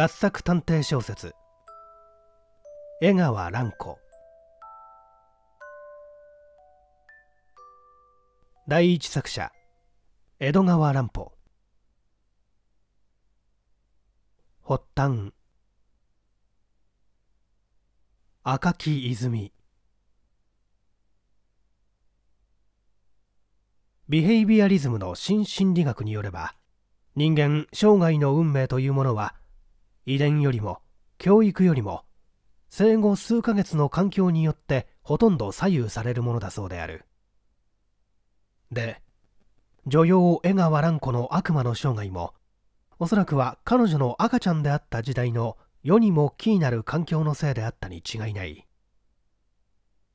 合作探偵小説江川蘭子第一作者江戸川乱歩発端赤木泉ビヘイビアリズムの新心理学によれば人間生涯の運命というものは遺伝よりも教育よりも生後数ヶ月の環境によってほとんど左右されるものだそうであるで女優江川蘭子の悪魔の生涯もおそらくは彼女の赤ちゃんであった時代の世にも気になる環境のせいであったに違いない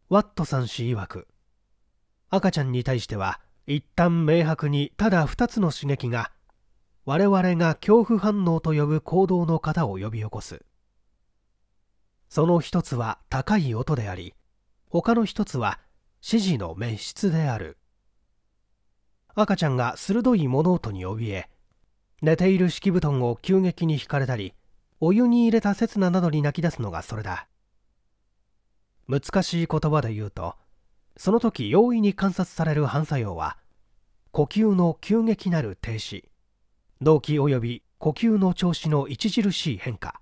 ワットさん氏曰く赤ちゃんに対しては一旦明白にただ2つの刺激が我々が恐怖反応と呼ぶ行動の型を呼び起こすその一つは高い音であり他の一つは指示の面質である赤ちゃんが鋭い物音に怯え寝ている敷布団を急激に引かれたりお湯に入れた刹那などに泣き出すのがそれだ難しい言葉で言うとその時容易に観察される反作用は呼吸の急激なる停止動悸及び呼吸の調子の著しい変化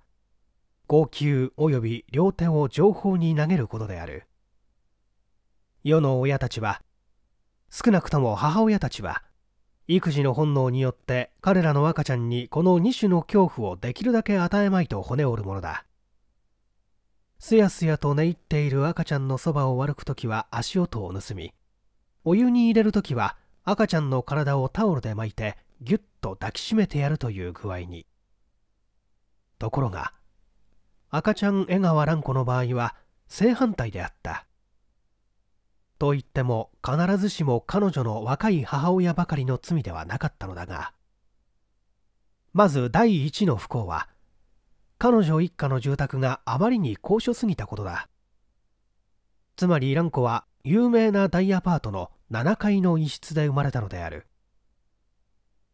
号泣及び両手を情報に投げることである世の親たちは少なくとも母親たちは育児の本能によって彼らの赤ちゃんにこの2種の恐怖をできるだけ与えまいと骨折るものだすやすやと寝入っている赤ちゃんのそばを歩く時は足音を盗みお湯に入れる時は赤ちゃんの体をタオルで巻いてぎゅっと抱きしめてやるという具合にところが赤ちゃん江川蘭子の場合は正反対であったと言っても必ずしも彼女の若い母親ばかりの罪ではなかったのだがまず第一の不幸は彼女一家の住宅があまりに高所すぎたことだつまり蘭子は有名な大アパートの7階の一室で生まれたのである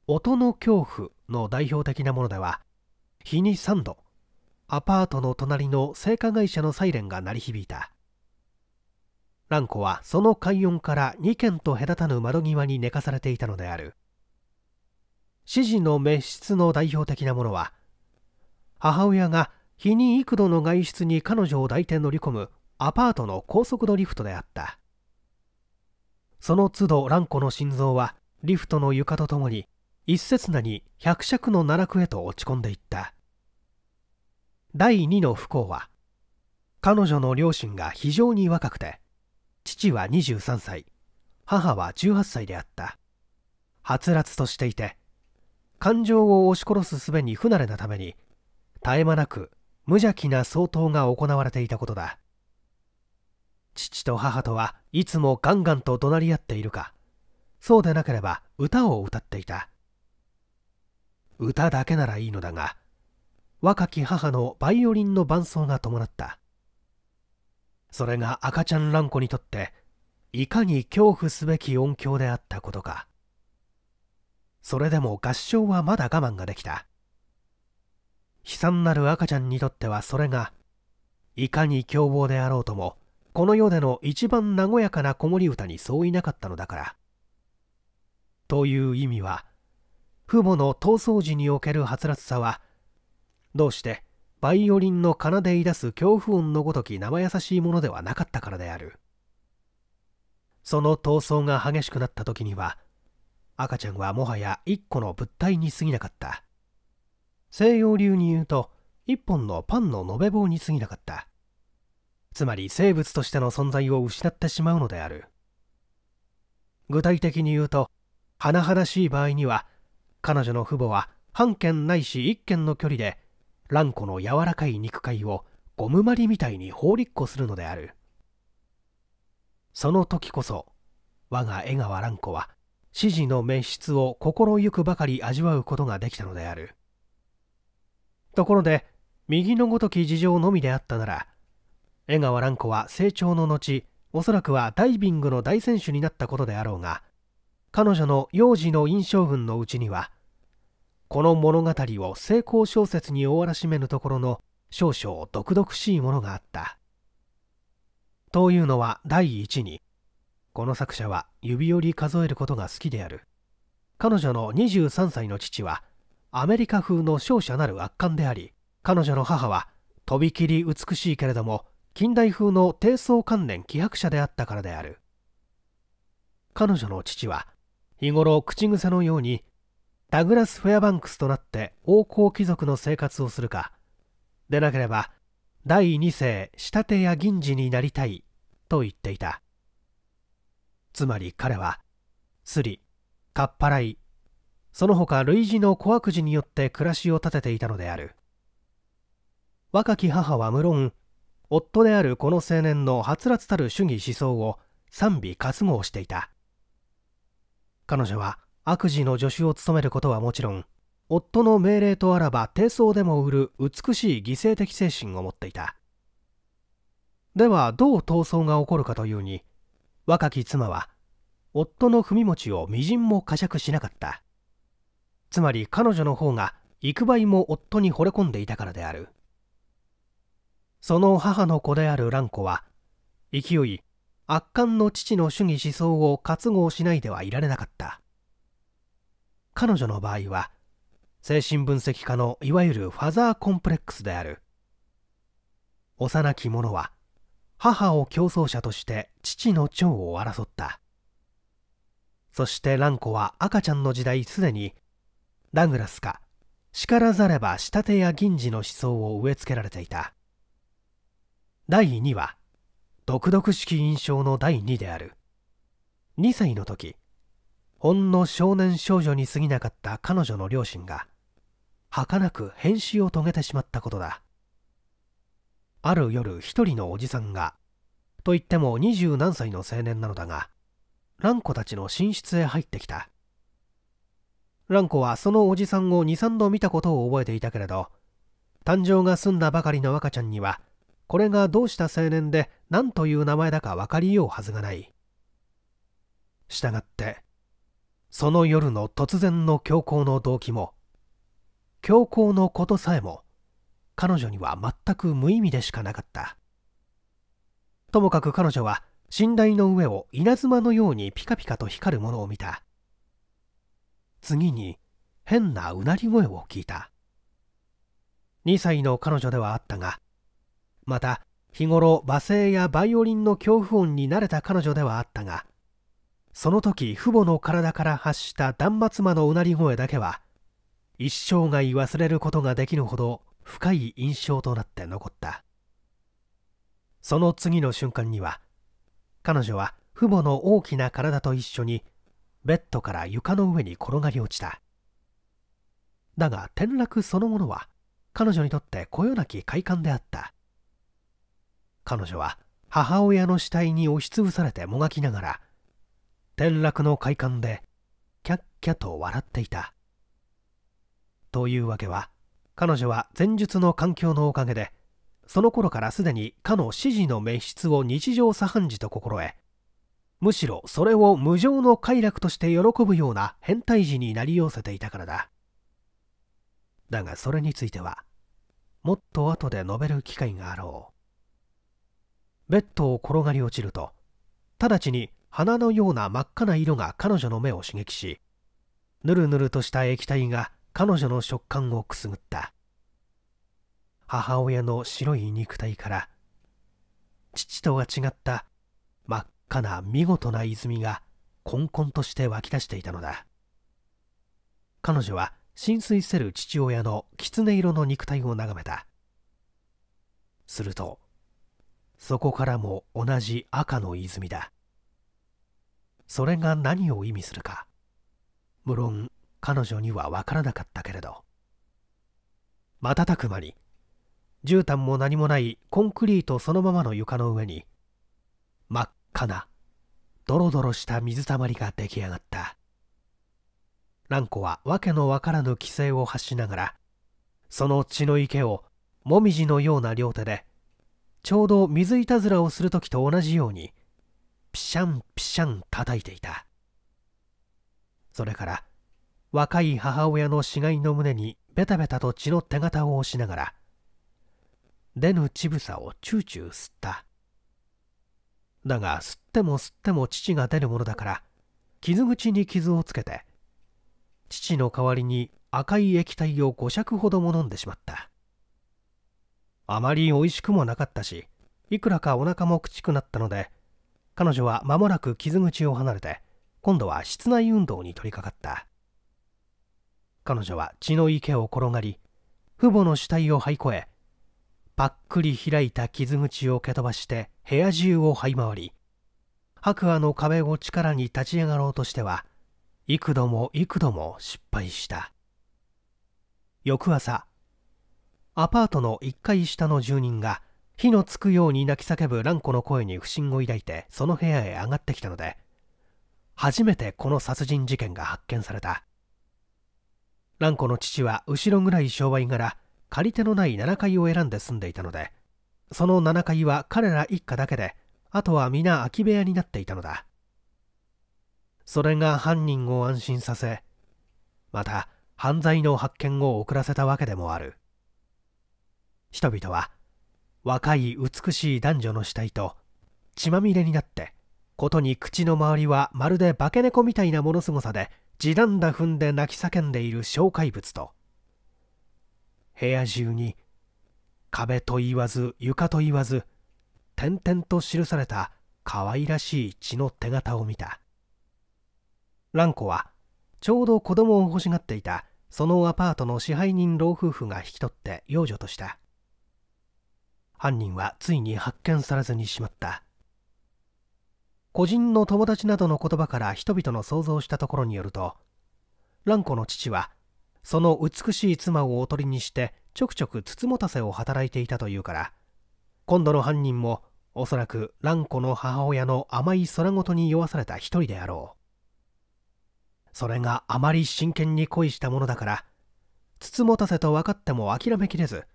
音の恐怖の代表的なものでは日に3度アパートの隣の製菓会社のサイレンが鳴り響いた蘭子はその開音から2軒と隔たぬ窓際に寝かされていたのである指示の滅失の代表的なものは母親が日に幾度の外出に彼女を抱いて乗り込むアパートの高速度リフトであったその都度蘭子の心臓はリフトの床とともに一刹那に百尺の奈落へと落ち込んでいった第二の不幸は彼女の両親が非常に若くて父は23歳母は18歳であったはつらつとしていて感情を押し殺す術に不慣れなために絶え間なく無邪気な相当が行われていたことだ父と母とはいつもガンガンと怒鳴り合っているかそうでなければ歌を歌っていた歌だけならいいのだが若き母のバイオリンの伴奏が伴ったそれが赤ちゃん蘭子にとっていかに恐怖すべき音響であったことかそれでも合唱はまだ我慢ができた悲惨なる赤ちゃんにとってはそれがいかに凶暴であろうともこの世での一番和やかな子守歌に相違なかったのだからという意味は父母の闘争時におけるはつらつさはどうしてバイオリンの奏でい出す恐怖音のごとき生優しいものではなかったからであるその闘争が激しくなった時には赤ちゃんはもはや一個の物体に過ぎなかった西洋流に言うと一本のパンの延べ棒に過ぎなかったつまり生物としての存在を失ってしまうのである具体的に言うと甚だしい場合には彼女の父母は半軒ないし一軒の距離で蘭子の柔らかい肉塊をゴムまりみたいに放りっこするのであるその時こそ我が江川蘭子は指示の滅失を心ゆくばかり味わうことができたのであるところで右のごとき事情のみであったなら江川蘭子は成長の後おそらくはダイビングの大選手になったことであろうが彼女の幼児の印象群のうちにはこの物語を成功小説に終わらしめぬところの少々毒々しいものがあったというのは第一にこの作者は指折り数えることが好きである彼女の23歳の父はアメリカ風の勝者なる圧巻であり彼女の母はとびきり美しいけれども近代風の低層観念希薄者であったからである彼女の父は日頃口癖のようにダグラス・フェアバンクスとなって王侯貴族の生活をするかでなければ第二世仕立てや銀次になりたいと言っていたつまり彼はスリかっぱらいその他類似の小悪事によって暮らしを立てていたのである若き母は無論夫であるこの青年のはつらつたる主義思想を賛美渇望していた彼女は悪事の助手を務めることはもちろん夫の命令とあらば低層でも売る美しい犠牲的精神を持っていたではどう闘争が起こるかというに若き妻は夫の文持をみじんも呵責しなかったつまり彼女の方が幾倍も夫に惚れ込んでいたからであるその母の子である蘭子は勢い圧巻の父の主義思想を活合しないではいられなかった彼女の場合は精神分析家のいわゆるファザーコンプレックスである幼き者は母を競争者として父の長を争ったそして蘭子は赤ちゃんの時代すでにダグラスか叱らざれば仕立てや銀次の思想を植え付けられていた第2話毒々し印象の第2である2歳の時ほんの少年少女に過ぎなかった彼女の両親が儚く変死を遂げてしまったことだある夜一人のおじさんがといっても二十何歳の青年なのだが蘭子たちの寝室へ入ってきた蘭子はそのおじさんを23度見たことを覚えていたけれど誕生が済んだばかりの赤ちゃんにはこれがどうした青年で何という名前だか分かりようはずがないしたがってその夜の突然の強行の動機も強行のことさえも彼女には全く無意味でしかなかったともかく彼女は寝台の上を稲妻のようにピカピカと光るものを見た次に変なうなり声を聞いた2歳の彼女ではあったがまた日頃罵声やバイオリンの恐怖音に慣れた彼女ではあったがその時父母の体から発した断末魔のうなり声だけは一生涯忘れることができるほど深い印象となって残ったその次の瞬間には彼女は父母の大きな体と一緒にベッドから床の上に転がり落ちただが転落そのものは彼女にとってこよなき快感であった彼女は母親の死体に押しつぶされてもがきながら転落の快感でキャッキャと笑っていたというわけは彼女は前述の環境のおかげでその頃からすでにかの指示の滅失を日常茶飯事と心得むしろそれを無常の快楽として喜ぶような変態児になり寄せていたからだだがそれについてはもっと後で述べる機会があろうベッドを転がり落ちると直ちに花のような真っ赤な色が彼女の目を刺激しぬるぬるとした液体が彼女の食感をくすぐった母親の白い肉体から父とは違った真っ赤な見事な泉がこんこんとして湧き出していたのだ彼女は浸水せる父親のきつね色の肉体を眺めたするとそこからも同じ赤の泉だそれが何を意味するか無論彼女には分からなかったけれど瞬く間に絨毯も何もないコンクリートそのままの床の上に真っ赤なドロドロした水たまりが出来上がった蘭子は訳のわからぬ規制を発しながらその血の池をもみじのような両手でちょうど水いたずらをする時と同じようにピシャンピシャン叩いていたそれから若い母親の死骸の胸にベタベタと血の手形を押しながら出ぬ乳房をチューチュー吸っただが吸っても吸っても父が出るものだから傷口に傷をつけて父の代わりに赤い液体を5尺ほども飲んでしまったあまり美味しくもなかったしいくらかお腹もくちくなったので彼女は間もなく傷口を離れて今度は室内運動に取り掛かった彼女は血の池を転がり父母の死体を這い越えパックリ開いた傷口を蹴飛ばして部屋中を這い回り白亜の壁を力に立ち上がろうとしては幾度も幾度も失敗した翌朝アパートの1階下の住人が火のつくように泣き叫ぶ蘭子の声に不審を抱いてその部屋へ上がってきたので初めてこの殺人事件が発見された蘭子の父は後ろぐらい商売柄借り手のない7階を選んで住んでいたのでその7階は彼ら一家だけであとは皆空き部屋になっていたのだそれが犯人を安心させまた犯罪の発見を遅らせたわけでもある人々は若い美しい男女の死体と血まみれになってことに口の周りはまるで化け猫みたいなものすごさで地団だ踏んで泣き叫んでいる障害物と部屋中に壁と言わず床と言わず点々と記された可愛らしい血の手形を見た蘭子はちょうど子供を欲しがっていたそのアパートの支配人老夫婦が引き取って養女とした犯人はついに発見されずにしまった個人の友達などの言葉から人々の想像したところによると蘭子の父はその美しい妻をおとりにしてちょくちょく筒持たせを働いていたというから今度の犯人もおそらく蘭子の母親の甘い空とに酔わされた一人であろうそれがあまり真剣に恋したものだから筒持たせと分かっても諦めきれず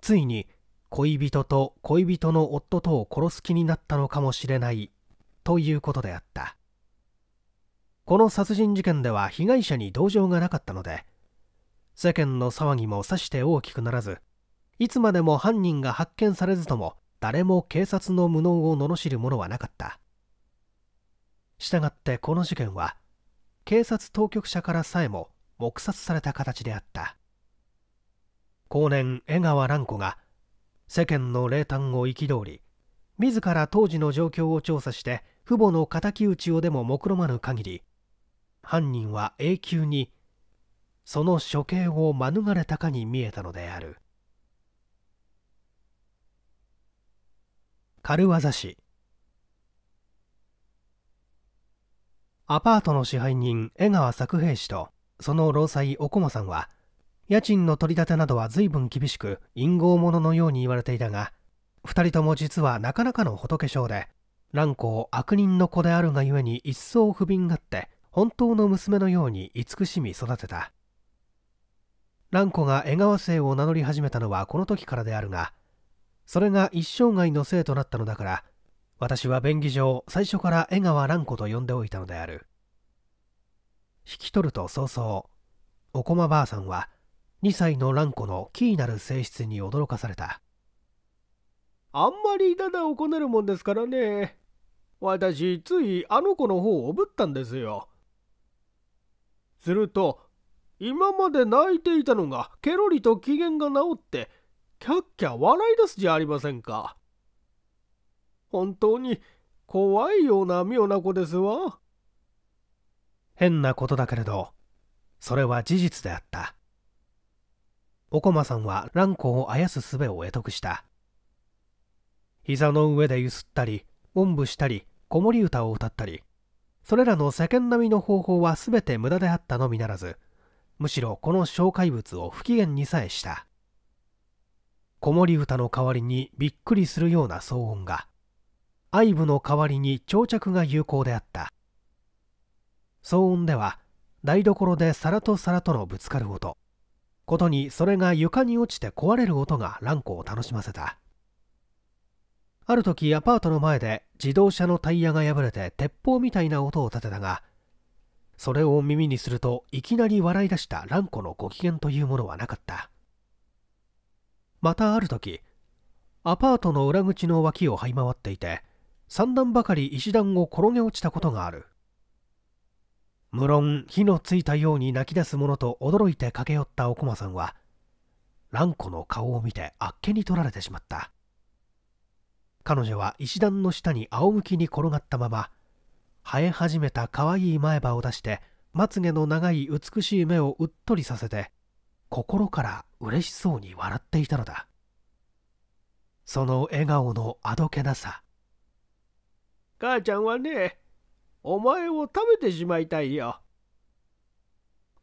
ついに恋人と恋人の夫とを殺す気になったのかもしれないということであったこの殺人事件では被害者に同情がなかったので世間の騒ぎもさして大きくならずいつまでも犯人が発見されずとも誰も警察の無能を罵る者はなかったしたがってこの事件は警察当局者からさえも黙殺された形であった後年江川蘭子が世間の冷淡を憤り自ら当時の状況を調査して父母の敵討ちをでも目論まぬ限り犯人は永久にその処刑を免れたかに見えたのである軽業師アパートの支配人江川作平氏とその労災おこまさんは家賃の取り立てなどは随分厳しく陰謀者のように言われていたが2人とも実はなかなかの仏性で蘭子悪人の子であるがゆえに一層不憫がって本当の娘のように慈しみ育てた蘭子が江川姓を名乗り始めたのはこの時からであるがそれが一生涯の姓となったのだから私は便宜上最初から江川蘭子と呼んでおいたのである引き取ると早々おこまばあさんは2歳の蘭子の奇異なる性質に驚かされたあんまりダダをこねるもんですからね私ついあの子の方をおぶったんですよすると今まで泣いていたのがケロリと機嫌が治ってキャッキャ笑い出すじゃありませんか本当に怖いような妙な子ですわ変なことだけれどそれは事実であったおこまさんは蘭光をあやす術を得得した膝の上でゆすったりおんぶしたり子守歌を歌ったりそれらの世間並みの方法は全て無駄であったのみならずむしろこの障害物を不機嫌にさえした子守歌の代わりにびっくりするような騒音が愛部の代わりに長着が有効であった騒音では台所で皿と皿とのぶつかる音ことにそれが床に落ちて壊れる音が蘭子を楽しませたある時アパートの前で自動車のタイヤが破れて鉄砲みたいな音を立てたがそれを耳にするといきなり笑い出した蘭子のご機嫌というものはなかったまたある時アパートの裏口の脇を這い回っていて三段ばかり石段を転げ落ちたことがある無論火のついたように泣き出すものと驚いて駆け寄ったお駒さんは蘭子の顔を見てあっけに取られてしまった彼女は石段の下に仰向きに転がったまま生え始めた可愛い前歯を出してまつげの長い美しい目をうっとりさせて心から嬉しそうに笑っていたのだその笑顔のあどけなさ母ちゃんはねお前を食べてしまいたいよ。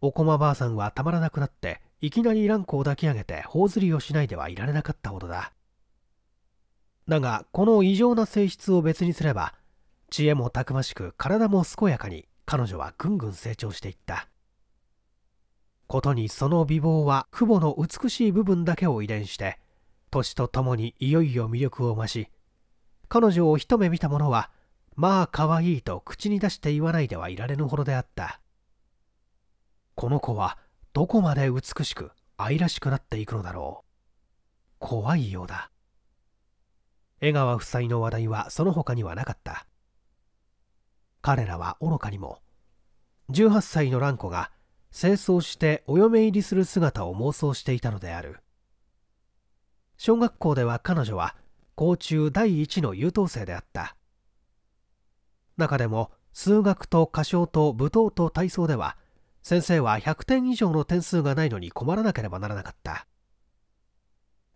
おこまばあさんはたまらなくなって、いきなり蘭子を抱き上げて頬ずりをしないではいられなかったほどだ。だが、この異常な性質を別にすれば、知恵もたくましく体も健やかに彼女はぐんぐん成長していった。ことにその美貌は父母の美しい部分だけを遺伝して、年とともにいよいよ魅力を増し、彼女を一目見た者はまあ可愛いと口に出して言わないではいられぬほどであった。この子はどこまで美しく愛らしくなっていくのだろう。怖いようだ。江川夫妻の話題はその他にはなかった。彼らは愚かにも、18歳の蘭子が清掃してお嫁入りする姿を妄想していたのである。小学校では彼女は、校中第一の優等生であった。中でも数学と歌唱と舞踏と体操では先生は100点以上の点数がないのに困らなければならなかった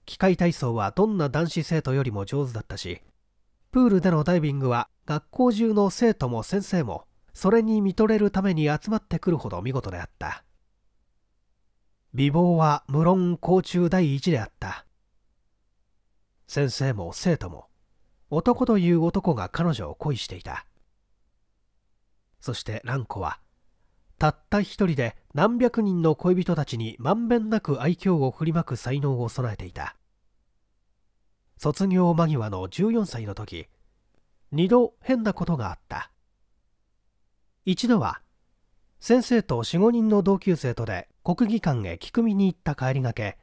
機械体操はどんな男子生徒よりも上手だったしプールでのダイビングは学校中の生徒も先生もそれに見とれるために集まってくるほど見事であった美貌は無論校中第一であった先生も生徒も男という男が彼女を恋していたそして蘭子はたった一人で何百人の恋人たちにまんべんなく愛嬌を振りまく才能を備えていた卒業間際の14歳の時2度変なことがあった一度は先生と45人の同級生とで国技館へ聞く見に行った帰りがけ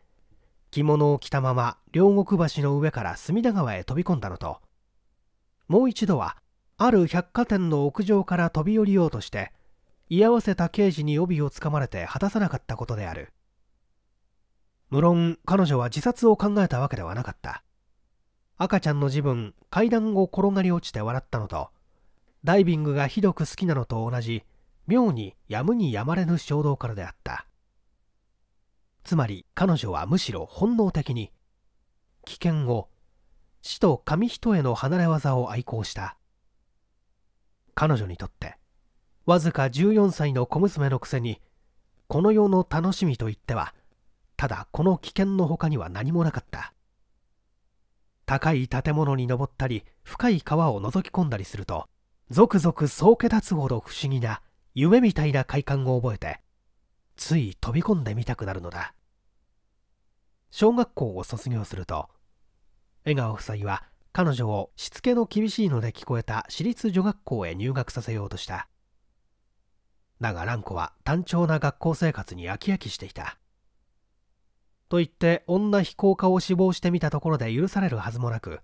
着物を着たまま両国橋の上から隅田川へ飛び込んだのともう一度はある百貨店の屋上から飛び降りようとして居合わせた刑事に帯をつかまれて果たさなかったことである無論彼女は自殺を考えたわけではなかった赤ちゃんの自分階段を転がり落ちて笑ったのとダイビングがひどく好きなのと同じ妙にやむにやまれぬ衝動からであったつまり彼女はむしろ本能的に危険を死と紙一重の離れ技を愛好した彼女にとってわずか14歳の小娘のくせにこの世の楽しみといってはただこの危険の他には何もなかった高い建物に登ったり深い川を覗き込んだりするとゾクゾクそうけ立つほど不思議な夢みたいな快感を覚えてつい飛び込んでみたくなるのだ小学校を卒業すると江川夫妻は彼女をしつけの厳しいので聞こえた私立女学校へ入学させようとしただが蘭子は単調な学校生活に飽き飽きしていたと言って女非行家を志望してみたところで許されるはずもなく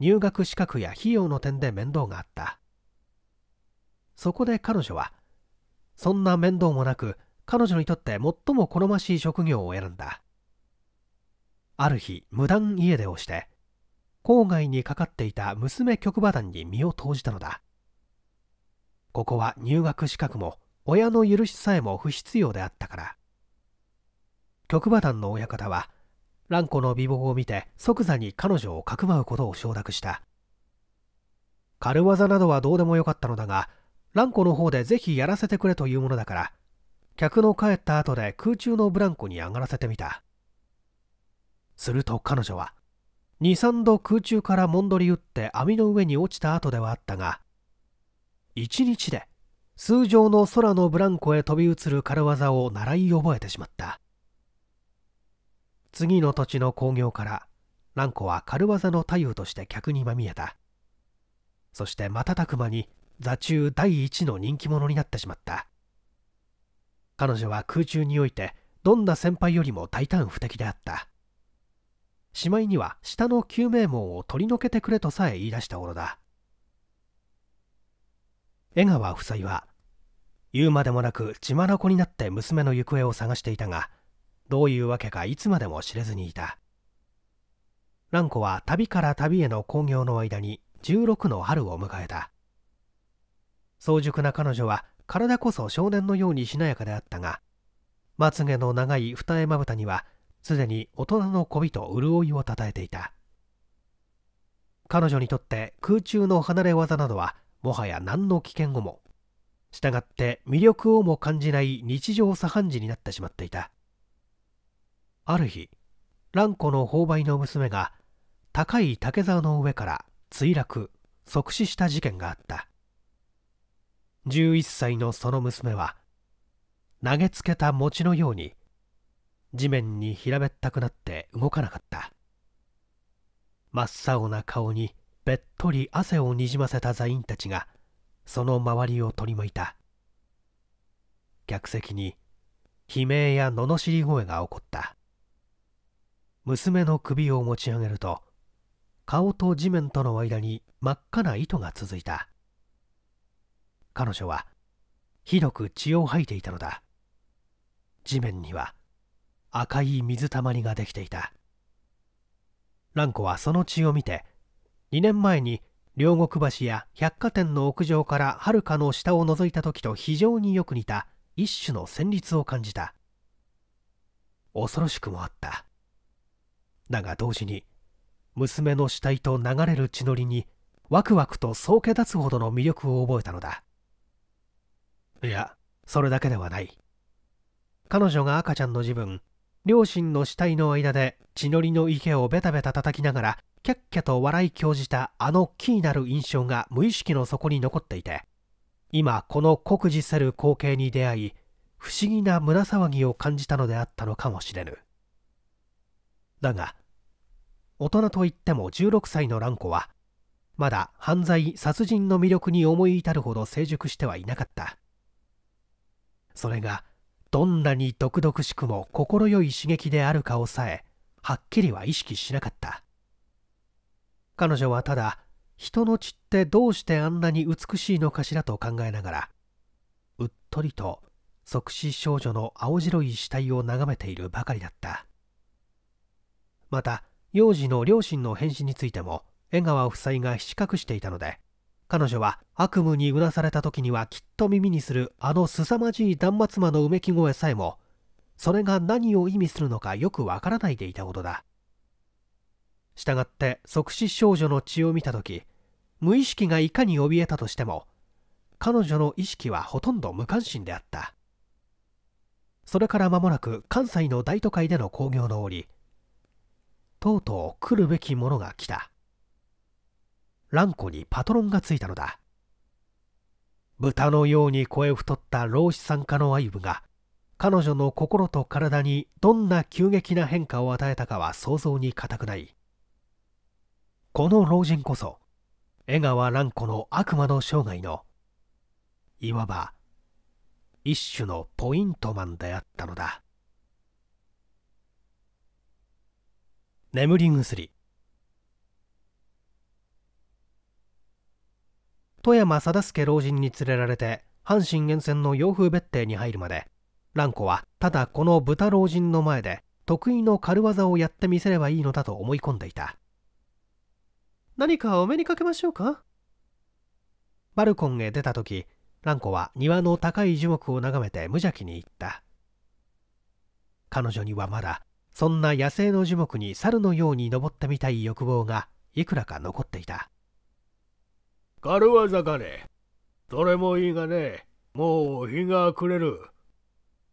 入学資格や費用の点で面倒があったそこで彼女はそんな面倒もなく彼女にとって最も好ましい職業を選んだある日無断家出をして郊外にかかっていた娘局馬団に身を投じたのだここは入学資格も親の許しさえも不必要であったから局馬団の親方は蘭子の美貌を見て即座に彼女をかくまうことを承諾した軽業などはどうでもよかったのだが蘭子の方でぜひやらせてくれというものだから客の帰った後で空中のブランコに上がらせてみたすると彼女は23度空中からもんどり打って網の上に落ちた後ではあったが1日で通常の空のブランコへ飛び移る軽業を習い覚えてしまった次の土地の興行から蘭子は軽業の太夫として客にまみえたそして瞬く間に座中第一の人気者になってしまった彼女は空中においてどんな先輩よりも大胆不敵であったしまいには下の救命門を取り除けてくれとさえ言い出した頃だ江川夫妻は言うまでもなく血眼になって娘の行方を探していたがどういうわけかいつまでも知れずにいた蘭子は旅から旅への興行の間に16の春を迎えた早熟な彼女は体こそ少年のようにしなやかであったがまつげの長い二重まぶたにはすでに大人の媚びと潤いをたたえていた彼女にとって空中の離れ技などはもはや何の危険をもしたがって魅力をも感じない日常茶飯事になってしまっていたある日蘭子の購買の娘が高い竹沢の上から墜落即死した事件があった11歳のその娘は投げつけた餅のように地面に平べったくなって動かなかった真っ青な顔にべっとり汗をにじませた座員たちがその周りを取り巻いた客席に悲鳴や罵り声が起こった娘の首を持ち上げると顔と地面との間に真っ赤な糸が続いた彼女はひどく血を吐いていたのだ地面には赤い水たまりができていた蘭子はその血を見て2年前に両国橋や百貨店の屋上からはるかの下を覗いた時と非常によく似た一種の旋律を感じた恐ろしくもあっただが同時に娘の死体と流れる血のりにワクワクとそうけ立つほどの魅力を覚えたのだいやそれだけではない彼女が赤ちゃんの自分両親の死体の間で血のりの池をベタベタ叩きながらキャッキャと笑い興じたあの気になる印象が無意識の底に残っていて今この酷似せる光景に出会い不思議な胸騒ぎを感じたのであったのかもしれぬだが大人といっても16歳の蘭子はまだ犯罪殺人の魅力に思い至るほど成熟してはいなかったそれがどんなに毒々しくも快い刺激であるかをさえはっきりは意識しなかった彼女はただ人の血ってどうしてあんなに美しいのかしらと考えながらうっとりと即死少女の青白い死体を眺めているばかりだったまた幼児の両親の返信についても江川夫妻がひし隠していたので彼女は悪夢にうなされた時にはきっと耳にするあの凄まじい断末魔のうめき声さえもそれが何を意味するのかよくわからないでいたことだしたがって即死少女の血を見た時無意識がいかに怯えたとしても彼女の意識はほとんど無関心であったそれから間もなく関西の大都会での興行の折とうとう来るべきものが来た蘭子にパトロンがついたのだ豚のように声太った老子参加のブが彼女の心と体にどんな急激な変化を与えたかは想像に難くないこの老人こそ江川蘭子の悪魔の生涯のいわば一種のポイントマンであったのだ眠り薬富山貞助老人に連れられて阪神沿線の洋風別邸に入るまで蘭子はただこの豚老人の前で得意の軽業をやってみせればいいのだと思い込んでいた何かお目にかけましょうかバルコンへ出た時蘭子は庭の高い樹木を眺めて無邪気に言った彼女にはまだそんな野生の樹木に猿のように登ってみたい欲望がいくらか残っていた軽業かね。れもいいがね、もう日が暮れる。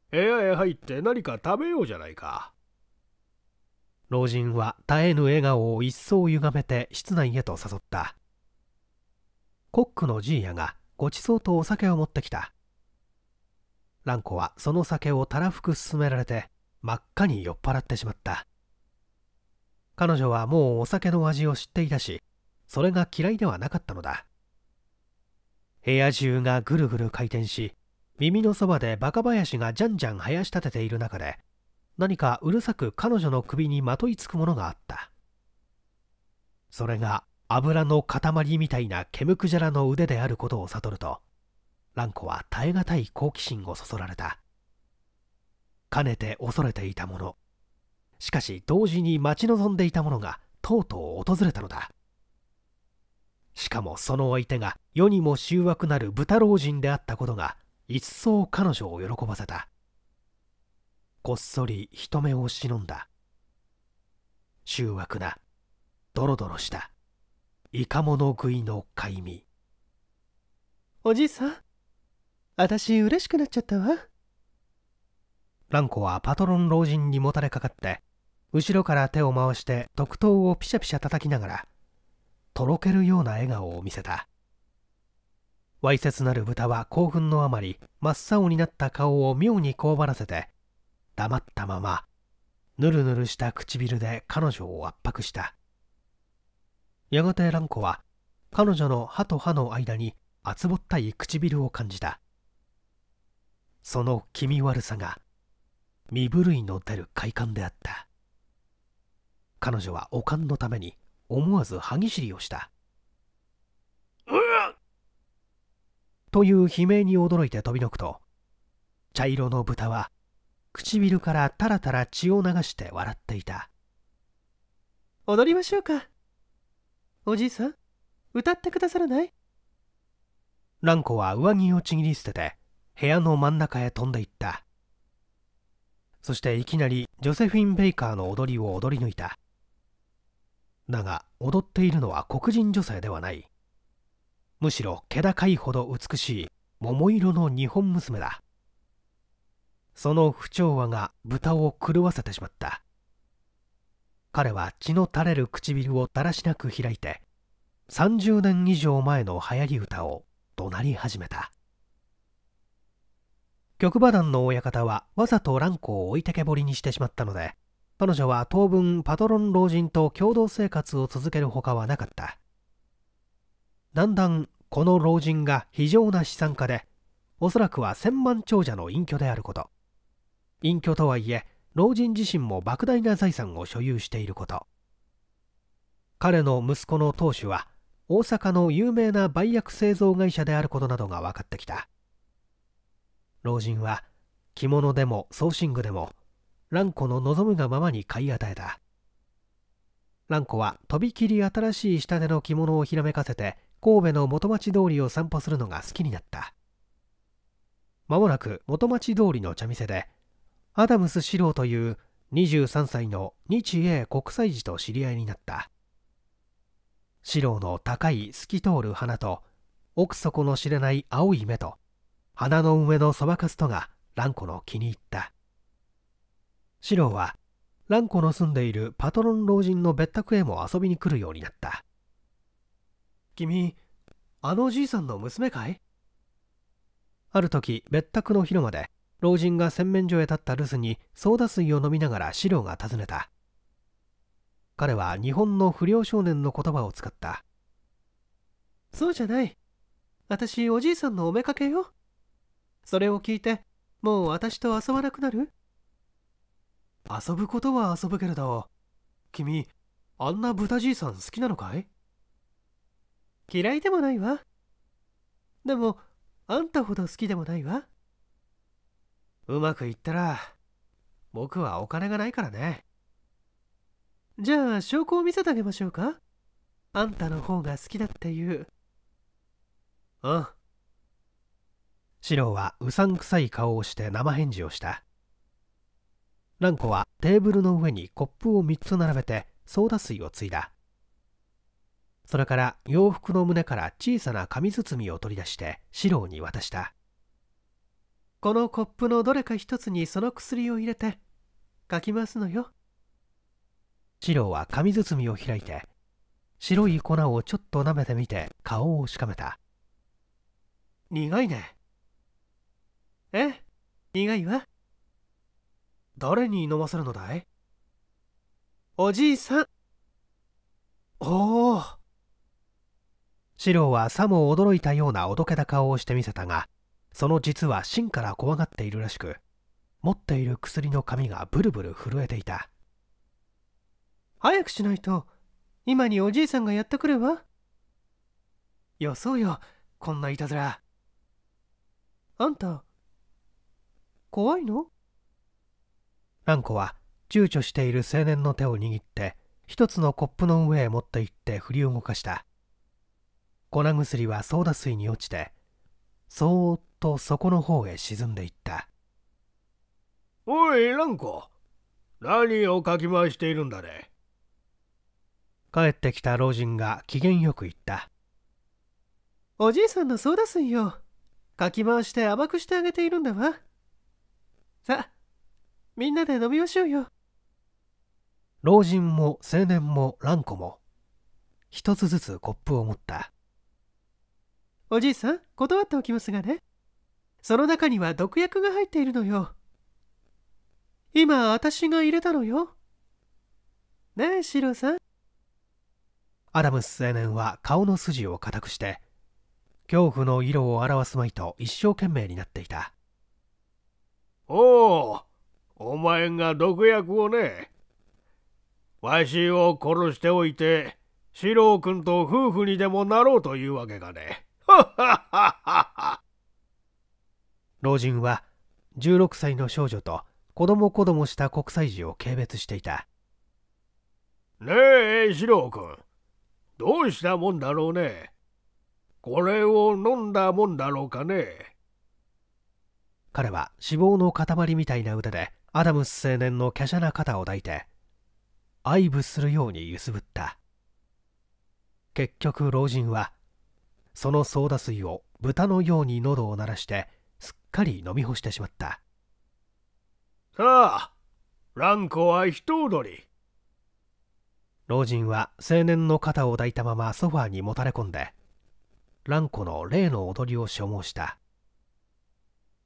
部屋へ入って何か食べようじゃないか。老人は絶えぬ笑顔を一層歪めて室内へと誘った。コックのじいやがごちそうとお酒を持ってきた。蘭子はその酒をたらふく勧められて真っ赤に酔っ払ってしまった。彼女はもうお酒の味を知っていたし、それが嫌いではなかったのだ。部屋中がぐるぐる回転し耳のそばでバカ林がじゃんじゃん生やし立てている中で何かうるさく彼女の首にまといつくものがあったそれが油の塊みたいなケムクジャラの腕であることを悟ると蘭子は耐え難い好奇心をそそられたかねて恐れていたものしかし同時に待ち望んでいたものがとうとう訪れたのだしかもその相手が世にも醜悪なる豚老人であったことが一層彼女を喜ばせたこっそり人目を忍んだ醜悪なドロドロしたイカモノ食いのかいみおじいさん私嬉しくなっちゃったわ蘭子はパトロン老人にもたれかかって後ろから手を回して特刀をピシャピシャ叩きながらとろけるような笑顔を見せたわいせつなる豚は興奮のあまり真っ青になった顔を妙にこ張ばらせて黙ったままぬるぬるした唇で彼女を圧迫したやがて蘭子は彼女の歯と歯の間に厚ぼったい唇を感じたその気味悪さが身震いの出る快感であった彼女はおかんのために思わず歯ぎしりをしたという悲鳴に驚いて飛びのくと茶色の豚は唇からたらたら血を流して笑っていた踊りましょうかおじいさん歌ってくださらない蘭子は上着をちぎり捨てて部屋の真ん中へ飛んでいったそしていきなりジョセフィン・ベイカーの踊りを踊り抜いただが踊っているのは黒人女性ではないむしろ気高いほど美しい桃色の日本娘だその不調和が豚を狂わせてしまった彼は血の垂れる唇をだらしなく開いて30年以上前の流行り歌を怒鳴り始めた曲馬団の親方はわざと蘭子を置いてけぼりにしてしまったので彼女は当分パトロン老人と共同生活を続けるほかはなかっただんだんこの老人が非常な資産家でおそらくは千万長者の隠居であること隠居とはいえ老人自身も莫大な財産を所有していること彼の息子の当主は大阪の有名な売薬製造会社であることなどが分かってきた老人は着物でも装身具でも蘭子の望むがままに買い与えた蘭子はとびきり新しい仕立ての着物をひらめかせて神戸の元町通りを散歩するのが好きになったまもなく元町通りの茶店でアダムス四郎という23歳の日英国際児と知り合いになった四郎の高い透き通る花と奥底の知れない青い目と鼻の上のそばかすとが蘭子の気に入ったシ郎は蘭子の住んでいるパトロン老人の別宅へも遊びに来るようになった君あのじいさんの娘かいある時別宅の広間で老人が洗面所へ立った留守にソーダ水を飲みながらシロが訪ねた彼は日本の不良少年の言葉を使ったそうじゃない私おじいさんのおめかけよそれを聞いてもう私と遊ばなくなる遊ぶことは遊ぶけれど君あんな豚じいさん好きなのかい嫌いでもないわでもあんたほど好きでもないわうまくいったら僕はお金がないからねじゃあ証拠を見せてあげましょうかあんたの方が好きだっていううん四郎はうさんくさい顔をして生返事をした蘭子はテーブルの上にコップを3つ並べてソーダ水をついだそれから洋服の胸から小さな紙包みを取り出して四郎に渡したこのコップのどれか一つにその薬を入れてかきますのよ四郎は紙包みを開いて白い粉をちょっと舐めてみて顔をしかめた苦いねえ苦いわ誰に飲ませるのだいおじいさんおお四郎はさも驚いたようなおどけた顔をしてみせたがその実は芯から怖がっているらしく持っている薬の髪がブルブル震えていた早くしないと今におじいさんがやってくるわよそうよこんないたずらあんた怖いのランコは躊躇している青年の手を握って一つのコップの上へ持って行って振り動かした粉薬はソーダ水に落ちてそーっと底の方へ沈んでいったおいランコ何をかき回しているんだね帰ってきた老人が機嫌よく言ったおじいさんのソーダ水をかき回して甘くしてあげているんだわさあみんなで飲みましょうよ。老人も青年も蘭子も、一つずつコップを持った。おじいさん、断っておきますがね。その中には毒薬が入っているのよ。今、私が入れたのよ。ねえ、シロさん。アダムス青年は顔の筋を固くして、恐怖の色を表すまいと一生懸命になっていた。おお、お前が毒薬をね、わしを殺しておいて、四郎君と夫婦にでもなろうというわけかね。老人は16歳の少女と子供子供した国際児を軽蔑していた。ねえ、四郎君。どうしたもんだろうね。これを飲んだもんだろうかね。彼は脂肪の塊みたいな歌でアダムス青年の華奢な肩を抱いて愛撫するように揺すぶった結局老人はそのソーダ水を豚のように喉を鳴らしてすっかり飲み干してしまったさあ蘭子は一踊り老人は青年の肩を抱いたままソファーにもたれ込んで蘭子の例の踊りを所望した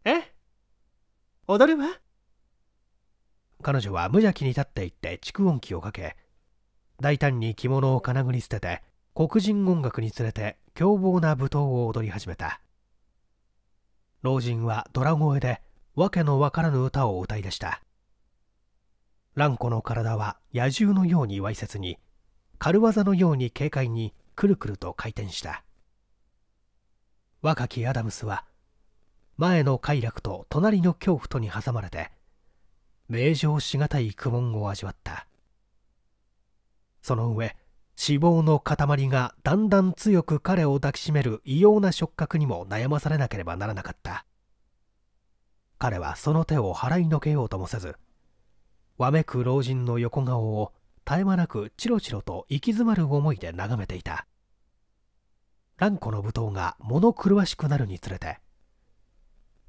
え踊るわ彼女は無邪気に立っていって蓄音機をかけ大胆に着物を金繰り捨てて黒人音楽に連れて凶暴な舞踏を踊り始めた老人はドラ声で訳のわからぬ歌を歌い出した蘭子の体は野獣のようにわいせつに軽業のように軽快にくるくると回転した若きアダムスは前の快楽と隣の恐怖とに挟まれて名状しがたい苦悶を味わったその上脂肪の塊がだんだん強く彼を抱きしめる異様な触覚にも悩まされなければならなかった彼はその手を払いのけようともせずわめく老人の横顔を絶え間なくチロチロと行き詰まる思いで眺めていた蘭子の舞踏が物狂わしくなるにつれて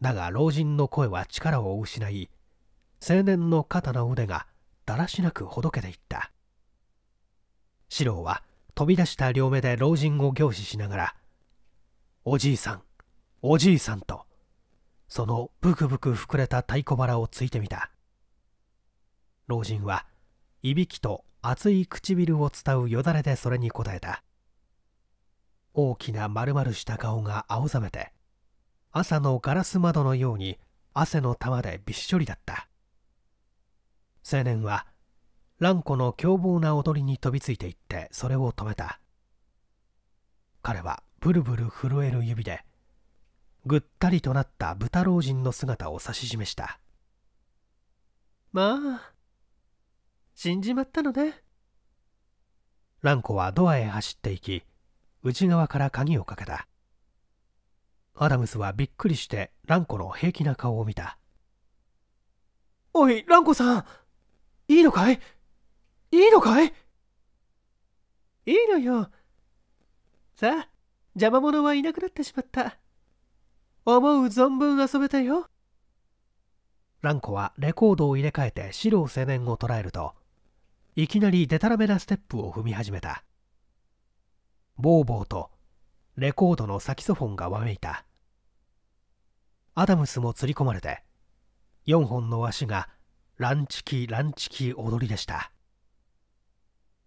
だが老人の声は力を失い青年の肩の腕がだらしなくほどけていった四郎は飛び出した両目で老人を凝視しながら「おじいさんおじいさん」とそのブクブク膨れた太鼓腹をついてみた老人はいびきと熱い唇を伝うよだれでそれに応えた大きな丸々した顔が青ざめて朝のガラス窓のように汗の玉でびっしょりだった青年は蘭子の凶暴な踊りに飛びついていってそれを止めた彼はブルブル震える指でぐったりとなった豚老人の姿を指し示したまあ死んじまったのね蘭子はドアへ走っていき内側から鍵をかけたアダムスはびっくりして蘭子の平気な顔を見たおい蘭子さんいいのかいいいのかいいいのよ。さあ、邪魔者はいなくなってしまった。思う存分遊べたよ。蘭子はレコードを入れ替えて白を青年を捉えると、いきなりデタラメなステップを踏み始めた。ボーボーとレコードのサキソフォンがわめいた。アダムスも吊り込まれて、4本の足がランチキランチキ踊りでした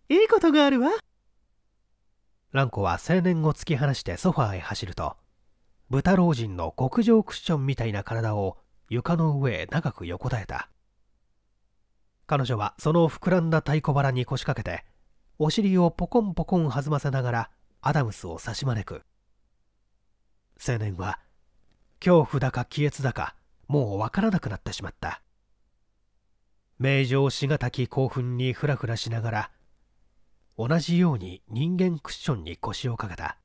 いいことがあるわランコは青年を突き放してソファーへ走ると豚老人の極上クッションみたいな体を床の上へ長く横たえた彼女はその膨らんだ太鼓腹に腰掛けてお尻をポコンポコン弾ませながらアダムスを差し招く青年は恐怖だか気絶だかもうわからなくなってしまった名城しがたき興奮にふらふらしながら同じように人間クッションに腰をかけた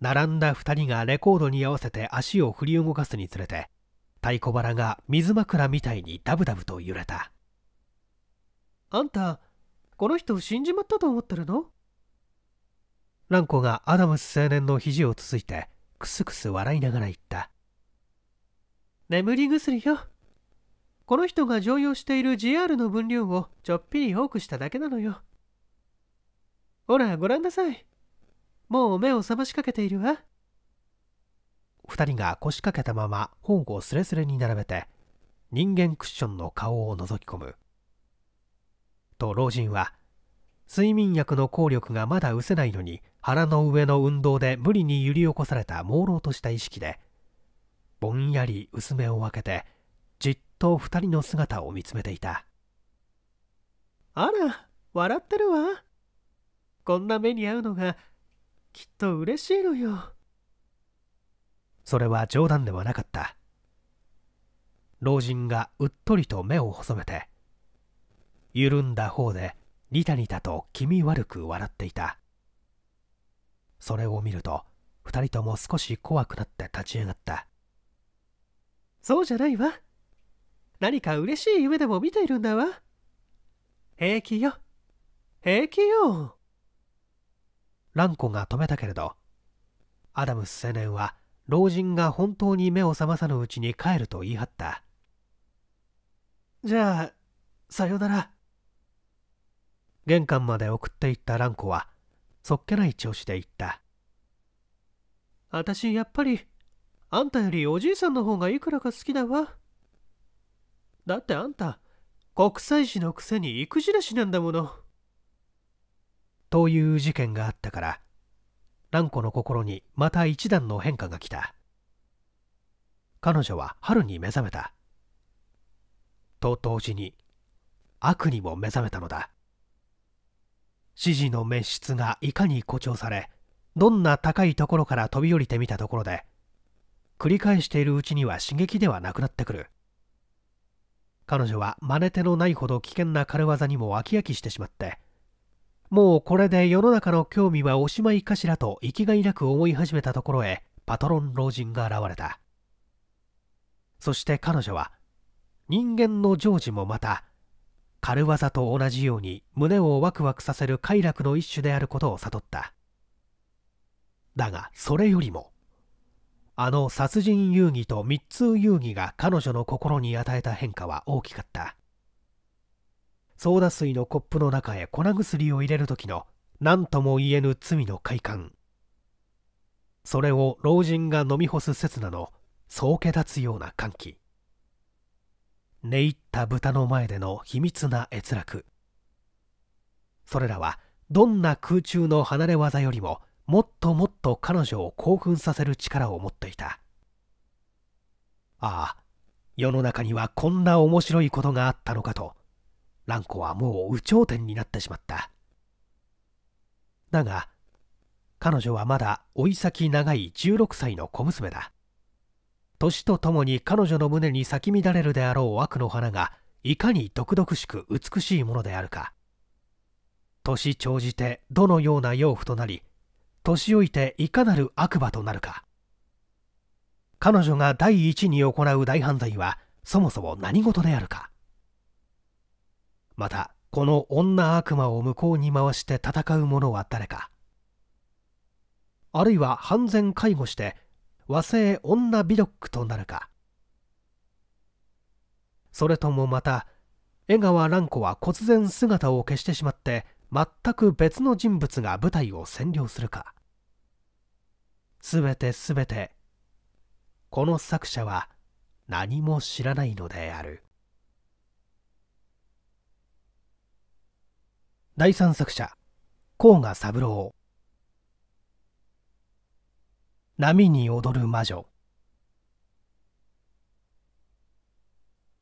並んだ2人がレコードに合わせて足を振り動かすにつれて太鼓腹が水枕みたいにダブダブと揺れたあんたこの人死んじまったと思ってるの蘭子がアダムス青年の肘をつついてクスクス笑いながら言った眠り薬よこの人が乗用している GR の分量をちょっぴり多くしただけなのよ。ほら、ご覧なさい。もう目を覚ましかけているわ。二人が腰掛けたまま本をすれすれに並べて、人間クッションの顔を覗き込む。と老人は、睡眠薬の効力がまだ失せないのに、腹の上の運動で無理に揺り起こされた朦朧とした意識で、ぼんやり薄目を開けて、と2人の姿を見つめていたあら笑ってるわこんな目に遭うのがきっと嬉しいのよそれは冗談ではなかった老人がうっとりと目を細めて緩んだ方でニタニタと気味悪く笑っていたそれを見ると2人とも少し怖くなって立ち上がったそうじゃないわ何か嬉しい夢でも見ているんだわ。平気よ。平気よ。ランコが止めたけれど、アダムス青年は老人が本当に目を覚まさぬうちに帰ると言い張った。じゃあ、さよなら。玄関まで送っていった蘭子は、そっけない調子で言った。私、やっぱり、あんたよりおじいさんの方がいくらか好きだわ。だってあんた国際誌のくせに育児らしなんだものという事件があったから蘭子の心にまた一段の変化が来た彼女は春に目覚めたと同時に悪にも目覚めたのだ指示の滅失がいかに誇張されどんな高いところから飛び降りてみたところで繰り返しているうちには刺激ではなくなってくる彼女は真似手のないほど危険な軽業にも飽き飽きしてしまってもうこれで世の中の興味はおしまいかしらと生きがいなく思い始めたところへパトロン老人が現れたそして彼女は人間のジョージもまた軽業と同じように胸をワクワクさせる快楽の一種であることを悟っただがそれよりもあの殺人遊戯と密通遊戯が彼女の心に与えた変化は大きかったソーダ水のコップの中へ粉薬を入れる時の何とも言えぬ罪の快感それを老人が飲み干す刹那のそうけ立つような歓喜寝入った豚の前での秘密な閲楽それらはどんな空中の離れ技よりももっともっと彼女を興奮させる力を持っていたああ世の中にはこんな面白いことがあったのかと蘭子はもう有頂天になってしまっただが彼女はまだ老い先長い16歳の小娘だ年とともに彼女の胸に咲き乱れるであろう悪の花がいかに毒々しく美しいものであるか年長じてどのような養父となり年老いていかなる悪魔となるか彼女が第一に行う大犯罪はそもそも何事であるかまたこの女悪魔を向こうに回して戦う者は誰かあるいは犯然介護して和製女ビロックとなるかそれともまた江川蘭子は忽然姿を消してしまって全く別の人物が舞台を占領するかすべてすべてこの作者は何も知らないのである第三作者甲賀三郎波に踊る魔女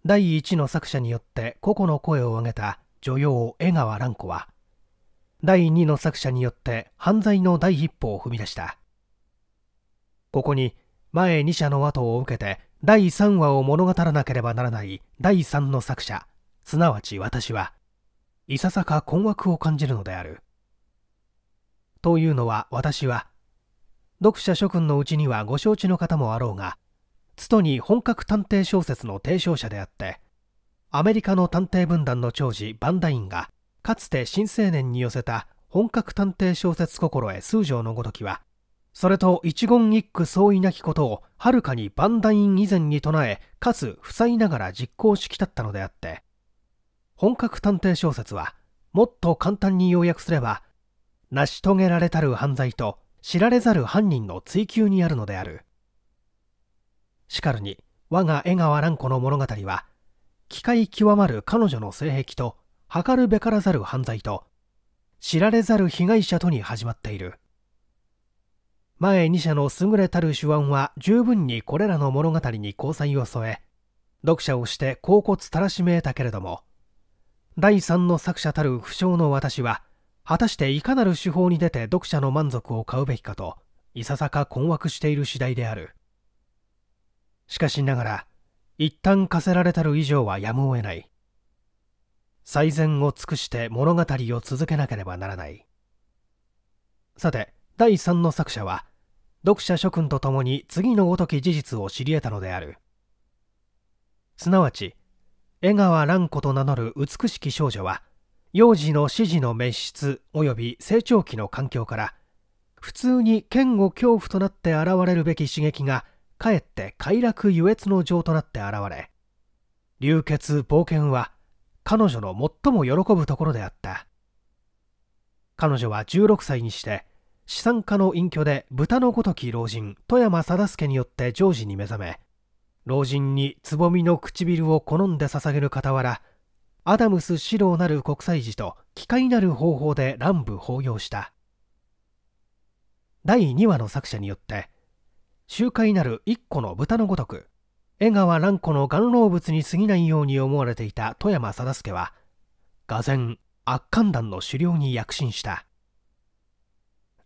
第一の作者によって個々の声を上げた女王江川蘭子は第二の作者によって犯罪の第一歩を踏み出したここに前2社の後を受けて第3話を物語らなければならない第3の作者すなわち私はいささか困惑を感じるのであるというのは私は読者諸君のうちにはご承知の方もあろうがつとに本格探偵小説の提唱者であってアメリカの探偵分団の長寿バンダインがかつて新青年に寄せた本格探偵小説心得数条のごときはそれと一言一句相違なきことをはるかに万代院以前に唱えかつ塞いながら実行しきたったのであって本格探偵小説はもっと簡単に要約すれば成し遂げられたる犯罪と知られざる犯人の追及にあるのであるしかるに我が江川蘭子の物語は機械極まる彼女の性癖と計るべからざる犯罪と知られざる被害者とに始まっている前2社の優れたる手腕は十分にこれらの物語に交際を添え読者をして恍惚たらしめたけれども第3の作者たる不詳の私は果たしていかなる手法に出て読者の満足を買うべきかといささか困惑している次第であるしかしながら一旦課せられたる以上はやむを得ない最善を尽くして物語を続けなければならないさて第3の作者は読者諸君と共に次のごとき事実を知り得たのであるすなわち江川蘭子と名乗る美しき少女は幼児の指示の滅失及び成長期の環境から普通に嫌悪恐怖となって現れるべき刺激がかえって快楽優越の情となって現れ流血冒険は彼女の最も喜ぶところであった彼女は16歳にして資産家の隠居で豚のごとき老人富山貞助によって常時に目覚め老人につぼみの唇を好んで捧げる傍らアダムス・四郎なる国際寺と機械なる方法で乱舞抱擁した第2話の作者によって集会なる一個の豚のごとく江川蘭子の顔老物に過ぎないように思われていた富山貞助は俄然圧巻団の狩猟に躍進した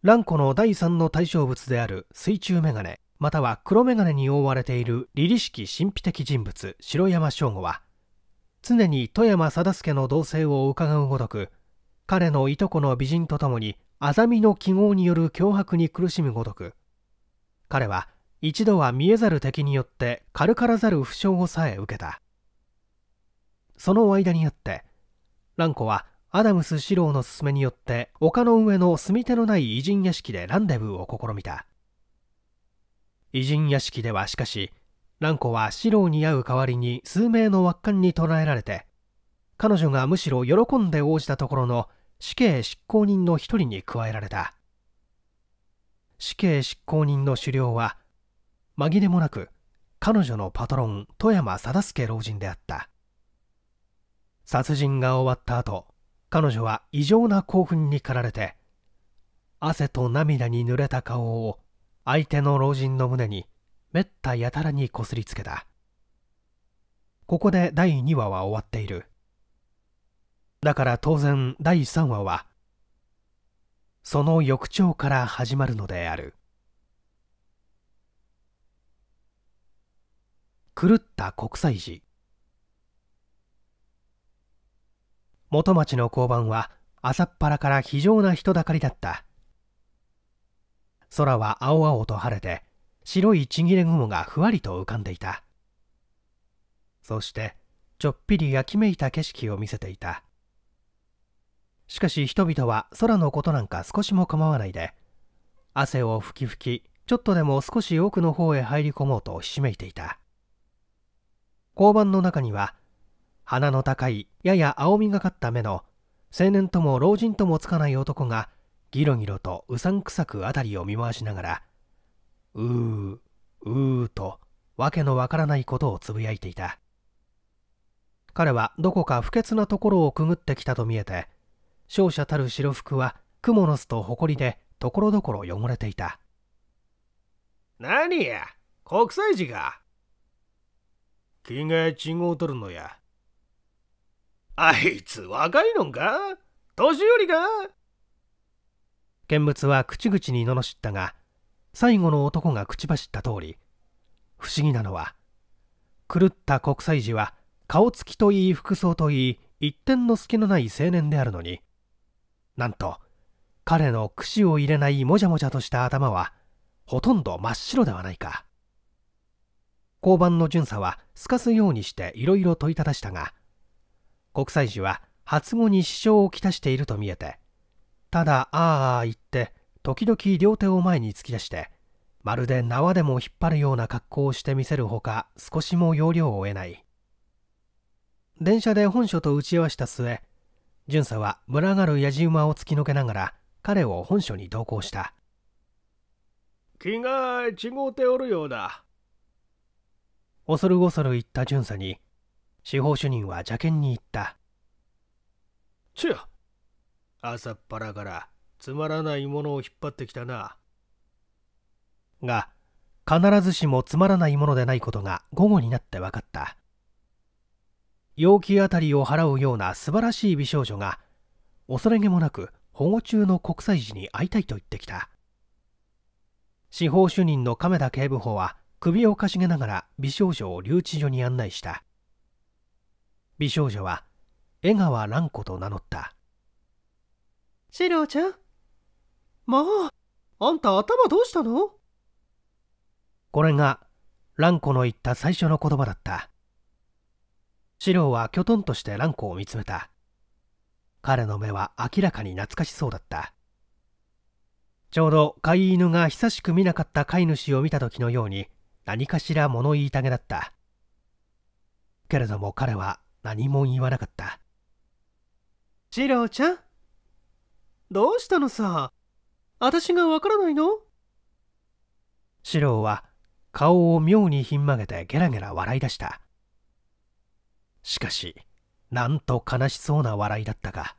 蘭子の第3の対象物である水中メガネ、または黒メガネに覆われている凛々しき神秘的人物、城山正吾は、常に富山貞助の動静を伺うごとく、彼のいとこの美人とともに、あざみの記号による脅迫に苦しむごとく、彼は一度は見えざる敵によって軽からざる負傷をさえ受けた。その間にあって、蘭子はアダムス四郎の勧めによって丘の上の住み手のない偉人屋敷でランデブーを試みた偉人屋敷ではしかし蘭子は四郎に会う代わりに数名の輪っかに捕らえられて彼女がむしろ喜んで応じたところの死刑執行人の一人に加えられた死刑執行人の首領は紛れもなく彼女のパトロン富山定助老人であった殺人が終わった後彼女は異常な興奮に駆られて汗と涙に濡れた顔を相手の老人の胸にめったやたらにこすりつけたここで第2話は終わっているだから当然第3話はその翌朝から始まるのである狂った国際時元町の交番は朝っぱらから非常な人だかりだった空は青々と晴れて白いちぎれ雲がふわりと浮かんでいたそしてちょっぴりやきめいた景色を見せていたしかし人々は空のことなんか少しも構わないで汗をふきふきちょっとでも少し奥の方へ入り込もうとひしめいていた交番の中には鼻の高いやや青みがかった目の青年とも老人ともつかない男がギロギロとうさんくさく辺りを見回しながらうーうーと訳のわからないことをつぶやいていた彼はどこか不潔なところをくぐってきたと見えて勝者たる白服は蜘蛛の巣と埃でところどころ汚れていた何や国際児が気が違うとるのやあいつ若いのか年寄りか見物は口々に罵ったが最後の男が口走った通り不思議なのは狂った国際児は顔つきといい服装といい一点の隙のない青年であるのになんと彼の櫛を入れないもじゃもじゃとした頭はほとんど真っ白ではないか交番の巡査はすかすようにしていろいろ問いただしたが国際寺は発語に支障をきたしていると見えてただああ言って時々両手を前に突き出してまるで縄でも引っ張るような格好をしてみせるほか少しも要領を得ない電車で本書と打ち合わせた末巡査は群がるやじ馬を突きのけながら彼を本書に同行した気が違うておるようだ恐る恐る言った巡査に司法主任は邪険に言った。ちゅ朝っぱらからつまらないものを引っ張ってきたな。が、必ずしもつまらないものでないことが午後になって分かった。陽気あたりを払うような素晴らしい美少女が、恐れげもなく保護中の国際児に会いたいと言ってきた。司法主任の亀田警部補は首をかしげながら美少女を留置所に案内した。美少女は江川蘭子と名乗った四郎ちゃんまああんた頭どうしたのこれが蘭子の言った最初の言葉だった四郎はきょとんとして蘭子を見つめた彼の目は明らかに懐かしそうだったちょうど飼い犬が久しく見なかった飼い主を見た時のように何かしら物言いたげだったけれども彼は何も言わなかった次郎ちゃんどうしたのさ私がわからないの四郎は顔を妙にひん曲げてゲラゲラ笑い出したしかしなんと悲しそうな笑いだったか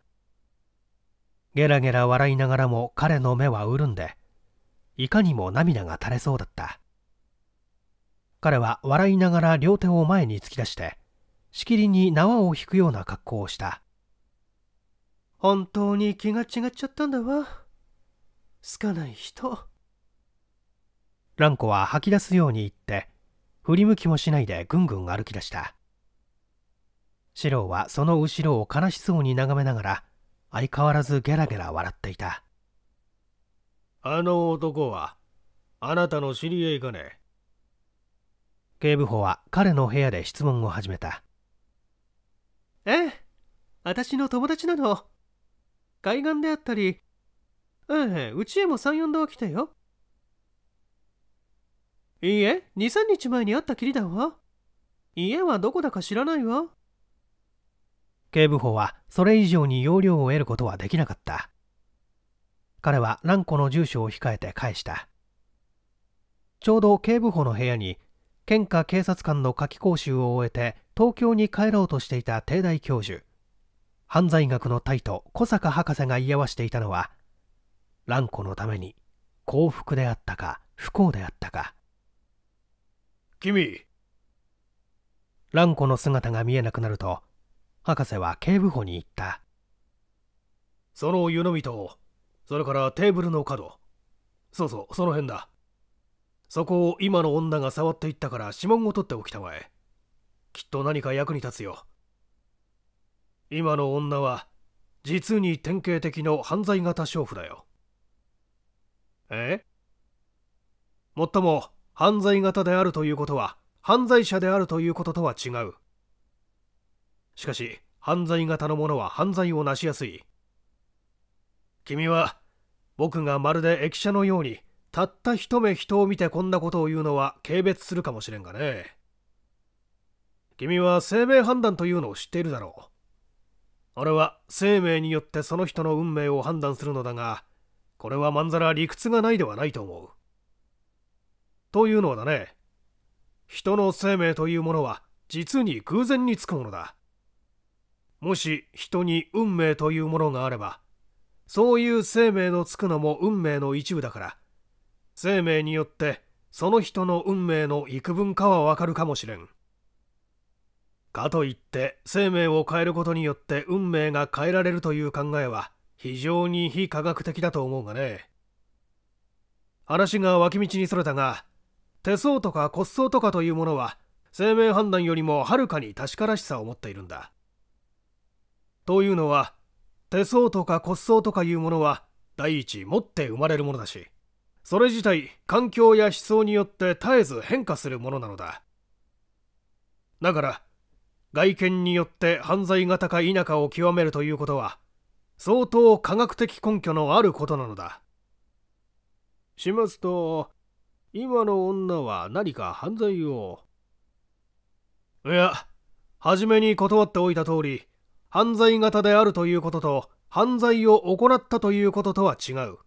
ゲラゲラ笑いながらも彼の目は潤んでいかにも涙が垂れそうだった彼は笑いながら両手を前に突き出してしきりに縄を引くような格好をした本当に気が違っちゃったんだわ好かない人蘭子は吐き出すように言って振り向きもしないでぐんぐん歩き出した四郎はその後ろを悲しそうに眺めながら相変わらずゲラゲラ笑っていたあの男はあなたの知り合いかね警部補は彼の部屋で質問を始めたええ私の友達なの海岸であったりええうちへも34度は来たよいいえ23日前に会ったきりだわ家はどこだか知らないわ警部補はそれ以上に要領を得ることはできなかった彼は蘭子の住所を控えて返したちょうど警部補の部屋に県下警察官の夏季講習を終えて東京に帰ろうとしていた帝大教授犯罪学のタイト小坂博士が居合わしていたのは蘭子のために幸福であったか不幸であったか君蘭子の姿が見えなくなると博士は警部補に言ったその湯飲みとそれからテーブルの角そうそうその辺だそこを今の女が触っていったから指紋を取っておきたまえきっと何か役に立つよ今の女は実に典型的の犯罪型娼婦だよえもっとも犯罪型であるということは犯罪者であるということとは違うしかし犯罪型のものは犯罪を成しやすい君は僕がまるで駅舎のようにたった一目人を見てこんなことを言うのは軽蔑するかもしれんがね君は生命判断というのを知っているだろう俺は生命によってその人の運命を判断するのだがこれはまんざら理屈がないではないと思うというのはだね人の生命というものは実に偶然につくものだもし人に運命というものがあればそういう生命のつくのも運命の一部だから生命によってその人の運命の幾分かはわかるかもしれんかといって生命を変えることによって運命が変えられるという考えは非常に非科学的だと思うがね話が脇道にそれたが手相とか骨相とかというものは生命判断よりもはるかに確からしさを持っているんだというのは手相とか骨相とかいうものは第一持って生まれるものだしそれ自体環境や思想によって絶えず変化するものなのだだから外見によって犯罪型か否かを極めるということは相当科学的根拠のあることなのだしますと今の女は何か犯罪をいや初めに断っておいた通り犯罪型であるということと犯罪を行ったということとは違う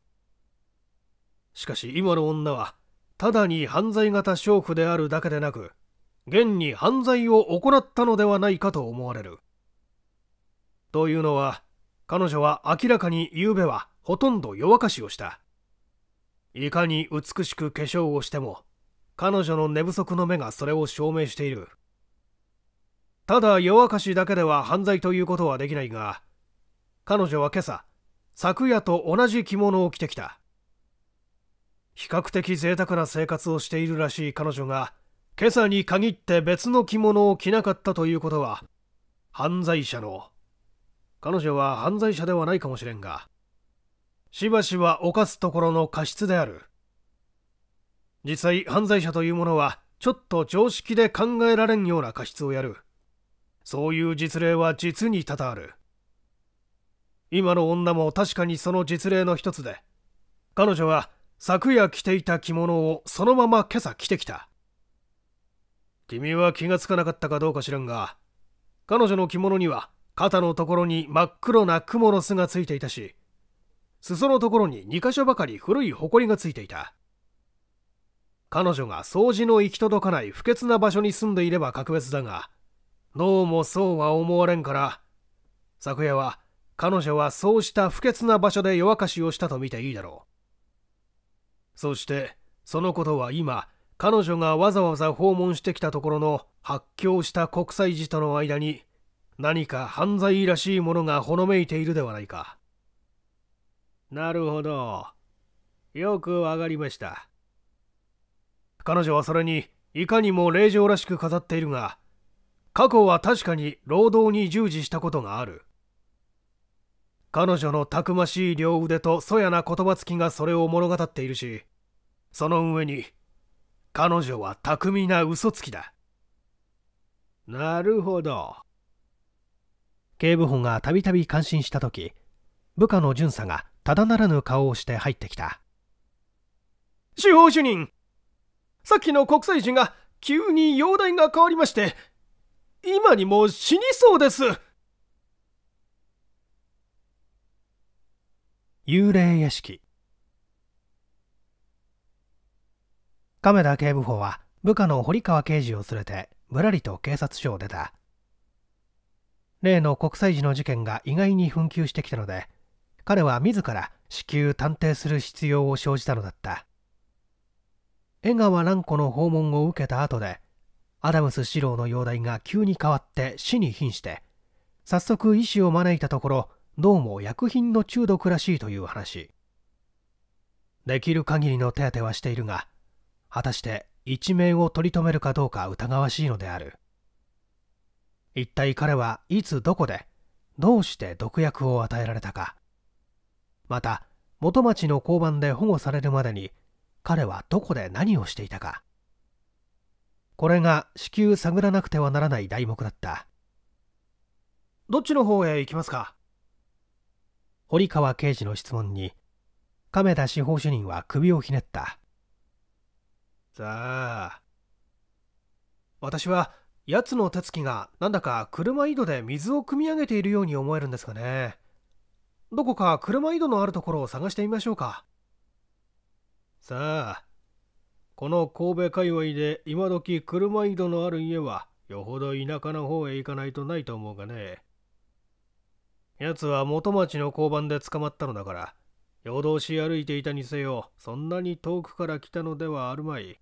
しかし今の女はただに犯罪型娼婦であるだけでなく現に犯罪を行ったのではないかと思われるというのは彼女は明らかに昨夜はほとんど夜明かしをしたいかに美しく化粧をしても彼女の寝不足の目がそれを証明しているただ夜明かしだけでは犯罪ということはできないが彼女は今朝昨夜と同じ着物を着てきた比較的贅沢な生活をしているらしい彼女が今朝に限って別の着物を着なかったということは犯罪者の彼女は犯罪者ではないかもしれんがしばしば犯すところの過失である実際犯罪者というものはちょっと常識で考えられんような過失をやるそういう実例は実に多々ある今の女も確かにその実例の一つで彼女は昨夜着ていた着物をそのまま今朝着てきた君は気がつかなかったかどうか知らんが彼女の着物には肩のところに真っ黒な蜘蛛の巣がついていたし裾のところに2箇所ばかり古い埃がついていた彼女が掃除の行き届かない不潔な場所に住んでいれば格別だがどうもそうは思われんから昨夜は彼女はそうした不潔な場所で夜明かしをしたとみていいだろうそしてそのことは今彼女がわざわざ訪問してきたところの発狂した国際児との間に何か犯罪らしいものがほのめいているではないかなるほどよくわかりました彼女はそれにいかにも令嬢らしく語っているが過去は確かに労働に従事したことがある彼女のたくましい両腕とそやな言葉つきがそれを物語っているし、その上に、彼女は巧みな嘘つきだ。なるほど。警部補がたびたび感心した時、部下の巡査がただならぬ顔をして入ってきた。司法主任さっきの国際人が急に容体が変わりまして、今にも死にそうです幽霊屋敷亀田警部補は部下の堀川刑事を連れてぶらりと警察署を出た例の国際時の事件が意外に紛糾してきたので彼は自ら至急探偵する必要を生じたのだった江川蘭子の訪問を受けた後でアダムス四郎の容体が急に変わって死に瀕して早速医師を招いたところどうも薬品の中毒らしいという話できる限りの手当てはしているが果たして一命を取り留めるかどうか疑わしいのである一体彼はいつどこでどうして毒薬を与えられたかまた元町の交番で保護されるまでに彼はどこで何をしていたかこれが至急探らなくてはならない題目だったどっちの方へ行きますか堀川刑事の質問に亀田司法主任は首をひねったさあ私は奴の手つきがなんだか車井戸で水を汲み上げているように思えるんですがねどこか車井戸のあるところを探してみましょうかさあこの神戸界隈で今時車井戸のある家はよほど田舎の方へ行かないとないと思うがね奴は元町の交番で捕まったのだから、夜通し歩いていたにせよ、そんなに遠くから来たのではあるまい。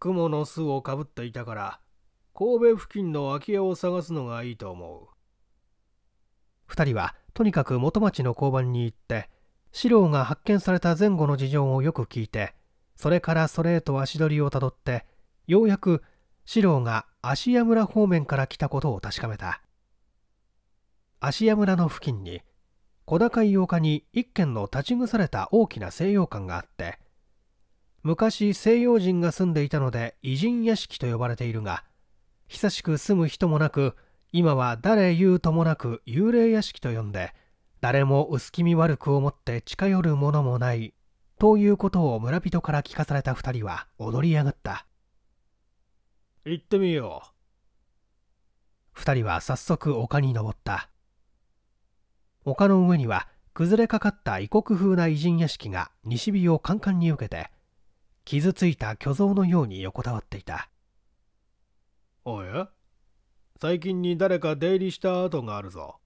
雲の巣をかぶっていたから、神戸付近の空き家を探すのがいいと思う。2人は、とにかく元町の交番に行って、四郎が発見された前後の事情をよく聞いて、それからそれへと足取りをたどって、ようやく四郎が芦屋村方面から来たことを確かめた。芦屋村の付近に小高い丘に一軒の立ち腐れた大きな西洋館があって昔西洋人が住んでいたので偉人屋敷と呼ばれているが久しく住む人もなく今は誰言うともなく幽霊屋敷と呼んで誰も薄気味悪く思って近寄るものもないということを村人から聞かされた2人は踊り上がった行ってみよう2人は早速丘に登った丘の上には崩れかかった異国風な偉人屋敷が西日をカンカンに受けて傷ついた巨像のように横たわっていたおや最近に誰か出入りした跡があるぞ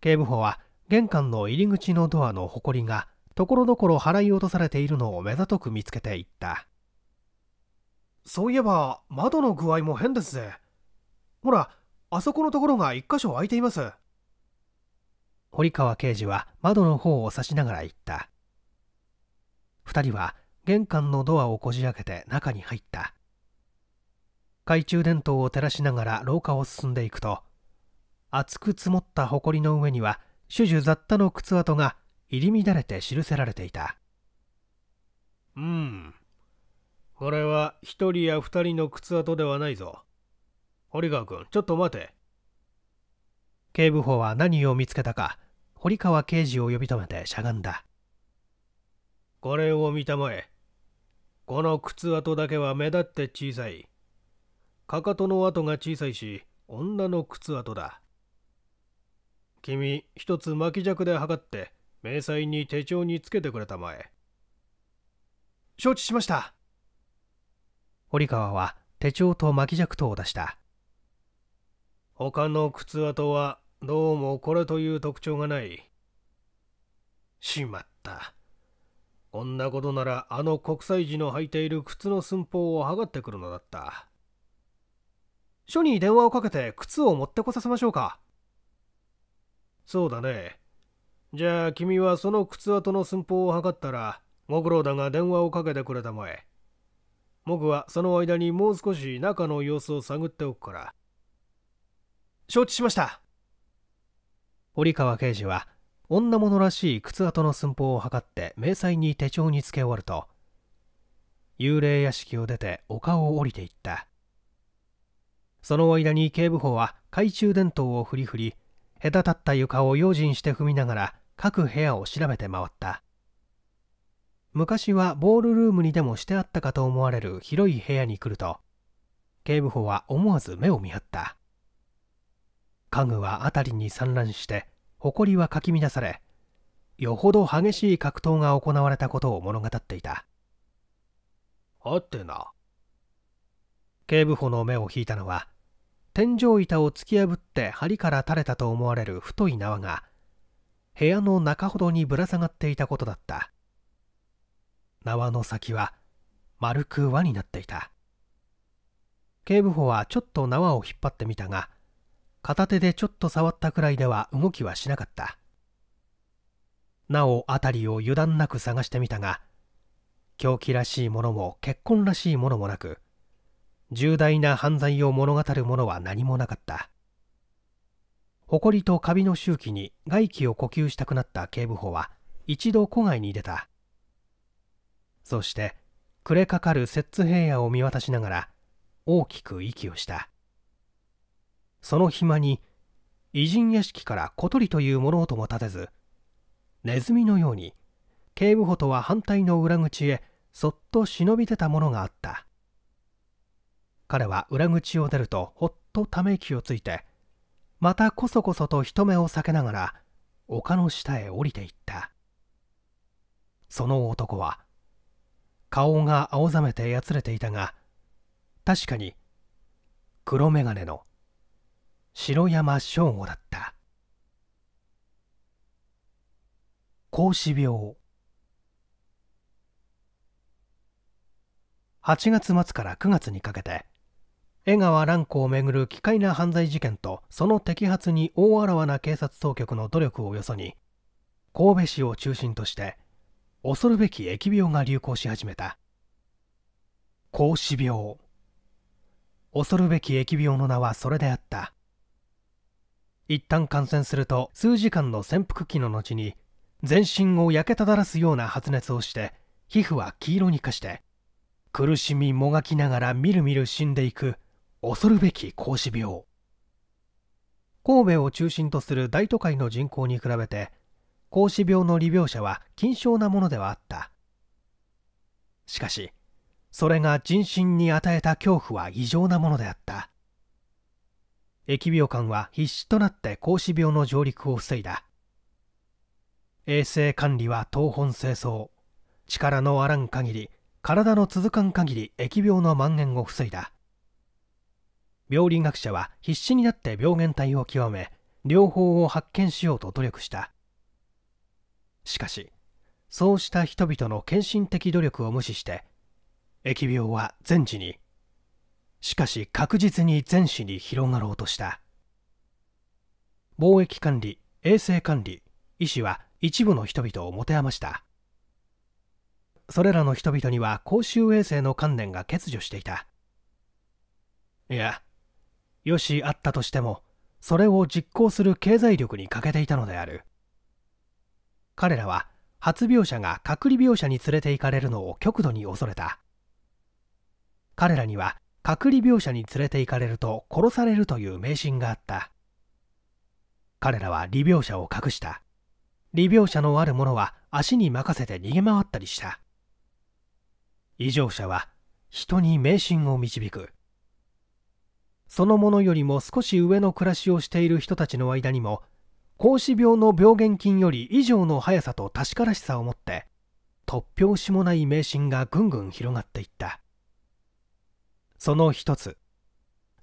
警部補は玄関の入り口のドアの埃がところどころ払い落とされているのを目ざとく見つけていったそういえば窓の具合も変ですぜほらあそこのところが1箇所空いています堀川刑事は窓の方を指しながら言った。2人は玄関のドアをこじ開けて中に入った。懐中電灯を照らしながら廊下を進んでいくと、厚く積もった埃の上には、種々雑多の靴跡が入り乱れて記せられていた。うん。これは一人や二人の靴跡ではないぞ。堀川君、ちょっと待て。警部補は何を見つけたか、堀川刑事を呼び止めてしゃがんだこれを見たまえこの靴跡だけは目立って小さいかかとの跡が小さいし女の靴跡だ君一つ巻き尺で測って明細に手帳につけてくれたまえ承知しました堀川は手帳と巻き尺とを出した他の靴跡はどうもこれという特徴がない。しまった。こんなことならあの国際時の履いている靴の寸法を測ってくるのだった。署に電話をかけて靴を持ってこさせましょうか。そうだね。じゃあ君はその靴跡の寸法を測ったら、ご苦労だが電話をかけてくれたまえ。僕はその間にもう少し中の様子を探っておくから。承知しました。堀川刑事は女物らしい靴跡の寸法を測って迷彩に手帳につけ終わると幽霊屋敷を出て丘を降りていったその間に警部補は懐中電灯を振り振り隔たった床を用心して踏みながら各部屋を調べて回った昔はボールルームにでもしてあったかと思われる広い部屋に来ると警部補は思わず目を見張った家具は辺りに散乱して埃はかき乱されよほど激しい格闘が行われたことを物語っていたはてな警部補の目を引いたのは天井板を突き破って梁から垂れたと思われる太い縄が部屋の中ほどにぶら下がっていたことだった縄の先は丸く輪になっていた警部補はちょっと縄を引っ張ってみたが片手でちょっと触ったくらいでは動きはしなかったなお辺りを油断なく探してみたが狂気らしいものも結婚らしいものもなく重大な犯罪を物語るものは何もなかった埃とカビの周期に外気を呼吸したくなった警部補は一度戸外に出たそして暮れかかる摂津平野を見渡しながら大きく息をしたその暇に偉人屋敷から小鳥という物音も立てずネズミのように警部補とは反対の裏口へそっと忍び出たものがあった彼は裏口を出るとほっとため息をついてまたこそこそと人目を避けながら丘の下へ降りていったその男は顔が青ざめてやつれていたが確かに黒眼鏡の城山正吾だった孔子病8月末から9月にかけて江川蘭子をめぐる奇怪な犯罪事件とその摘発に大あらわな警察当局の努力をよそに神戸市を中心として恐るべき疫病が流行し始めた孔子病恐るべき疫病の名はそれであった一旦感染すると数時間の潜伏期の後に全身を焼けただらすような発熱をして皮膚は黄色に化して苦しみもがきながらみるみる死んでいく恐るべき格子病神戸を中心とする大都会の人口に比べて格子病の利病者は均少なものではあったしかしそれが人心に与えた恐怖は異常なものであった疫病官は必死となって格子病の上陸を防いだ衛生管理は東本清掃力のあらん限り体の続かん限り疫病の蔓延を防いだ病理学者は必死になって病原体を極め両方を発見しようと努力したしかしそうした人々の献身的努力を無視して疫病は全治にしかし確実に全市に広がろうとした貿易管理衛生管理医師は一部の人々を持て余したそれらの人々には公衆衛生の観念が欠如していたいやよしあったとしてもそれを実行する経済力に欠けていたのである彼らは発病者が隔離病者に連れて行かれるのを極度に恐れた彼らには隔離病者に連れて行かれると殺されるという迷信があった彼らは利病者を隠した利病者のある者は足に任せて逃げ回ったりした異常者は人に迷信を導くそのものよりも少し上の暮らしをしている人たちの間にも高子病の病原菌より以上の速さと確からしさを持って突拍子もない迷信がぐんぐん広がっていったその一つ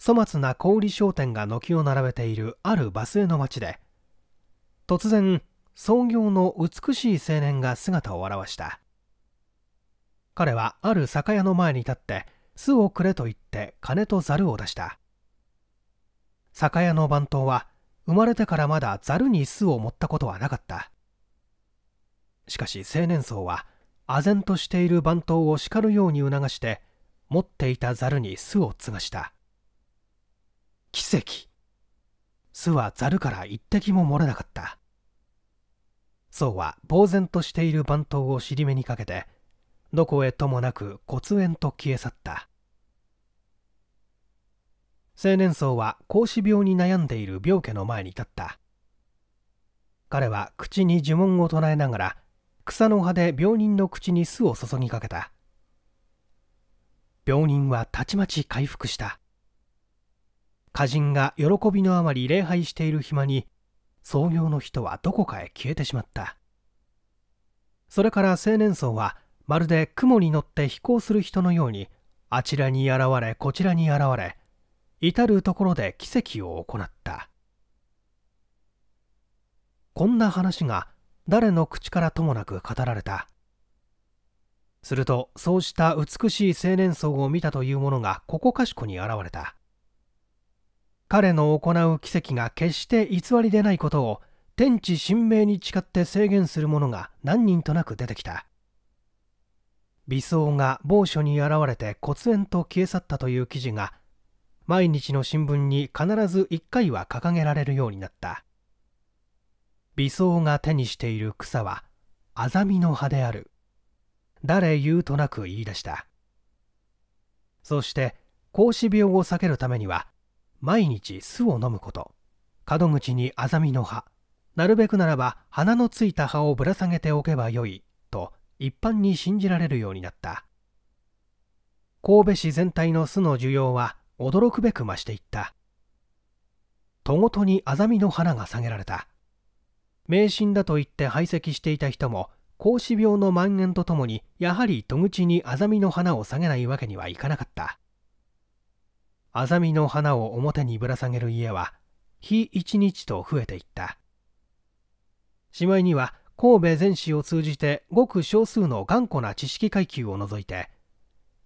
粗末な小売商店が軒を並べているあるバスへの町で突然創業の美しい青年が姿を現した彼はある酒屋の前に立って巣をくれと言って金とざるを出した酒屋の番頭は生まれてからまだざるに巣を盛ったことはなかったしかし青年層は唖然としている番頭を叱るように促して持っていたざるに巣を継がした奇跡巣はざるから一滴も漏れなかった僧は呆然としている番頭を尻目にかけてどこへともなく骨炎と消え去った青年層は孔子病に悩んでいる病家の前に立った彼は口に呪文を唱えながら草の葉で病人の口に巣を注ぎかけた病人はたちまち回復した歌人が喜びのあまり礼拝している暇に創業の人はどこかへ消えてしまったそれから青年層はまるで雲に乗って飛行する人のようにあちらに現れこちらに現れ至る所で奇跡を行ったこんな話が誰の口からともなく語られたするとそうした美しい青年層を見たという者がここかしこに現れた彼の行う奇跡が決して偽りでないことを天地神明に誓って制限する者が何人となく出てきた美僧が某所に現れて忽然と消え去ったという記事が毎日の新聞に必ず1回は掲げられるようになった美僧が手にしている草はアザミの葉である誰言うとなく言い出したそして孔子病を避けるためには毎日酢を飲むこと門口にアザミの葉なるべくならば花のついた葉をぶら下げておけばよいと一般に信じられるようになった神戸市全体の巣の需要は驚くべく増していった戸ごとにアザミの花が下げられた迷信だと言って排斥していた人も格子病の蔓延とともにやはり戸口にアザミの花を下げないわけにはいかなかったアザミの花を表にぶら下げる家は日一日と増えていったしまいには神戸全市を通じてごく少数の頑固な知識階級を除いて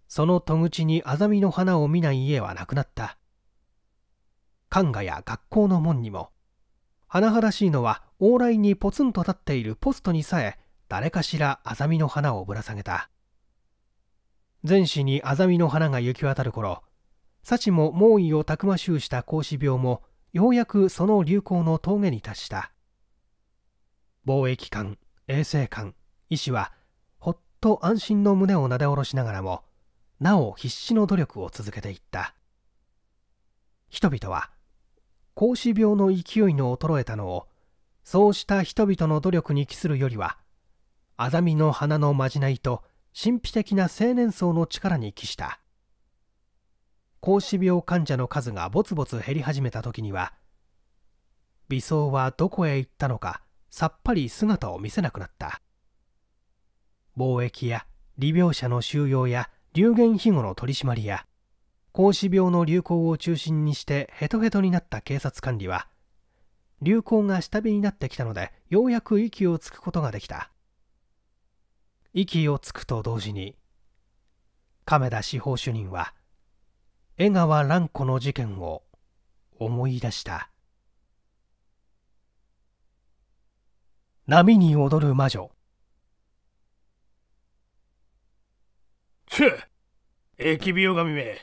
その戸口にアザミの花を見ない家はなくなった看護や学校の門にも甚だしいのは往来にポツンと立っているポストにさえ誰かしらアザミの花をぶら下げた全市にアザミの花が行き渡る頃幸も猛威をたくましゅうした孔子病もようやくその流行の峠に達した貿易官衛生官医師はほっと安心の胸をなで下ろしながらもなお必死の努力を続けていった人々は孔子病の勢いの衰えたのをそうした人々の努力に帰するよりはアザミの花のまじないと神秘的な青年層の力に帰した高子病患者の数がぼつぼつ減り始めた時には美想はどこへ行ったのかさっぱり姿を見せなくなった貿易や利病者の収容や流言庇護の取り締まりや高子病の流行を中心にしてヘトヘトになった警察管理は流行が下火になってきたのでようやく息をつくことができた息をつくと同時に亀田司法主任は江川蘭子の事件を思い出した波に踊る魔女チェ疫病神め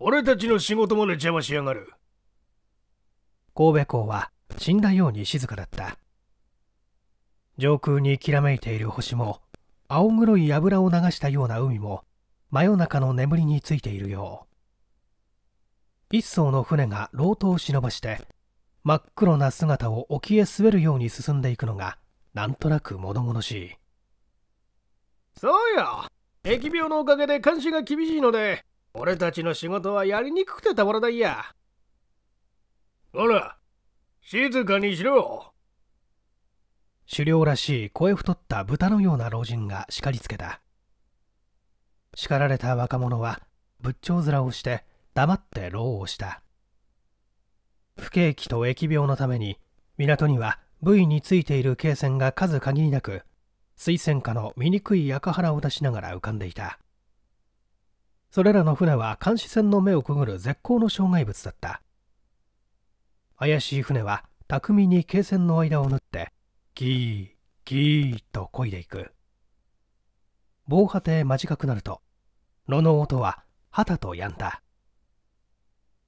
俺たちの仕事まで邪魔しやがる神戸港は死んだように静かだった上空にきらめいている星も青黒い油を流したような海も真夜中の眠りについているよう一艘の船がローを忍ばして真っ黒な姿を沖へ滑るように進んでいくのがなんとなく物々しいそうよ疫病のおかげで監視が厳しいので俺たちの仕事はやりにくくてたまらないやほら静かにしろ狩猟らしい声太った豚のような老人が叱りつけた叱られた若者は仏頂面をして黙って労をした不景気と疫病のために港には部位についている軽船が数限りなく水仙下の醜い赤原を出しながら浮かんでいたそれらの船は監視船の目をくぐる絶好の障害物だった怪しい船は巧みに軽船の間を縫ってギー、ギーと漕いでいく。防波堤間近くなると、炉の音は旗とやんだ。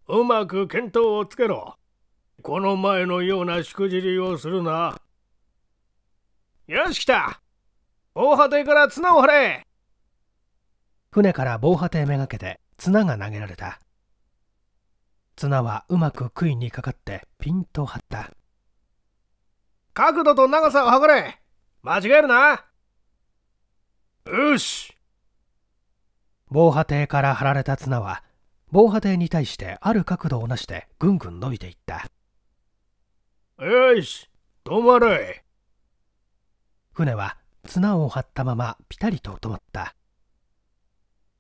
うまく見当をつけろ。この前のようなしくじりをするな。よし来た防波堤から綱を張れ船から防波堤めがけて綱が投げられた。綱はうまく杭にかかってピンと張った。角度と長さを測れ間違えるなよし防波堤から張られた綱は防波堤に対してある角度をなしてぐんぐん伸びていったよし止まれ船は綱を張ったままピタリと止まった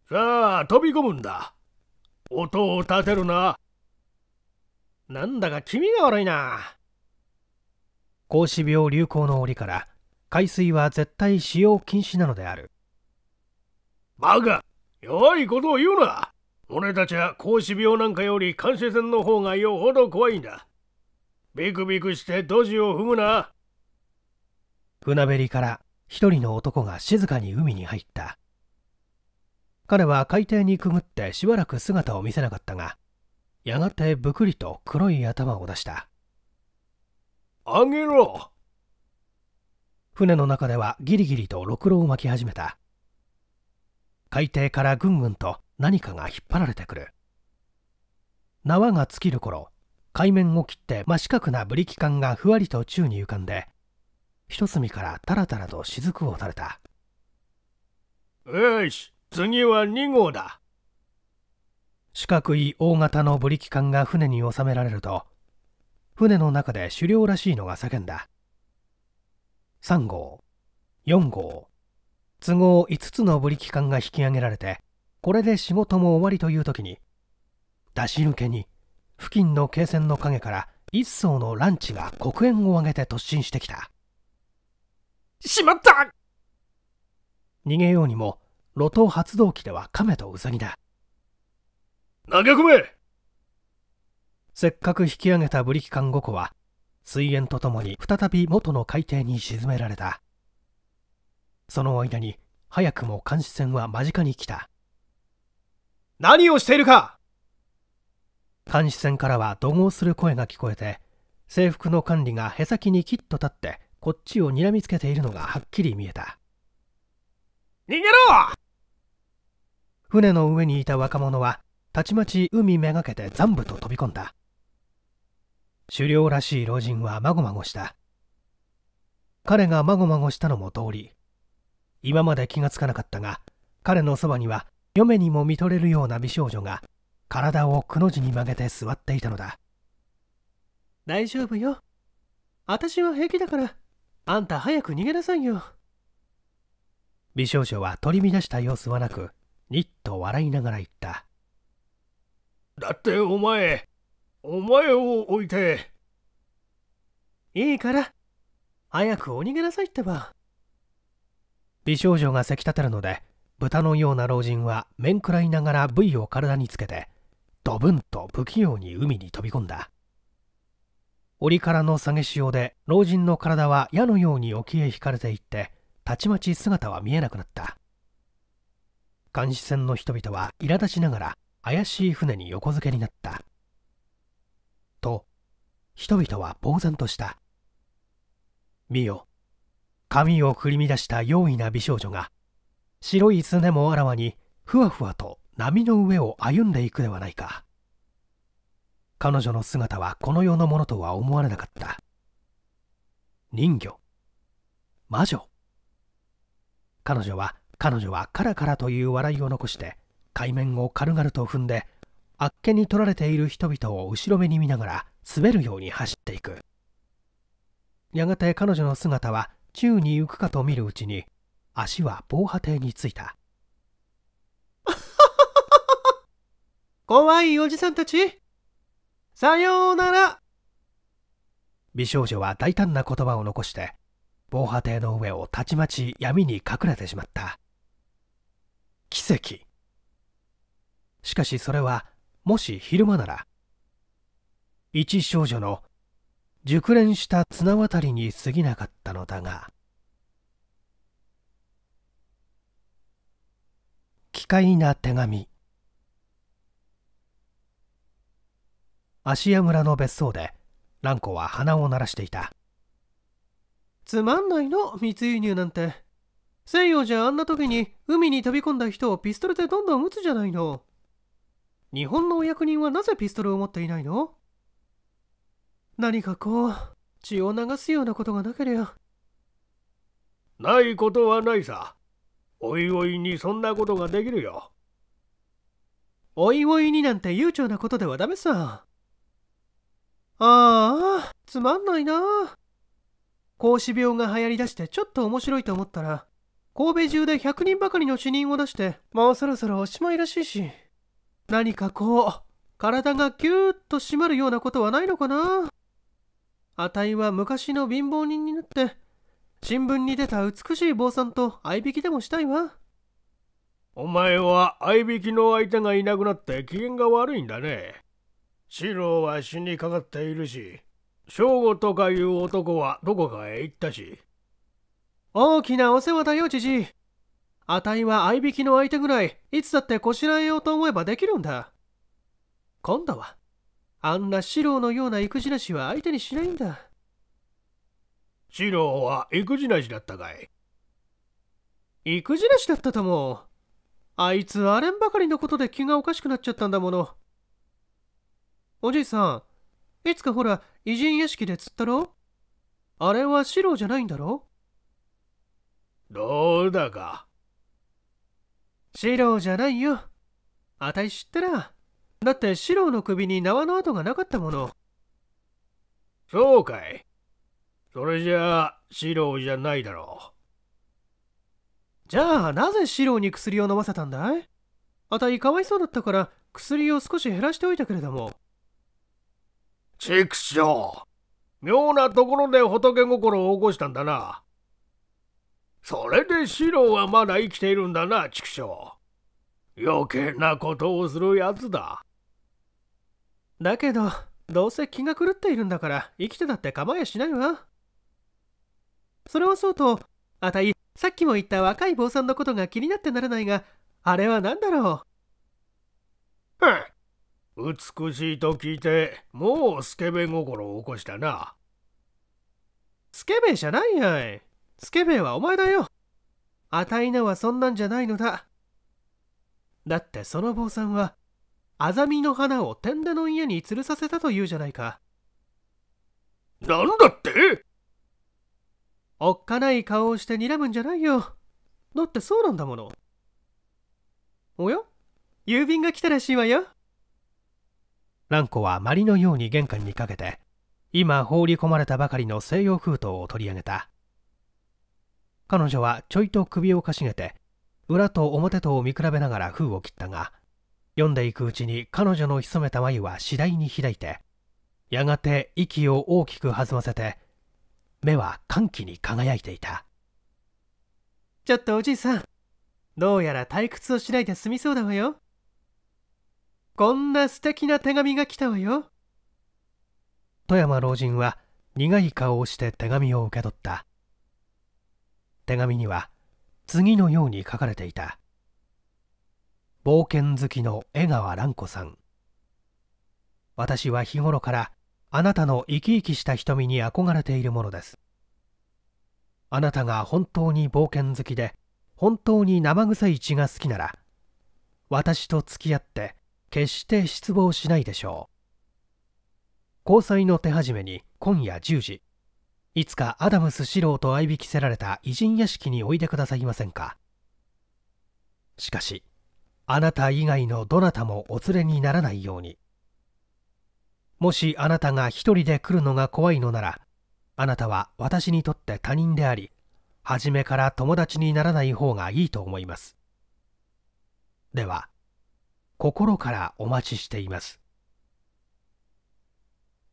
さあ飛び込むんだ音を立てるななんだか気味が悪いな孔子病流行の折から海水は絶対使用禁止なのであるバカ弱いことを言うな俺たちは孔子病なんかより監視船の方がよほど怖いんだビクビクしてドジを踏むな船べりから一人の男が静かに海に入った彼は海底にくぐってしばらく姿を見せなかったがやがてぶくりと黒い頭を出したあげろ船の中ではギリギリとろくろを巻き始めた海底からぐんぐんと何かが引っ張られてくる縄が尽きる頃海面を切って真四角なブリキ管がふわりと宙に浮かんで一隅からタラタラと雫を垂れたよし次は2号だ四角い大型のブリキ管が船に収められると船の中で狩猟らしいのが叫んだ3号4号都合5つのブリキ艦が引き上げられてこれで仕事も終わりという時に出し抜けに付近の桂船の陰から一艘のランチが黒煙を上げて突進してきたしまった逃げようにも路頭発動機では亀とウサギだ投げ込めせっかく引き上げたブリキ缶5個は水煙とともに再び元の海底に沈められたその間に早くも監視船は間近に来た何をしているか監視船からは怒号する声が聞こえて制服の管理がへさきにきっと立ってこっちをにらみつけているのがはっきり見えた逃げろ船の上にいた若者はたちまち海めがけて残部と飛び込んだ狩猟らしい老人はまごまごした彼がまごまごしたのも通り今まで気がつかなかったが彼のそばには嫁にも見とれるような美少女が体をくの字に曲げて座っていたのだ大丈夫よ私は平気だからあんた早く逃げなさいよ美少女は取り乱した様子はなくニッと笑いながら言っただってお前お前を置いていいから早くお逃げなさいってば美少女がせき立てるので豚のような老人は面食らいながら部位を体につけてドブンと不器用に海に飛び込んだ檻からの下げ潮で老人の体は矢のように沖へ引かれていってたちまち姿は見えなくなった監視船の人々は苛立ちながら怪しい船に横付けになった人々は呆然とした見よ髪を振り乱した容易な美少女が白いすねもあらわにふわふわと波の上を歩んでいくではないか彼女の姿はこの世のものとは思われなかった人魚魔女彼女は彼女はカラカラという笑いを残して海面を軽々と踏んであっけに取られている人々を後ろ目に見ながら滑るように走っていくやがて彼女の姿は宙に浮くかと見るうちに足は防波堤についた 怖いおじさんたちさようなら美少女は大胆な言葉を残して防波堤の上をたちまち闇に隠れてしまった奇跡しかしそれはもし昼間なら一少女の熟練した綱渡りに過ぎなかったのだが奇怪な手紙芦屋村の別荘で蘭子は鼻を鳴らしていたつまんないの密輸入なんて西洋じゃあんな時に海に飛び込んだ人をピストルでどんどん撃つじゃないの日本のお役人はなぜピストルを持っていないの何かこう血を流すようなことがなければないことはないさおいおいにそんなことができるよおいおいになんて悠長なことではダメさああつまんないな孔子病が流行りだしてちょっと面白いと思ったら神戸中で100人ばかりの死人を出してもうそろそろおしまいらしいし何かこう体がキューッと締まるようなことはないのかなあたいは昔の貧乏人になって、新聞に出た美しい坊さんと合いびきでもしたいわ。お前は合いびきの相手がいなくなって機嫌が悪いんだね。四郎は死にかかっているし、正吾とかいう男はどこかへ行ったし。大きなお世話だよ、じじい。あたいは合いびきの相手ぐらい、いつだってこしらえようと思えばできるんだ。今度はあんな四郎のような育児なしは相手にしないんだ。四郎は育児なしだったかい育児なしだったとも。あいつあれんばかりのことで気がおかしくなっちゃったんだもの。おじいさん、いつかほら、偉人屋敷で釣ったろあれは四郎じゃないんだろどうだか。四郎じゃないよ。あたい知ったら。だって四郎の首に縄の跡がなかったものそうかいそれじゃあ四郎じゃないだろうじゃあなぜ四郎に薬を飲ませたんだいあたいかわいそうだったから薬を少し減らしておいたけれども畜生妙なところで仏心を起こしたんだなそれで四郎はまだ生きているんだな畜生余計なことをするやつだだけどどうせ気が狂っているんだから生きてたって構えしないわそれはそうとあたいさっきも言った若い坊さんのことが気になってならないがあれは何だろう美しいと聞いてもうスケベ心を起こしたなスケベじゃないやいスケベはお前だよあたいのはそんなんじゃないのだだってその坊さんはアザミの花を天田の家に吊るさせたというじゃないかなんだっておっかない顔をして睨むんじゃないよだってそうなんだものおや郵便が来たらしいわよ蘭子はまりのように玄関にかけて今放り込まれたばかりの西洋封筒を取り上げた彼女はちょいと首をかしげて裏と表とを見比べながら封を切ったが読んでいくうちに彼女の潜めた眉は次第に開いてやがて息を大きく弾ませて目は歓喜に輝いていたちょっとおじいさんどうやら退屈をしないで済みそうだわよこんな素敵な手紙が来たわよ富山老人は苦い顔をして手紙を受け取った手紙には次のように書かれていた冒険好きの江川蘭子さん私は日頃からあなたの生き生きした瞳に憧れているものですあなたが本当に冒険好きで本当に生臭い血が好きなら私と付き合って決して失望しないでしょう交際の手始めに今夜10時いつかアダムス四郎と相引きせられた偉人屋敷においでくださいませんかしかしあなた以外のどなたもお連れにならないようにもしあなたが一人で来るのが怖いのならあなたは私にとって他人であり初めから友達にならない方がいいと思いますでは心からお待ちしています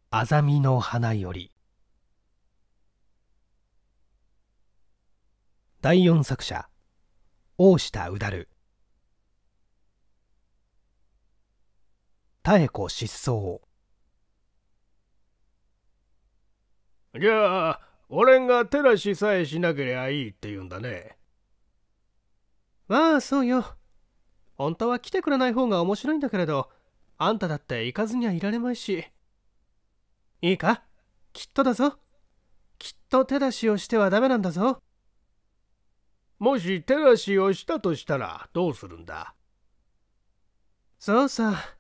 あざみの花より第4作者大下うだる妙子失踪じゃあ俺が手出しさえしなけりゃいいって言うんだねまあそうよ本当は来てくれない方が面白いんだけれどあんただって行かずにはいられまいしいいかきっとだぞきっと手出しをしてはダメなんだぞもし手出しをしたとしたらどうするんだそうさ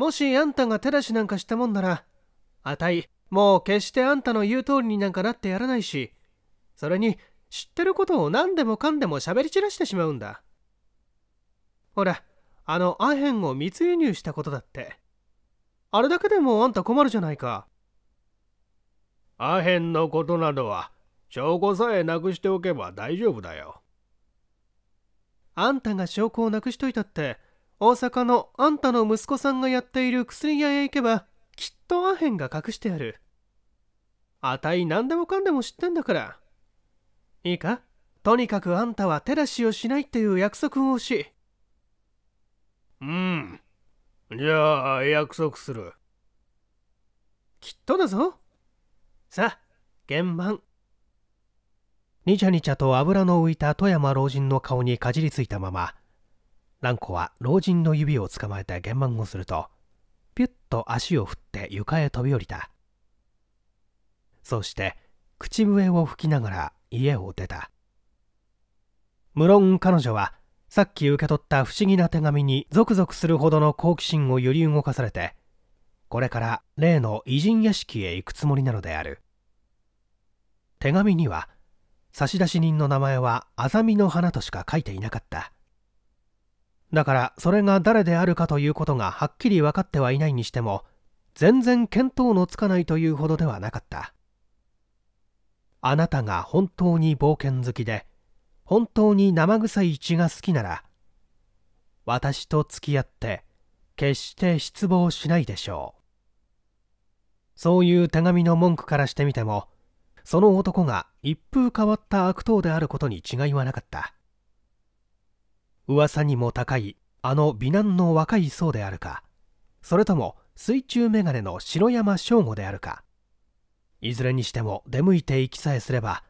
もしあんたが手出しなんかしたもんなら、あたい、もう決してあんたの言う通りになんかなってやらないし、それに、知ってることを何でもかんでも喋り散らしてしまうんだ。ほら、あのアヘンを密輸入したことだって。あれだけでもあんた困るじゃないか。アヘンのことなどは、証拠さえなくしておけば大丈夫だよ。あんたが証拠をなくしといたって、大阪のあんたの息子さんがやっている薬屋へ行けばきっとアヘンが隠してあるあたい何でもかんでも知ってんだからいいかとにかくあんたは手出しをしないっていう約束をしうんじゃあ約束するきっとだぞさあ現盤にちゃにちゃと油の浮いた富山老人の顔にかじりついたまま蘭子は老人の指を捕まえて幻満をするとピュッと足を振って床へ飛び降りたそして口笛を吹きながら家を出た無論彼女はさっき受け取った不思議な手紙にゾクゾクするほどの好奇心を揺り動かされてこれから例の偉人屋敷へ行くつもりなのである手紙には差出人の名前は「あざみの花」としか書いていなかっただからそれが誰であるかということがはっきり分かってはいないにしても全然見当のつかないというほどではなかったあなたが本当に冒険好きで本当に生臭い血が好きなら私と付き合って決して失望しないでしょうそういう手紙の文句からしてみてもその男が一風変わった悪党であることに違いはなかった噂にも高いあの美男の若い僧であるかそれとも水中眼鏡の城山正吾であるかいずれにしても出向いて行きさえすれば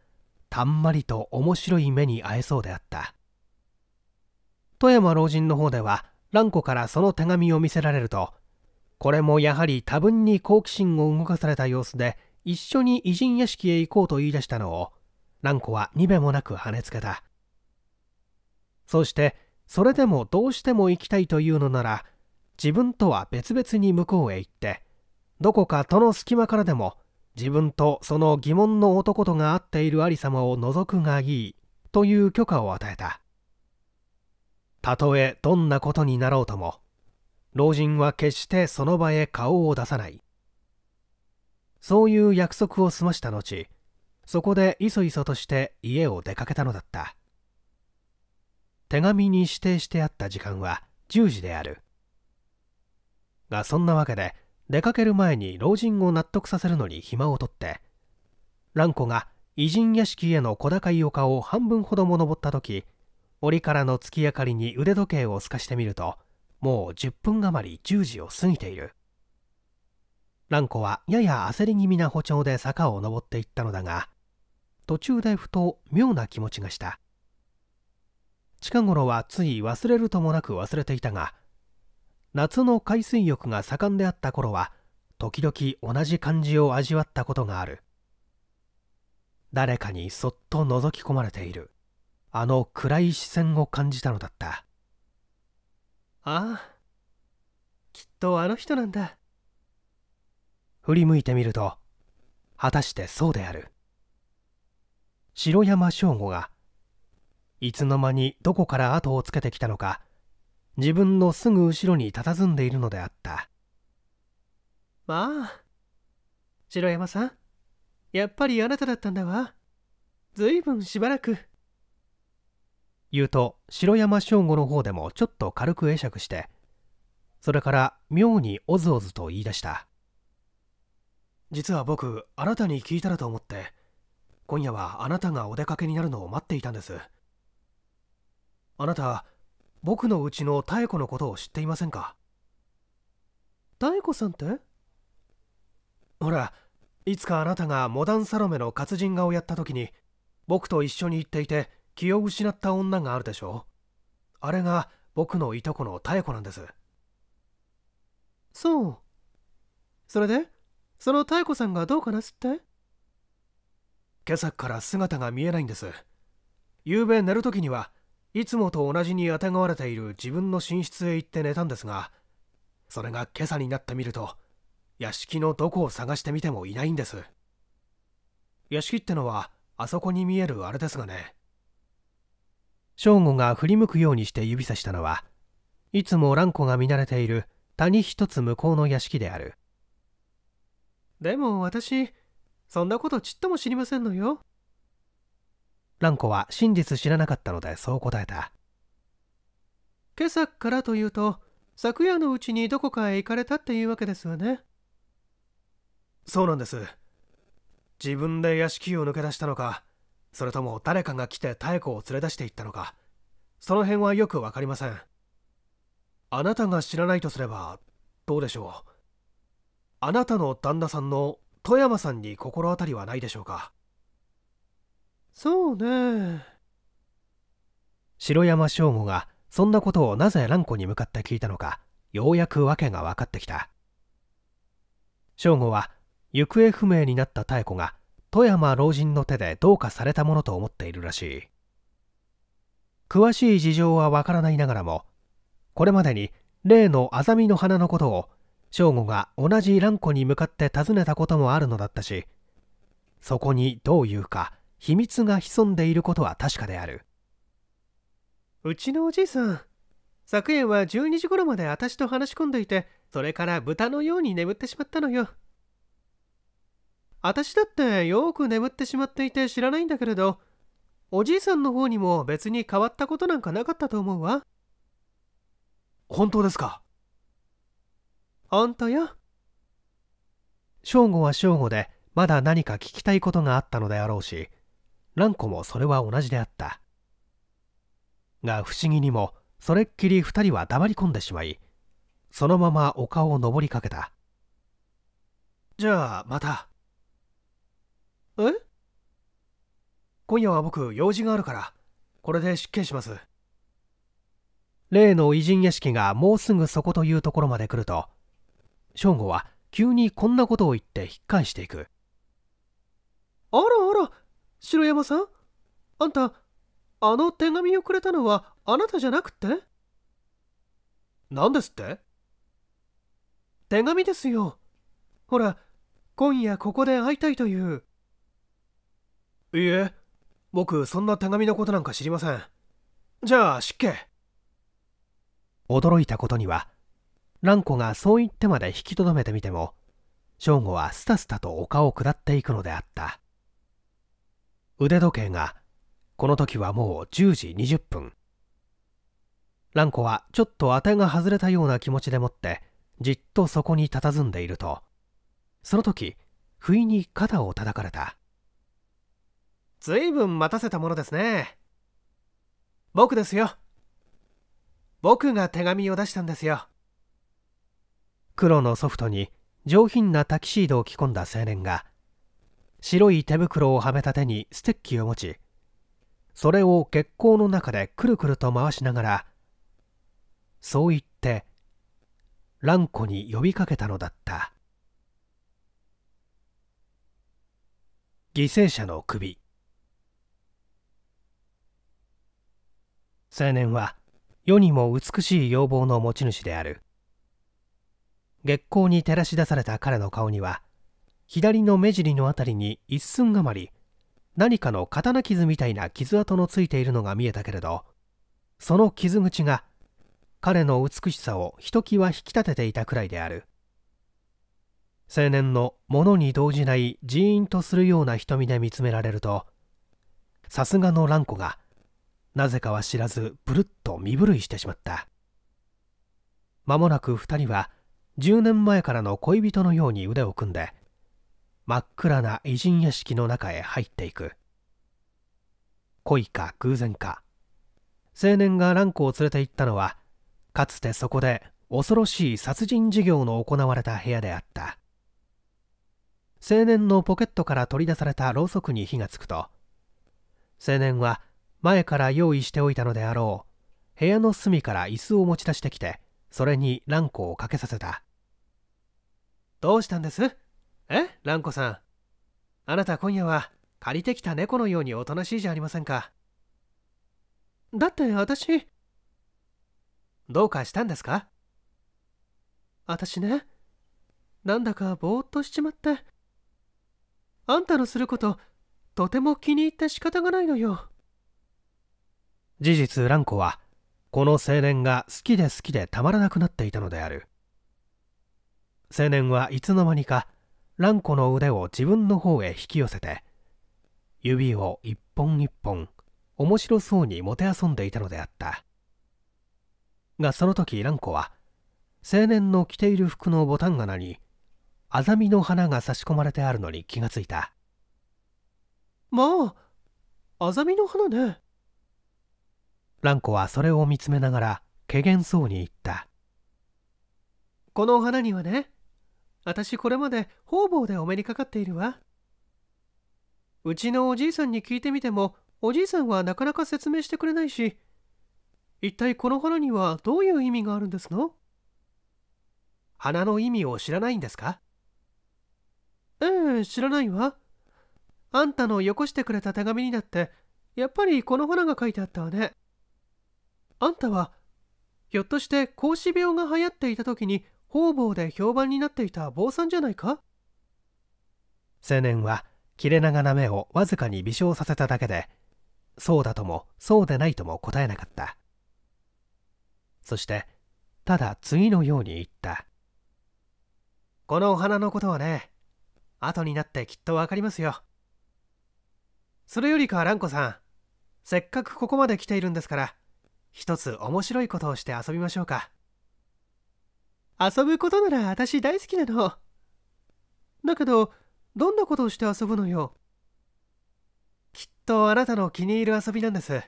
たんまりと面白い目に会えそうであった富山老人の方では蘭子からその手紙を見せられるとこれもやはり多分に好奇心を動かされた様子で一緒に偉人屋敷へ行こうと言い出したのを蘭子はにべもなく跳ねつけたそしてそれでもどうしても行きたいというのなら自分とは別々に向こうへ行ってどこか戸の隙間からでも自分とその疑問の男とが会っている有様を覗くがいいという許可を与えたたとえどんなことになろうとも老人は決してその場へ顔を出さないそういう約束を済ました後そこでいそいそとして家を出かけたのだった手紙に指定してあった時間は10時であるがそんなわけで出かける前に老人を納得させるのに暇を取って蘭子が偉人屋敷への小高い丘を半分ほども登った時折からの月明かりに腕時計を透かしてみるともう10分余り10時を過ぎている蘭子はやや焦り気味な歩調で坂を登っていったのだが途中でふと妙な気持ちがした近頃はつい忘れるともなく忘れていたが夏の海水浴が盛んであった頃は時々同じ感じを味わったことがある誰かにそっと覗き込まれているあの暗い視線を感じたのだったああきっとあの人なんだ振り向いてみると果たしてそうである城山正吾がいつの間にどこから後をつけてきたのか自分のすぐ後ろに佇んでいるのであったまあ城山さんやっぱりあなただったんだわずいぶんしばらく言うと城山翔吾の方でもちょっと軽く会釈してそれから妙におずおずと言い出した実は僕あなたに聞いたらと思って今夜はあなたがお出かけになるのを待っていたんですあなた僕のうちの妙子のことを知っていませんか妙子さんってほらいつかあなたがモダンサロメの活人画をやった時に僕と一緒に行っていて気を失った女があるでしょうあれが僕のいとこの妙子なんですそうそれでその妙子さんがどうかなすって今朝から姿が見えないんです昨夜寝る時にはいつもと同じにあてがわれている自分の寝室へ行って寝たんですがそれが今朝になってみると屋敷のどこを探してみてもいないんです屋敷ってのはあそこに見えるあれですがね正吾が振り向くようにして指さしたのはいつも蘭子が見慣れている谷一つ向こうの屋敷であるでも私そんなことちっとも知りませんのよ蘭子は真実知らなかったのでそう答えた今朝からというと昨夜のうちにどこかへ行かれたっていうわけですわねそうなんです自分で屋敷を抜け出したのかそれとも誰かが来て妙子を連れ出していったのかその辺はよく分かりませんあなたが知らないとすればどうでしょうあなたの旦那さんの富山さんに心当たりはないでしょうかそうね城山省吾がそんなことをなぜ蘭子に向かって聞いたのかようやく訳が分かってきた正吾は行方不明になった妙子が富山老人の手でどうかされたものと思っているらしい詳しい事情はわからないながらもこれまでに例のあざみの花のことを正吾が同じ蘭子に向かって尋ねたこともあるのだったしそこにどういうか秘密が潜んでいることは確かであるうちのおじいさん昨夜は12時頃まで私と話し込んでいてそれから豚のように眠ってしまったのよ私だってよく眠ってしまっていて知らないんだけれどおじいさんの方にも別に変わったことなんかなかったと思うわ本当ですか本当よ正午は正午でまだ何か聞きたいことがあったのであろうし蘭子もそれは同じであったが不思議にもそれっきり2人は黙り込んでしまいそのまま丘を登りかけたじゃあまたえ今夜は僕用事があるからこれで失敬します例の偉人屋敷がもうすぐそこというところまで来ると省吾は急にこんなことを言って引っ返していくあらあら城山さんあんたあの手紙をくれたのはあなたじゃなくって何ですって手紙ですよほら今夜ここで会いたいといういいえ僕そんな手紙のことなんか知りませんじゃあ失敬驚いたことには蘭子がそう言ってまで引き留めてみても正吾はすたすたと丘を下っていくのであった腕時計がこの時はもう10時20分蘭子はちょっと当てが外れたような気持ちでもってじっとそこに佇んでいるとその時不意に肩を叩かれたずいぶん待たせたものですね僕ですよ僕が手紙を出したんですよ黒のソフトに上品なタキシードを着込んだ青年が白い手袋をはめた手にステッキを持ちそれを月光の中でくるくると回しながらそう言って蘭子に呼びかけたのだった犠牲者の首青年は世にも美しい要望の持ち主である月光に照らし出された彼の顔には左の目尻のあたりに一寸余り何かの刀傷みたいな傷跡のついているのが見えたけれどその傷口が彼の美しさをひときわ引き立てていたくらいである青年の物に動じないジーンとするような瞳で見つめられるとさすがの蘭子がなぜかは知らずブルっと身震いしてしまった間もなく2人は10年前からの恋人のように腕を組んで真っ暗な偉人屋敷の中へ入っていく恋か偶然か青年が蘭子を連れて行ったのはかつてそこで恐ろしい殺人事業の行われた部屋であった青年のポケットから取り出されたろうそくに火がつくと青年は前から用意しておいたのであろう部屋の隅から椅子を持ち出してきてそれに蘭子をかけさせたどうしたんですえ蘭子さんあなた今夜は借りてきた猫のようにおとなしいじゃありませんかだって私どうかしたんですか私ねなんだかぼーっとしちまってあんたのすることとても気に入って仕方がないのよ事実蘭子はこの青年が好きで好きでたまらなくなっていたのである青年はいつの間にか蘭子の腕を自分の方へ引き寄せて指を一本一本面白そうにもてあそんでいたのであったがその時蘭子は青年の着ている服のボタン棚にアザミの花が差し込まれてあるのに気がついたまあアザミの花ね蘭子はそれを見つめながらけげんそうに言ったこの花にはね私これまで方々でお目にかかっているわうちのおじいさんに聞いてみてもおじいさんはなかなか説明してくれないし一体この花にはどういう意味があるんですの花の意味を知らないんですかええ知らないわあんたのよこしてくれた手紙にだってやっぱりこの花が書いてあったわねあんたはひょっとして格子病が流行っていた時に方々で評判になっていた坊さんじゃないか青年は切れ長な目をわずかに微笑させただけでそうだともそうでないとも答えなかったそしてただ次のように言ったこのお花のことはね後になってきっと分かりますよそれよりか蘭子さんせっかくここまで来ているんですから一つ面白いことをして遊びましょうか遊ぶことなら私大好きなの。だけど、どんなことをして遊ぶのよ。きっとあなたの気に入る遊びなんです。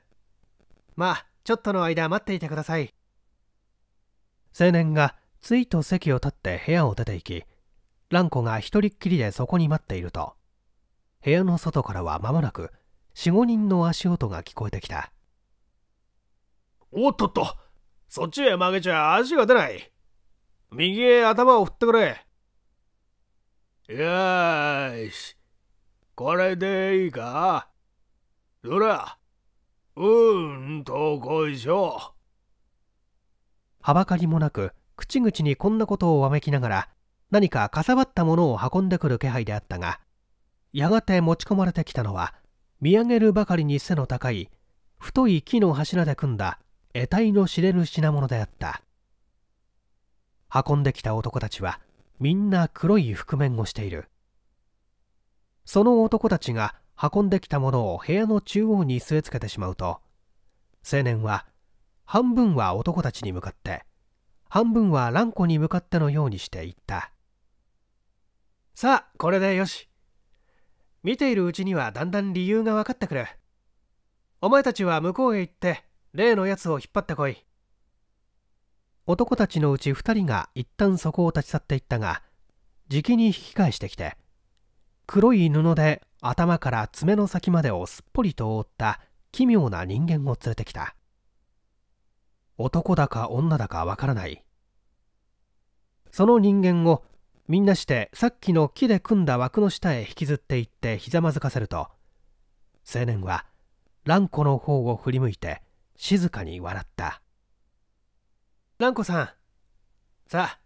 まあ、ちょっとの間待っていてください。青年がついと席を立って部屋を出て行き、蘭子が一人っきりでそこに待っていると、部屋の外からは間もなく4、5人の足音が聞こえてきた。おっとっと、そっちへ曲げちゃ足が出ない。右へ頭を振ってくれ。よし。これでいいかそら、うんとこいしょ。はばかりもなく、口々にこんなことをわめきながら、何かかさばったものを運んでくる気配であったが、やがて持ち込まれてきたのは、見上げるばかりに背の高い、太い木の柱で組んだ、得体の知れぬ品物であった。運んできた男たちはみんな黒い覆面をしているその男たちが運んできたものを部屋の中央に据え付けてしまうと青年は半分は男たちに向かって半分は蘭子に向かってのようにして言ったさあこれでよし見ているうちにはだんだん理由が分かってくるお前たちは向こうへ行って例のやつを引っ張ってこい男たちのうち2人が一旦そこを立ち去っていったがじきに引き返してきて黒い布で頭から爪の先までをすっぽりと覆った奇妙な人間を連れてきた男だか女だかわからないその人間をみんなしてさっきの木で組んだ枠の下へ引きずっていってひざまずかせると青年は蘭子の方を振り向いて静かに笑った蘭子さんさあ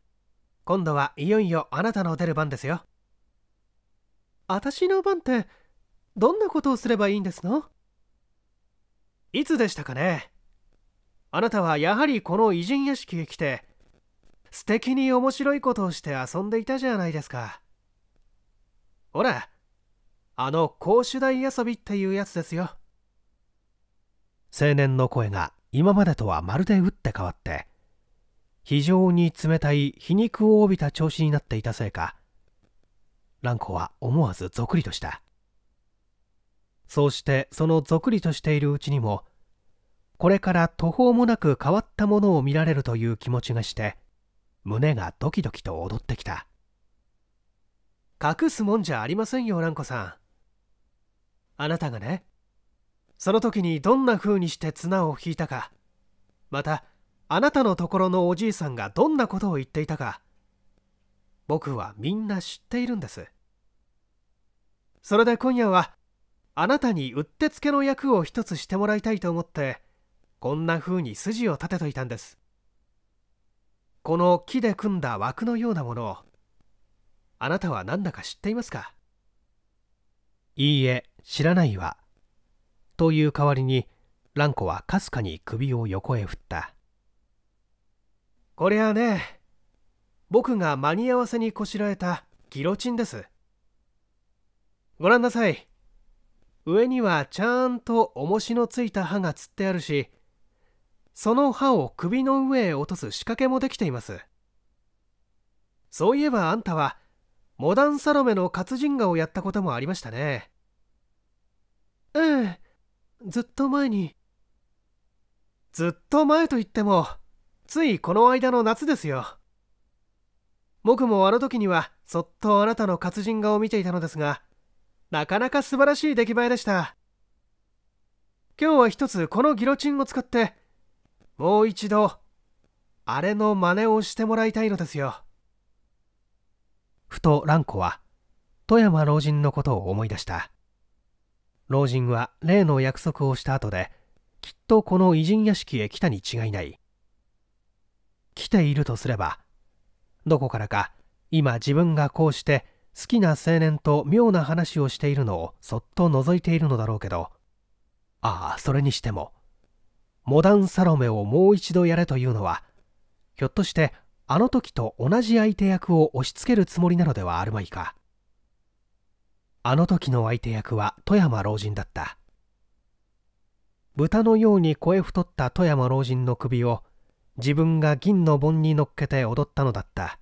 今度はいよいよあなたの出る番ですよ私の番ってどんなことをすればいいんですのいつでしたかねあなたはやはりこの偉人屋敷へ来て素敵に面白いことをして遊んでいたじゃないですかほらあの公主台遊びっていうやつですよ青年の声が今までとはまるで打って変わって非常に冷たい皮肉を帯びた調子になっていたせいか蘭子は思わずぞくりとしたそうしてそのぞくりとしているうちにもこれから途方もなく変わったものを見られるという気持ちがして胸がドキドキと踊ってきた隠すもんじゃありませんよ蘭子さんあなたがねその時にどんな風にして綱を引いたかまたあなたのところのおじいさんがどんなことを言っていたか僕はみんな知っているんですそれで今夜はあなたにうってつけの役を一つしてもらいたいと思ってこんな風に筋を立てといたんですこの木で組んだ枠のようなものをあなたは何だか知っていますかいいえ知らないわという代わりに蘭子はかすかに首を横へ振ったこれはね僕が間に合わせにこしらえたギロチンですご覧なさい上にはちゃんと重しのついた刃がつってあるしその刃を首の上へ落とす仕掛けもできていますそういえばあんたはモダンサロメの活人画をやったこともありましたねええずっと前にずっと前といってもついこの間の夏ですよ僕もあの時にはそっとあなたの活人画を見ていたのですがなかなか素晴らしい出来栄えでした今日は一つこのギロチンを使ってもう一度あれの真似をしてもらいたいのですよふと蘭子は富山老人のことを思い出した老人は例の約束をした後できっとこの偉人屋敷へ来たに違いない来ているとすればどこからか今自分がこうして好きな青年と妙な話をしているのをそっと覗いているのだろうけどああそれにしてもモダンサロメをもう一度やれというのはひょっとしてあの時と同じ相手役を押し付けるつもりなのではあるまいかあの時の相手役は富山老人だった豚のように声太った富山老人の首を自分が銀の盆に乗っけて踊ったのだった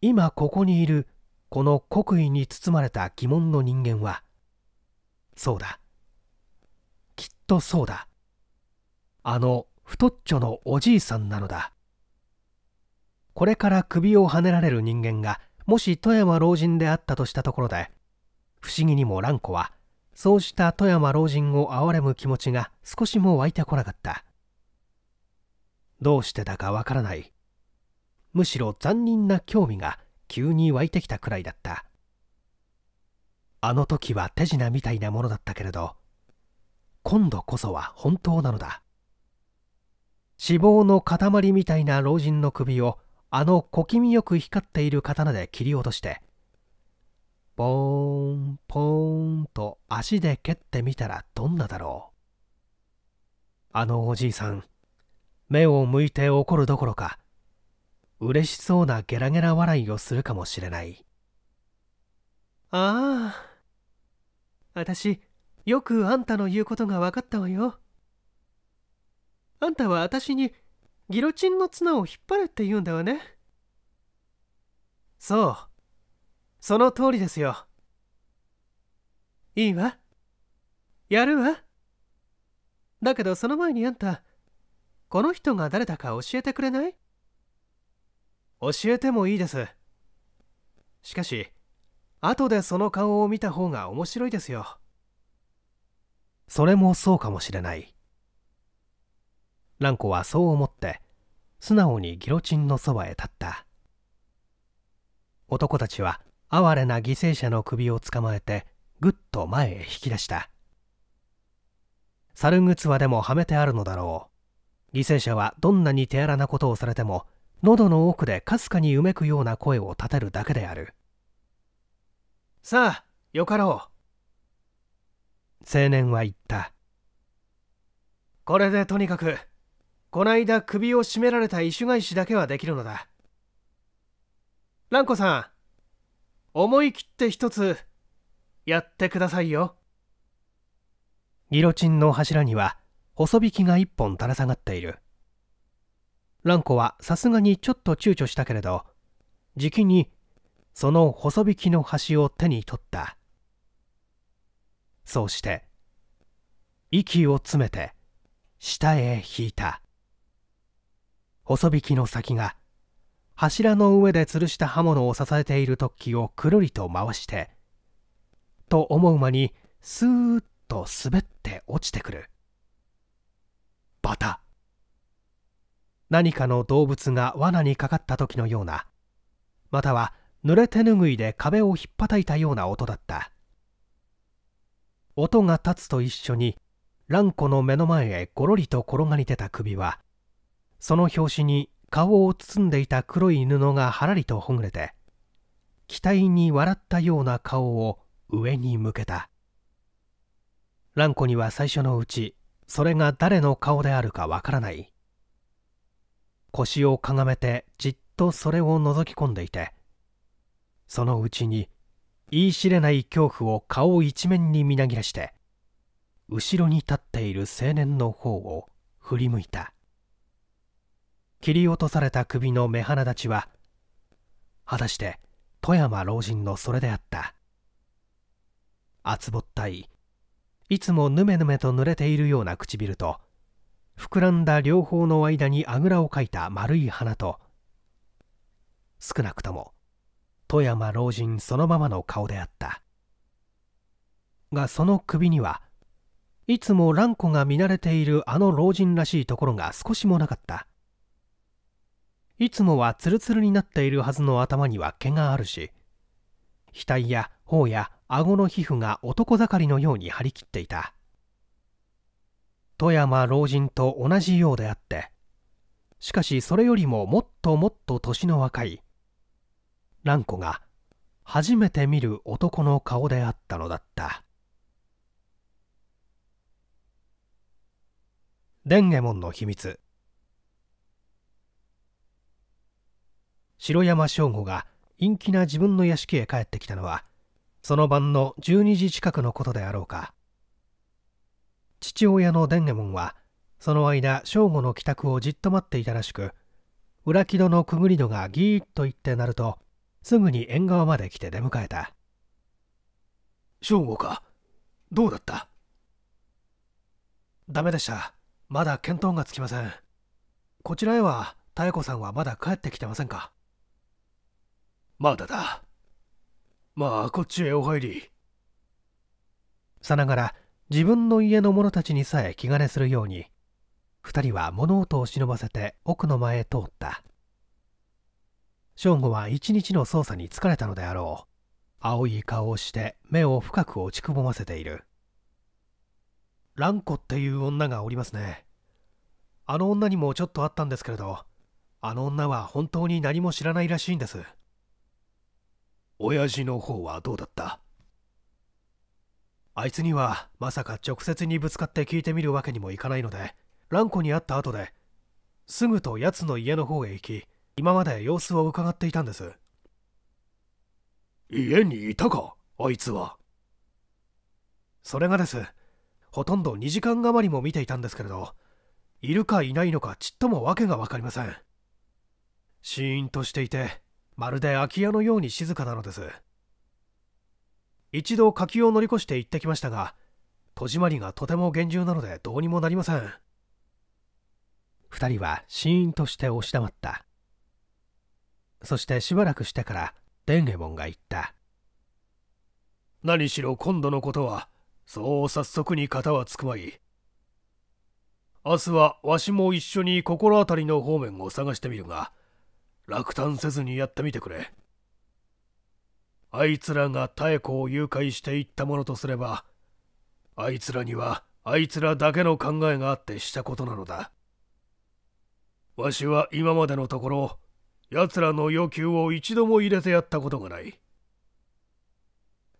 今ここにいるこの刻意に包まれた疑問の人間はそうだきっとそうだあの太っちょのおじいさんなのだこれから首をはねられる人間がもし富山老人であったとしたところで不思議にも蘭子はそうした富山老人を憐れむ気持ちが少しも湧いてこなかったどうしてだかわからないむしろ残忍な興味が急に湧いてきたくらいだったあの時は手品みたいなものだったけれど今度こそは本当なのだ脂肪の塊みたいな老人の首をあの小気味よく光っている刀で切り落としてポーンポーンと足で蹴ってみたらどんなだろうあのおじいさん目を向いて怒るどころか嬉しそうなゲラゲラ笑いをするかもしれないああ私よくあんたの言うことが分かったわよあんたは私にギロチンの綱を引っ張れって言うんだわねそうその通りですよいいわやるわだけどその前にあんたこの人が誰だか教えてくれない教えてもいいです。しかし、後でその顔を見た方が面白いですよ。それもそうかもしれない。蘭子はそう思って、素直にギロチンのそばへ立った。男たちは哀れな犠牲者の首を捕まえて、ぐっと前へ引き出した。猿靴はでもはめてあるのだろう犠牲者はどんなに手荒なことをされても喉の奥でかすかにうめくような声を立てるだけであるさあよかろう青年は言ったこれでとにかくこないだ首を絞められた異種返しだけはできるのだ蘭子さん思い切って一つやってくださいよギロチンの柱には細引きが1本垂れ下がっている蘭子はさすがにちょっと躊躇したけれどじきにその細引きの端を手に取ったそうして息を詰めて下へ引いた細引きの先が柱の上で吊るした刃物を支えている突起をくるりと回してと思う間にスーッと滑って落ちてくるバタ何かの動物が罠にかかった時のようなまたは濡れ手ぬぐいで壁をひっぱたいたような音だった音が立つと一緒に蘭子の目の前へごろりと転がり出た首はその拍子に顔を包んでいた黒い布がはらりとほぐれて期待に笑ったような顔を上に向けた蘭子には最初のうちそれが誰の顔であるかわからない腰をかがめてじっとそれを覗き込んでいてそのうちに言い知れない恐怖を顔一面にみなぎらして後ろに立っている青年の方を振り向いた切り落とされた首の目鼻立ちは果たして富山老人のそれであった厚ぼったいいつもぬめぬめと濡れているような唇と膨らんだ両方の間にあぐらをかいた丸い鼻と少なくとも富山老人そのままの顔であったがその首にはいつも蘭子が見慣れているあの老人らしいところが少しもなかったいつもはツルツルになっているはずの頭には毛があるし額や頬や顎の皮膚が男盛りのように張り切っていた富山老人と同じようであってしかしそれよりももっともっと年の若い蘭子が初めて見る男の顔であったのだった伝右衛門の秘密城山正吾が陰気な自分の屋敷へ帰ってきたのはその晩の12時近くのことであろうか父親の伝右衛門はその間正午の帰宅をじっと待っていたらしく裏木戸のくぐり戸がギーッと行って鳴るとすぐに縁側まで来て出迎えた正午かどうだったダメでしたまだ見当がつきませんこちらへは妙子さんはまだ帰ってきてませんかまだだまあこっちへお入りさながら自分の家の者たちにさえ気兼ねするように2人は物音を忍ばせて奥の前へ通った正吾は一日の捜査に疲れたのであろう青い顔をして目を深く落ちくぼませている蘭子っていう女がおりますねあの女にもちょっとあったんですけれどあの女は本当に何も知らないらしいんです親父の方はどうだったあいつにはまさか直接にぶつかって聞いてみるわけにもいかないので蘭子に会った後ですぐと奴の家の方へ行き今まで様子を伺っていたんです家にいたかあいつはそれがですほとんど2時間余りも見ていたんですけれどいるかいないのかちっともわけが分かりません死因としていてまるで空き家のように静かなのです一度柿を乗り越して行ってきましたが戸締まりがとても厳重なのでどうにもなりません2人はシーンとして押し黙ったそしてしばらくしてから伝ンゲモが言った何しろ今度のことはそう早速に型はつくまい明日はわしも一緒に心当たりの方面を探してみるが落胆せずにやってみてくれあいつらが妙子を誘拐していったものとすればあいつらにはあいつらだけの考えがあってしたことなのだわしは今までのところ奴らの要求を一度も入れてやったことがない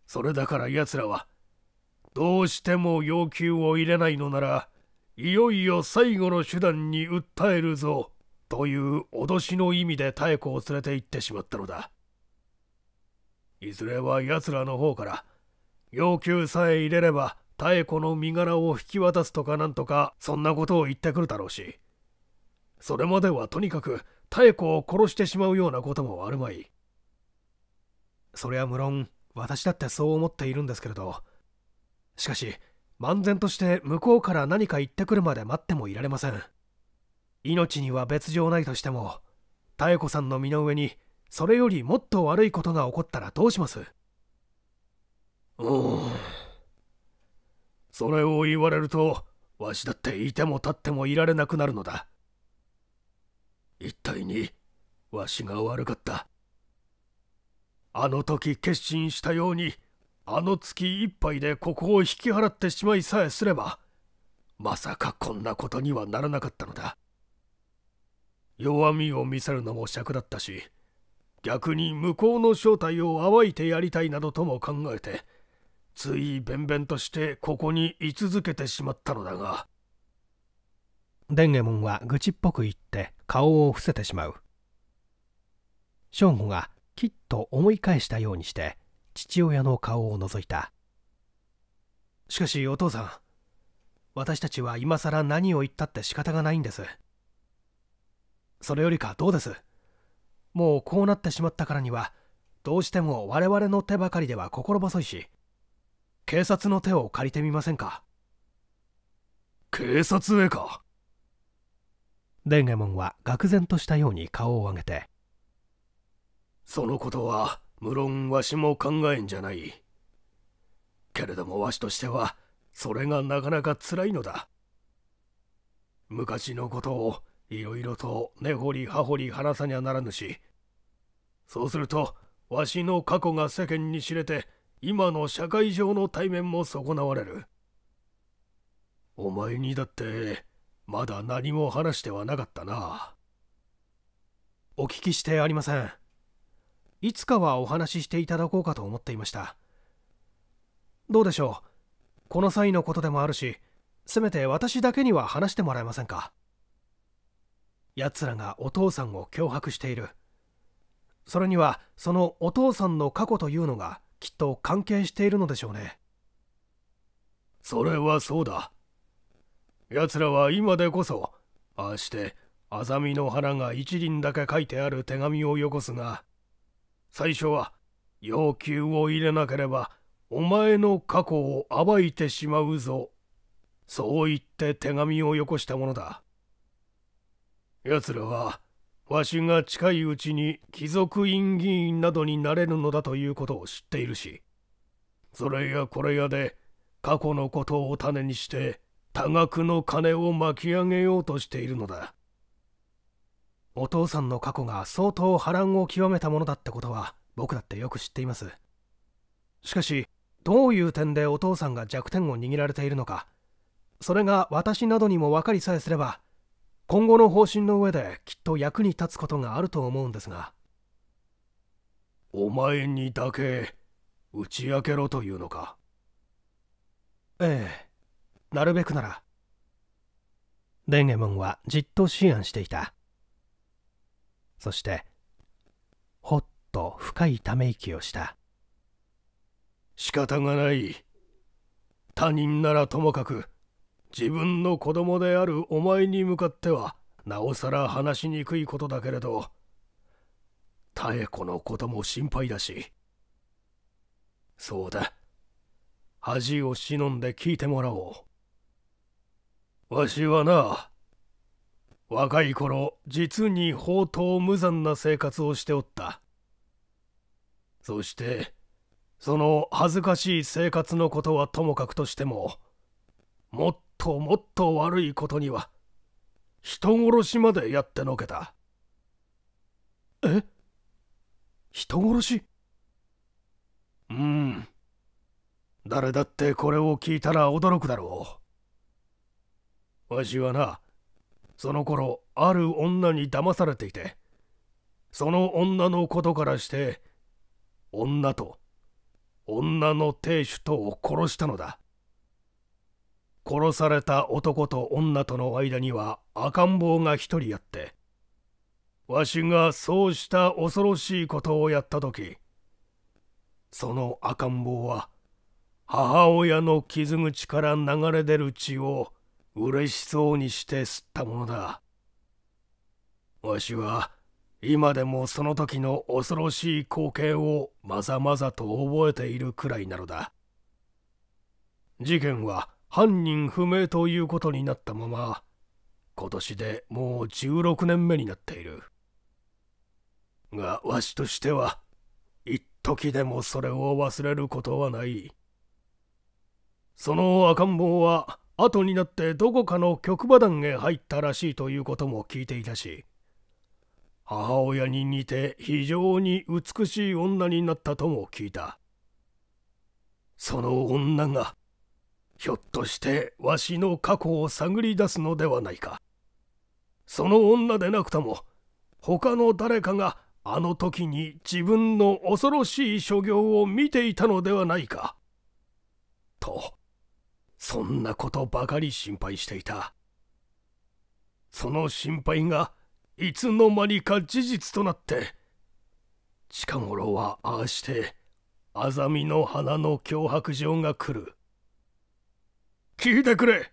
それだから奴らはどうしても要求を入れないのならいよいよ最後の手段に訴えるぞという脅しの意味で妙子を連れて行ってしまったのだいずれは奴らの方から要求さえ入れれば妙子の身柄を引き渡すとかなんとかそんなことを言ってくるだろうしそれまではとにかく妙子を殺してしまうようなこともあるまいそれは無論私だってそう思っているんですけれどしかし漫然として向こうから何か言ってくるまで待ってもいられません命には別状ないとしても妙子さんの身の上にそれよりもっと悪いことが起こったらどうしますうんそれを言われるとわしだっていても立ってもいられなくなるのだ一体にわしが悪かったあの時決心したようにあの月いっぱいでここを引き払ってしまいさえすればまさかこんなことにはならなかったのだ弱みを見せるのも尺だったし逆に向こうの正体を暴いてやりたいなどとも考えてつい弁々としてここに居続けてしまったのだが伝右衛門は愚痴っぽく言って顔を伏せてしまう正吾がきっと思い返したようにして父親の顔を覗いたしかしお父さん私たちは今さら何を言ったって仕方がないんですそれよりかどうですもうこうなってしまったからにはどうしても我々の手ばかりでは心細いし警察の手を借りてみませんか警察へか伝右衛門は愕然としたように顔を上げてそのことは無論わしも考えんじゃないけれどもわしとしてはそれがなかなかつらいのだ昔のことをいろいろと根掘り葉掘り話さにゃならぬしそうするとわしの過去が世間に知れて今の社会上の対面も損なわれるお前にだってまだ何も話してはなかったなお聞きしてありませんいつかはお話ししていただこうかと思っていましたどうでしょうこの際のことでもあるしせめて私だけには話してもらえませんか奴らがお父さんを脅迫しているそれにはそのお父さんの過去というのがきっと関係しているのでしょうねそれはそうだ奴らは今でこそああしてアザミの花が一輪だけ書いてある手紙をよこすが最初は要求を入れなければお前の過去を暴いてしまうぞそう言って手紙をよこしたものだ奴らはわしが近いうちに貴族院議員などになれるのだということを知っているしそれやこれやで過去のことを種にして多額の金を巻き上げようとしているのだお父さんの過去が相当波乱を極めたものだってことは僕だってよく知っていますしかしどういう点でお父さんが弱点を握られているのかそれが私などにも分かりさえすれば今後の方針の上できっと役に立つことがあると思うんですがお前にだけ打ち明けろというのかええなるべくならデンゲモンはじっと思案していたそしてほっと深いため息をした仕方がない他人ならともかく自分の子供であるお前に向かってはなおさら話しにくいことだけれど妙子のことも心配だしそうだ恥を忍んで聞いてもらおうわしはな若い頃実に放蕩無残な生活をしておったそしてその恥ずかしい生活のことはともかくとしてももっともっと悪いことには人殺しまでやってのけたえ人殺しうん誰だってこれを聞いたら驚くだろうわしはなその頃ある女に騙されていてその女のことからして女と女の亭主とを殺したのだ殺された男と女との間には赤ん坊が一人あってわしがそうした恐ろしいことをやった時その赤ん坊は母親の傷口から流れ出る血を嬉しそうにして吸ったものだわしは今でもその時の恐ろしい光景をまざまざと覚えているくらいなのだ事件は犯人不明ということになったまま今年でもう16年目になっているがわしとしては一時でもそれを忘れることはないその赤ん坊は後になってどこかの局場団へ入ったらしいということも聞いていたし母親に似て非常に美しい女になったとも聞いたその女がひょっとしてわしの過去を探り出すのではないかその女でなくとも他の誰かがあの時に自分の恐ろしい所業を見ていたのではないかとそんなことばかり心配していたその心配がいつの間にか事実となって近頃はああしてアザミの花の脅迫状が来る聞いてくれ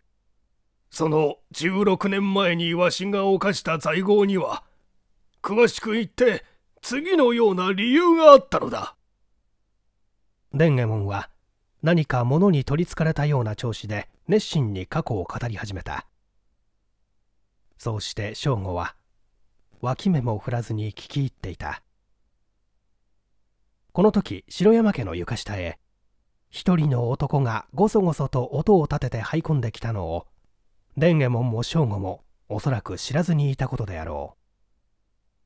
その16年前にわしが犯した罪業には詳しく言って次のような理由があったのだ伝右衛門は何か物に取りつかれたような調子で熱心に過去を語り始めたそうして正吾は脇目も振らずに聞き入っていたこの時城山家の床下へ一人の男がごそごそと音を立てて這い込んできたのを伝右衛門も正吾もおそらく知らずにいたことであろう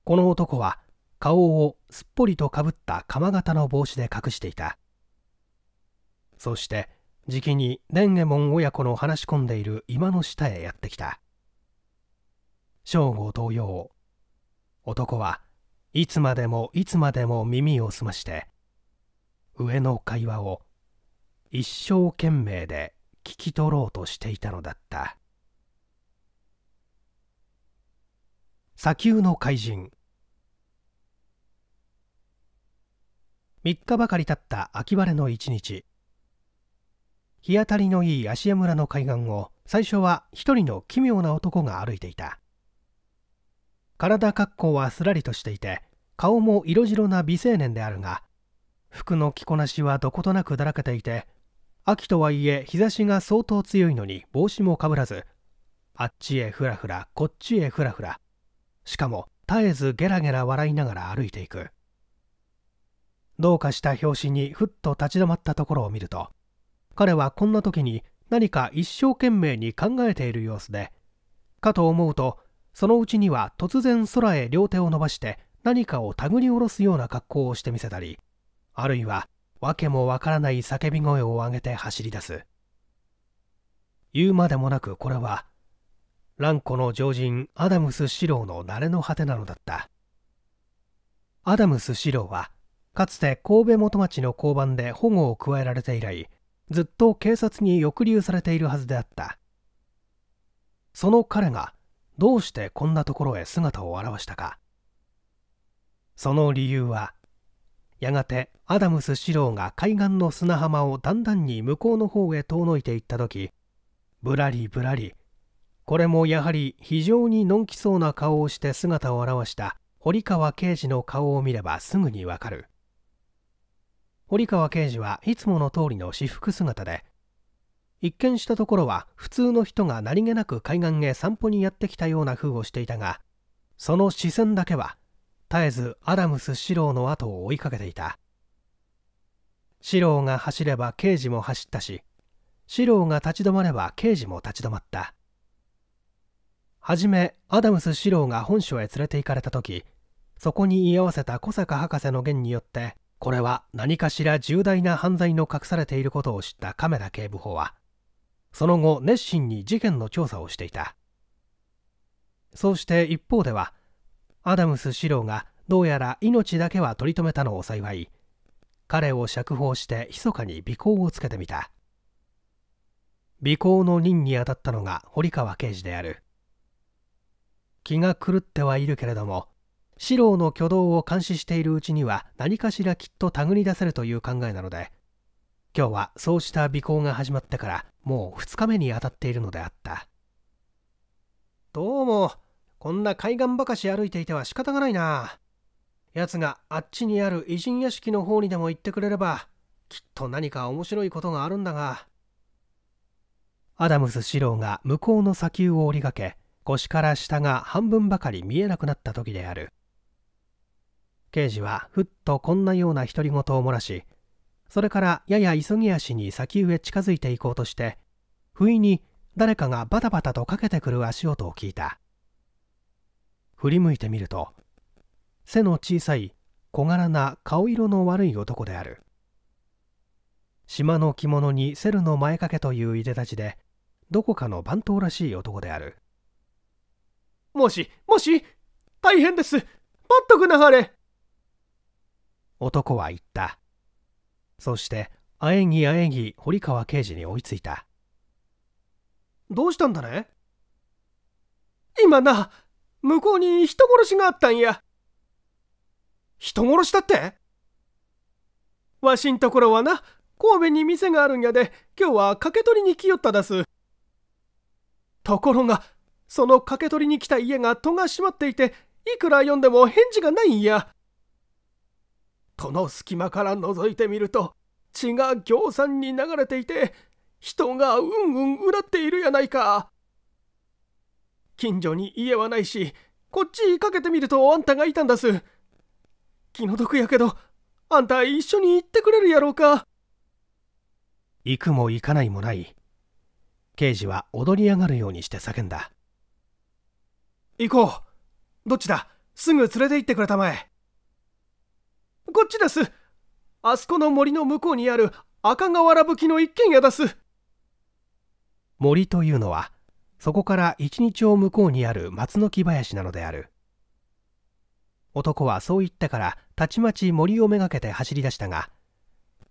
この男は顔をすっぽりとかぶった鎌型の帽子で隠していたそしてじきに伝右衛門親子の話し込んでいる居間の下へやってきた正吾同様男はいつまでもいつまでも耳を澄まして上の会話を一生懸命で聞き取ろうとしていたのだった砂丘の怪人3日ばかり経った秋晴れの一日日当たりのいい芦屋村の海岸を最初は一人の奇妙な男が歩いていた体格好はすらりとしていて顔も色白な美青年であるが服の着こなしはどことなくだらけていて秋とはいえ日差しが相当強いのに帽子もかぶらずあっちへふらふらこっちへふらふらしかも絶えずゲラゲラ笑いながら歩いていくどうかした拍子にふっと立ち止まったところを見ると彼はこんな時に何か一生懸命に考えている様子でかと思うとそのうちには突然空へ両手を伸ばして何かを手繰り下ろすような格好をしてみせたりあるいはわけもわからない叫び声を上げて走り出す言うまでもなくこれは蘭子の常人アダムス・四郎の慣れの果てなのだったアダムス・四郎はかつて神戸元町の交番で保護を加えられて以来ずっと警察に抑留されているはずであったその彼がどうしてこんなところへ姿を現したかその理由はやがてアダムス四郎が海岸の砂浜をだんだんに向こうの方へ遠のいていった時ぶらりぶらりこれもやはり非常にのんきそうな顔をして姿を現した堀川刑事の顔を見ればすぐにわかる堀川刑事はいつもの通りの私服姿で一見したところは普通の人が何気なく海岸へ散歩にやってきたような風をしていたがその視線だけは絶えずアダムス四郎の後を追いかけていた四郎が走れば刑事も走ったし四郎が立ち止まれば刑事も立ち止まったはじめアダムス四郎が本所へ連れて行かれた時そこに居合わせた小坂博士の言によってこれは何かしら重大な犯罪の隠されていることを知った亀田警部補はその後熱心に事件の調査をしていたそうして一方ではアダムス四郎がどうやら命だけは取り留めたのを幸い彼を釈放して密かに尾行をつけてみた尾行の任に当たったのが堀川刑事である気が狂ってはいるけれども四郎の挙動を監視しているうちには何かしらきっと手繰り出せるという考えなので今日はそうした尾行が始まってからもう2日目に当たっているのであったどうもこんな海岸ばかし歩いていては仕方がないな。奴があっちにある偉人屋敷の方にでも行ってくれれば、きっと何か面白いことがあるんだが。アダムス四郎が向こうの砂丘を折りがけ、腰から下が半分ばかり見えなくなった時である。刑事はふっとこんなような独り言を漏らし、それからやや急ぎ足に砂丘へ近づいていこうとして、不意に誰かがバタバタとかけてくる足音を聞いた。振り向いてみると背の小さい小柄な顔色の悪い男である島の着物にセルの前掛けといういでたちでどこかの番頭らしい男であるもしもし大変です待っとくなはれ男は言ったそしてあえぎあえぎ堀川刑事に追いついたどうしたんだね今な向こうに人殺しがあったんや。人殺しだってわしんところはな、神戸に店があるんやで、今日は駆け取りに来よっただす。ところが、その掛け取りに来た家が戸が閉まっていて、いくら読んでも返事がないんや。戸の隙間から覗いてみると、血が行散に流れていて、人がうんうんうなっているやないか。近所に家はないしこっちかけてみるとあんたがいたんだす気の毒やけどあんた一緒に行ってくれるやろうか行くも行かないもない刑事は踊り上がるようにして叫んだ行こうどっちだすぐ連れて行ってくれたまえこっちですあそこの森の向こうにある赤瓦葺きの一軒家だす森というのはそこから一日を向こうにある松の木林なのである男はそう言ったからたちまち森をめがけて走り出したが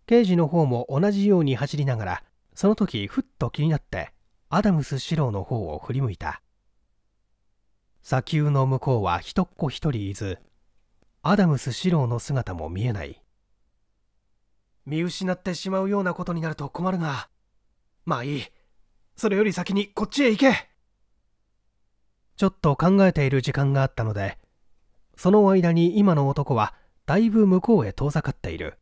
刑事の方も同じように走りながらその時ふっと気になってアダムス四郎の方を振り向いた砂丘の向こうは一っ子一人いずアダムス四郎の姿も見えない見失ってしまうようなことになると困るがまあいいそれより先にこっちへ行けちょっと考えている時間があったのでその間に今の男はだいぶ向こうへ遠ざかっている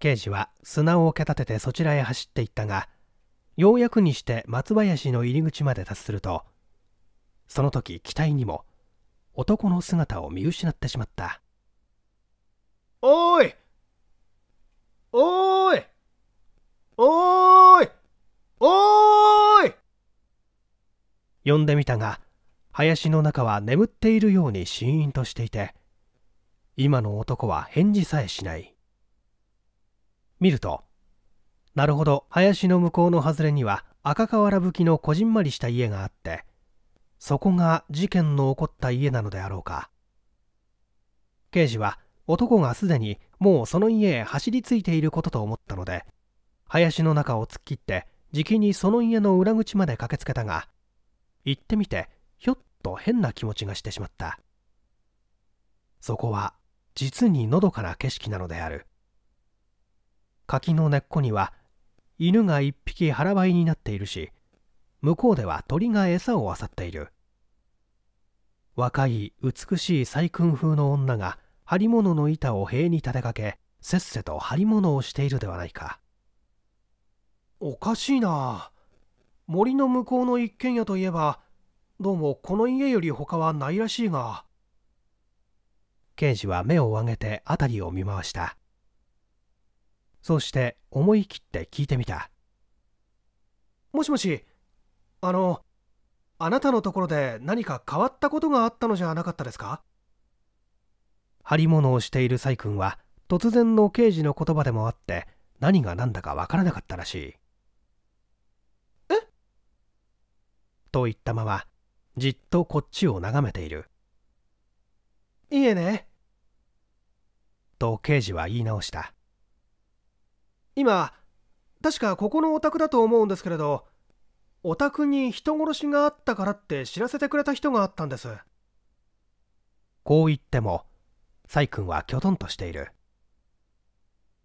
刑事は砂を蹴立ててそちらへ走っていったがようやくにして松林の入り口まで達するとその時機体にも男の姿を見失ってしまったおーいおーいおーいおーい呼んでみたが林の中は眠っているようにシーんとしていて今の男は返事さえしない見るとなるほど林の向こうの外れには赤瓦葺きのこじんまりした家があってそこが事件の起こった家なのであろうか刑事は男がすでにもうその家へ走りついていることと思ったので林の中を突っ切ってじきにその家の裏口まで駆けつけたが行ってみてひょっと変な気持ちがしてしまったそこは実にのどかな景色なのである柿の根っこには犬が一匹腹ばいになっているし向こうでは鳥が餌を漁っている若い美しい細君風の女が張り物の板を塀に立てかけせっせと張り物をしているではないかおかしいな森の向こうの一軒家といえばどうもこの家より他はないらしいが刑事は目を上げて辺りを見回したそして思い切って聞いてみたもしもしあのあなたのところで何か変わったことがあったのじゃなかったですか張り物をしている細君は突然の刑事の言葉でもあって何が何だかわからなかったらしいと言ったままじっとこっちを眺めているいえねと刑事は言い直した今確かここのお宅だと思うんですけれどお宅に人殺しがあったからって知らせてくれた人があったんですこう言っても細君はきょとんとしている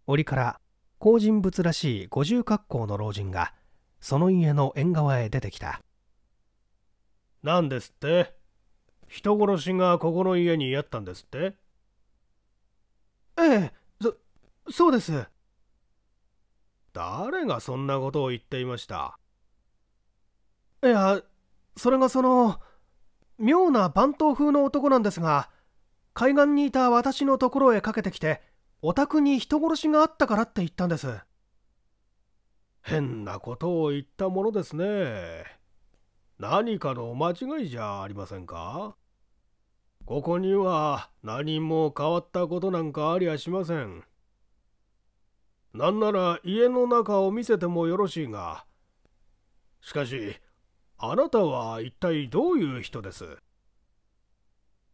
折から好人物らしい五重格好の老人がその家の縁側へ出てきた何ですって人殺しがここの家にやったんですってええそそうです誰がそんなことを言っていましたいやそれがその妙な番頭風の男なんですが海岸にいた私のところへかけてきてお宅に人殺しがあったからって言ったんです変なことを言ったものですね何かの間違いじゃありませんかここには何も変わったことなんかありゃしません。なんなら家の中を見せてもよろしいが。しかし、あなたは一体どういう人です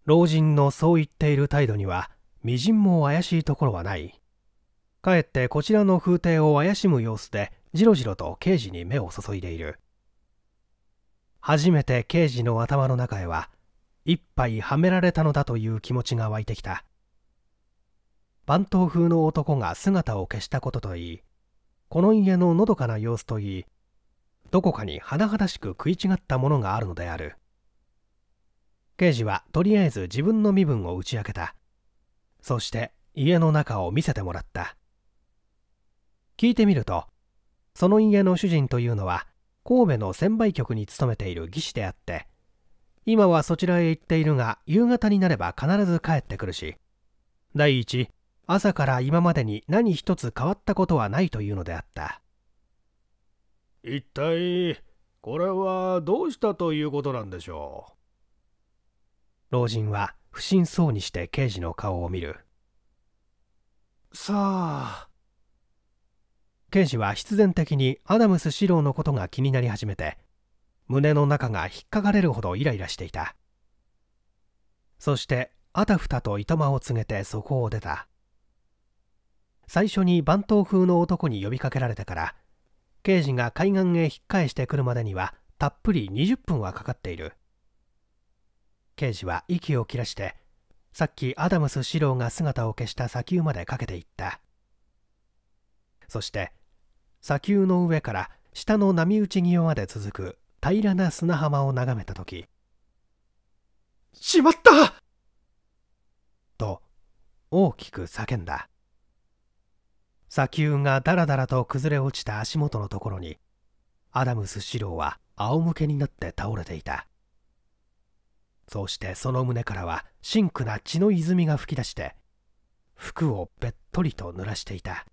老人のそう言っている態度には、微塵も怪しいところはない。かえってこちらの風体を怪しむ様子で、じろじろと刑事に目を注いでいる。初めて刑事の頭の中へは一杯はめられたのだという気持ちが湧いてきた番頭風の男が姿を消したことといいこの家ののどかな様子といいどこかに甚だしく食い違ったものがあるのである刑事はとりあえず自分の身分を打ち明けたそして家の中を見せてもらった聞いてみるとその家の主人というのは神戸の専売局に勤めている技師であって今はそちらへ行っているが夕方になれば必ず帰ってくるし第一朝から今までに何一つ変わったことはないというのであった一体これはどうしたということなんでしょう老人は不審そうにして刑事の顔を見るさあ刑事は必然的にアダムス四郎のことが気になり始めて胸の中が引っかかれるほどイライラしていたそしてあたふたと糸間を告げてそこを出た最初に番頭風の男に呼びかけられてから刑事が海岸へ引っ返してくるまでにはたっぷり20分はかかっている刑事は息を切らしてさっきアダムス四郎が姿を消した砂丘までかけていったそして砂丘の上から下の波打ち際まで続く平らな砂浜を眺めた時しまったと大きく叫んだ砂丘がだらだらと崩れ落ちた足元のところにアダムス四郎は仰向けになって倒れていたそしてその胸からはシンクな血の泉が噴き出して服をべっとりと濡らしていた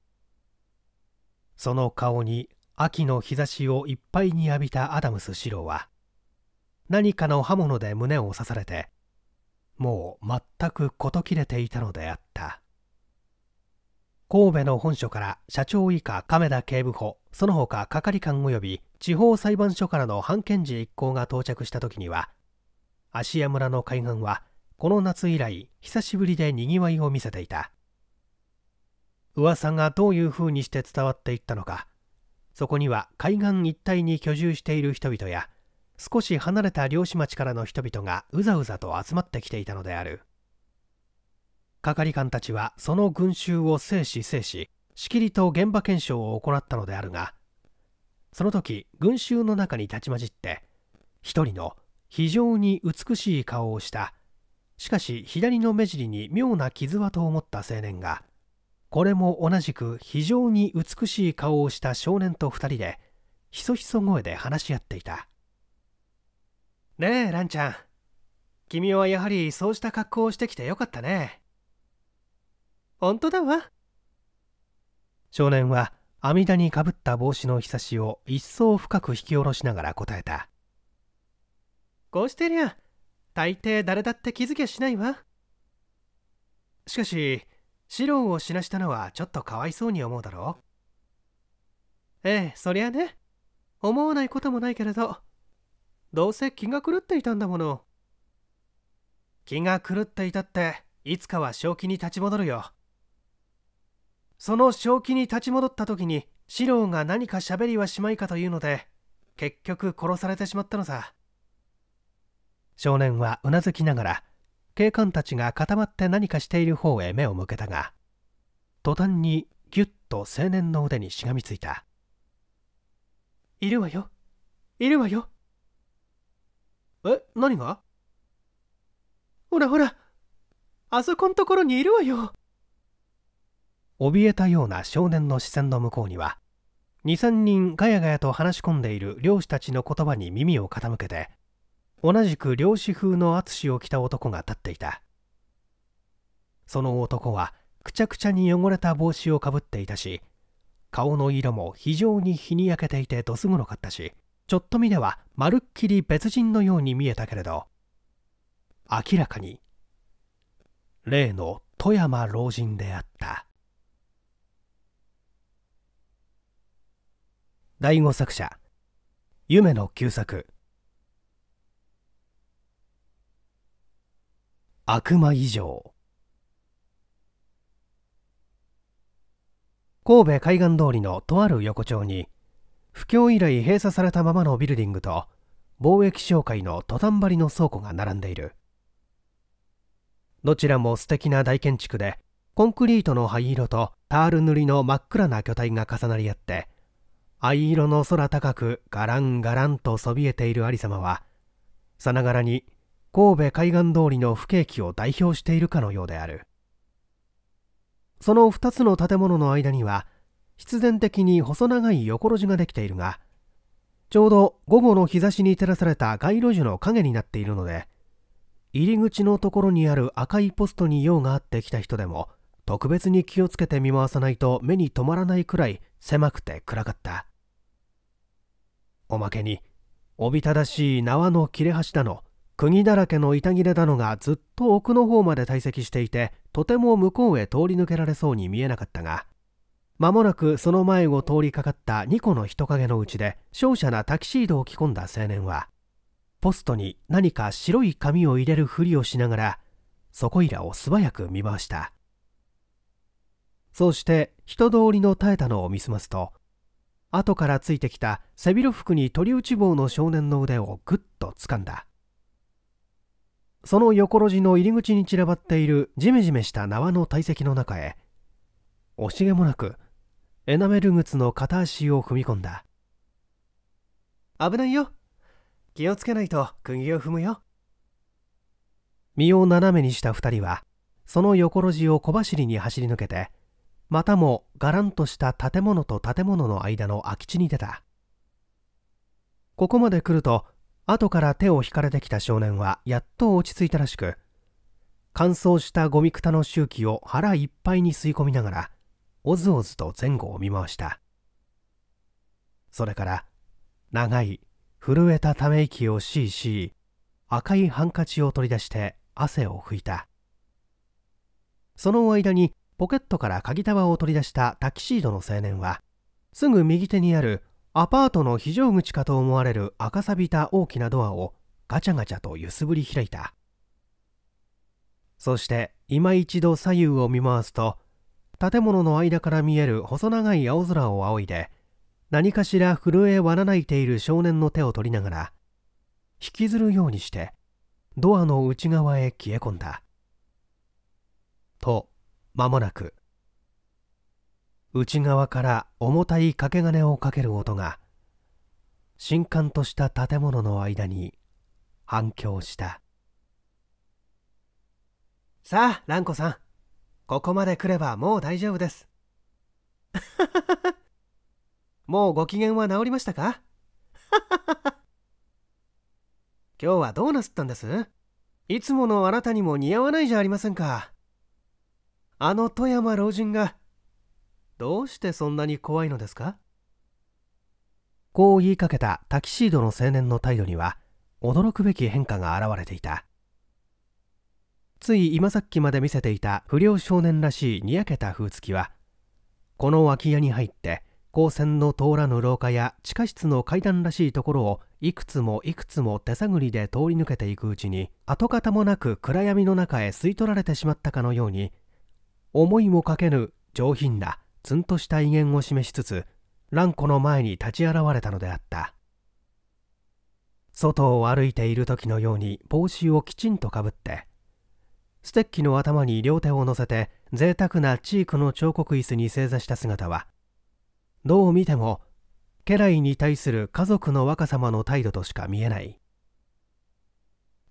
その顔に秋の日差しをいっぱいに浴びたアダムス四郎は何かの刃物で胸を刺されてもう全く事切れていたのであった神戸の本所から社長以下亀田警部補その他係官及び地方裁判所からの判検事一行が到着した時には芦屋村の海岸はこの夏以来久しぶりでにぎわいを見せていた噂がどういうふうにして伝わっていったのかそこには海岸一帯に居住している人々や少し離れた漁師町からの人々がうざうざと集まってきていたのである係官たちはその群衆を制し制止しきりと現場検証を行ったのであるがその時群衆の中に立ち混じって一人の非常に美しい顔をしたしかし左の目尻に妙な傷跡を持った青年がこれも同じく非常に美しい顔をした少年と2人でひそひそ声で話し合っていたねえランちゃん君はやはりそうした格好をしてきてよかったね本当だわ少年は阿弥陀にかぶった帽子のひさしを一層深く引き下ろしながら答えたこうしてりゃ大抵誰だって気づきゃしないわしかし四郎を死なしたのはちょっとかわいそうに思うだろうええそりゃね思わないこともないけれどどうせ気が狂っていたんだもの気が狂っていたっていつかは正気に立ち戻るよその正気に立ち戻った時に四郎が何か喋りはしまいかというので結局殺されてしまったのさ少年はうなずきながら警官たちが固まって何かしている方へ目を向けたが途端にぎゅっと青年の腕にしがみついたいるわよいるわよえ何がほらほらあそこんところにいるわよ怯えたような少年の視線の向こうには23人ガヤガヤと話し込んでいる漁師たちの言葉に耳を傾けて同じく漁師風の厚紙を着た男が立っていたその男はくちゃくちゃに汚れた帽子をかぶっていたし顔の色も非常に日に焼けていてどす黒かったしちょっと見ではまるっきり別人のように見えたけれど明らかに例の富山老人であった第5作者夢の旧作悪魔以上神戸海岸通りのとある横丁に不況以来閉鎖されたままのビルディングと貿易商会のトタン張りの倉庫が並んでいるどちらも素敵な大建築でコンクリートの灰色とタール塗りの真っ暗な巨体が重なり合って藍色の空高くガランガランとそびえている有様はさながらに神戸海岸通りの不景気を代表しているかのようであるその2つの建物の間には必然的に細長い横路地ができているがちょうど午後の日差しに照らされた街路樹の影になっているので入り口のところにある赤いポストに用があってきた人でも特別に気をつけて見回さないと目に留まらないくらい狭くて暗かったおまけにおびただしい縄の切れ端だの釘だらけの板切れだのがずっと奥の方まで堆積していてとても向こうへ通り抜けられそうに見えなかったが間もなくその前を通りかかった2個の人影のうちで勝者なタキシードを着込んだ青年はポストに何か白い紙を入れるふりをしながらそこいらを素早く見回したそうして人通りの絶えたのを見過ますと後からついてきた背広服に鳥打ち棒の少年の腕をぐっと掴んだその横路地の入り口に散らばっているジメジメした縄の堆積の中へ惜しげもなくエナメル靴の片足を踏み込んだ危ないよ気をつけないと釘を踏むよ身を斜めにした2人はその横路地を小走りに走り抜けてまたもがらんとした建物と建物の間の空き地に出たここまで来ると後から手を引かれてきた少年はやっと落ち着いたらしく乾燥したゴミくたの周期を腹いっぱいに吸い込みながらおずおずと前後を見回したそれから長い震えたため息をしいしい赤いハンカチを取り出して汗を拭いたその間にポケットから鍵束を取り出したタキシードの青年はすぐ右手にあるアパートの非常口かと思われる赤錆びた大きなドアをガチャガチャと揺すぶり開いたそして今一度左右を見回すと建物の間から見える細長い青空を仰いで何かしら震えわらないている少年の手を取りながら引きずるようにしてドアの内側へ消え込んだと間もなく内側から重たい掛け金をかける音が新刊とした建物の間に反響したさあ蘭子さんここまで来ればもう大丈夫です もうご機嫌は治りましたか 今日はどうなすったんですいつものあなたにも似合わないじゃありませんかあの富山老人がどうしてそんなに怖いのですかこう言いかけたタキシードの青年の態度には驚くべき変化が現れていたつい今さっきまで見せていた不良少年らしいにやけた風つきはこの空き家に入って光線の通らぬ廊下や地下室の階段らしいところをいくつもいくつも手探りで通り抜けていくうちに跡形もなく暗闇の中へ吸い取られてしまったかのように思いもかけぬ上品なツンとした威厳を示しつつ蘭子の前に立ち現れたのであった外を歩いている時のように帽子をきちんとかぶってステッキの頭に両手を乗せて贅沢なチークの彫刻椅子に正座した姿はどう見ても家来に対する家族の若様の態度としか見えない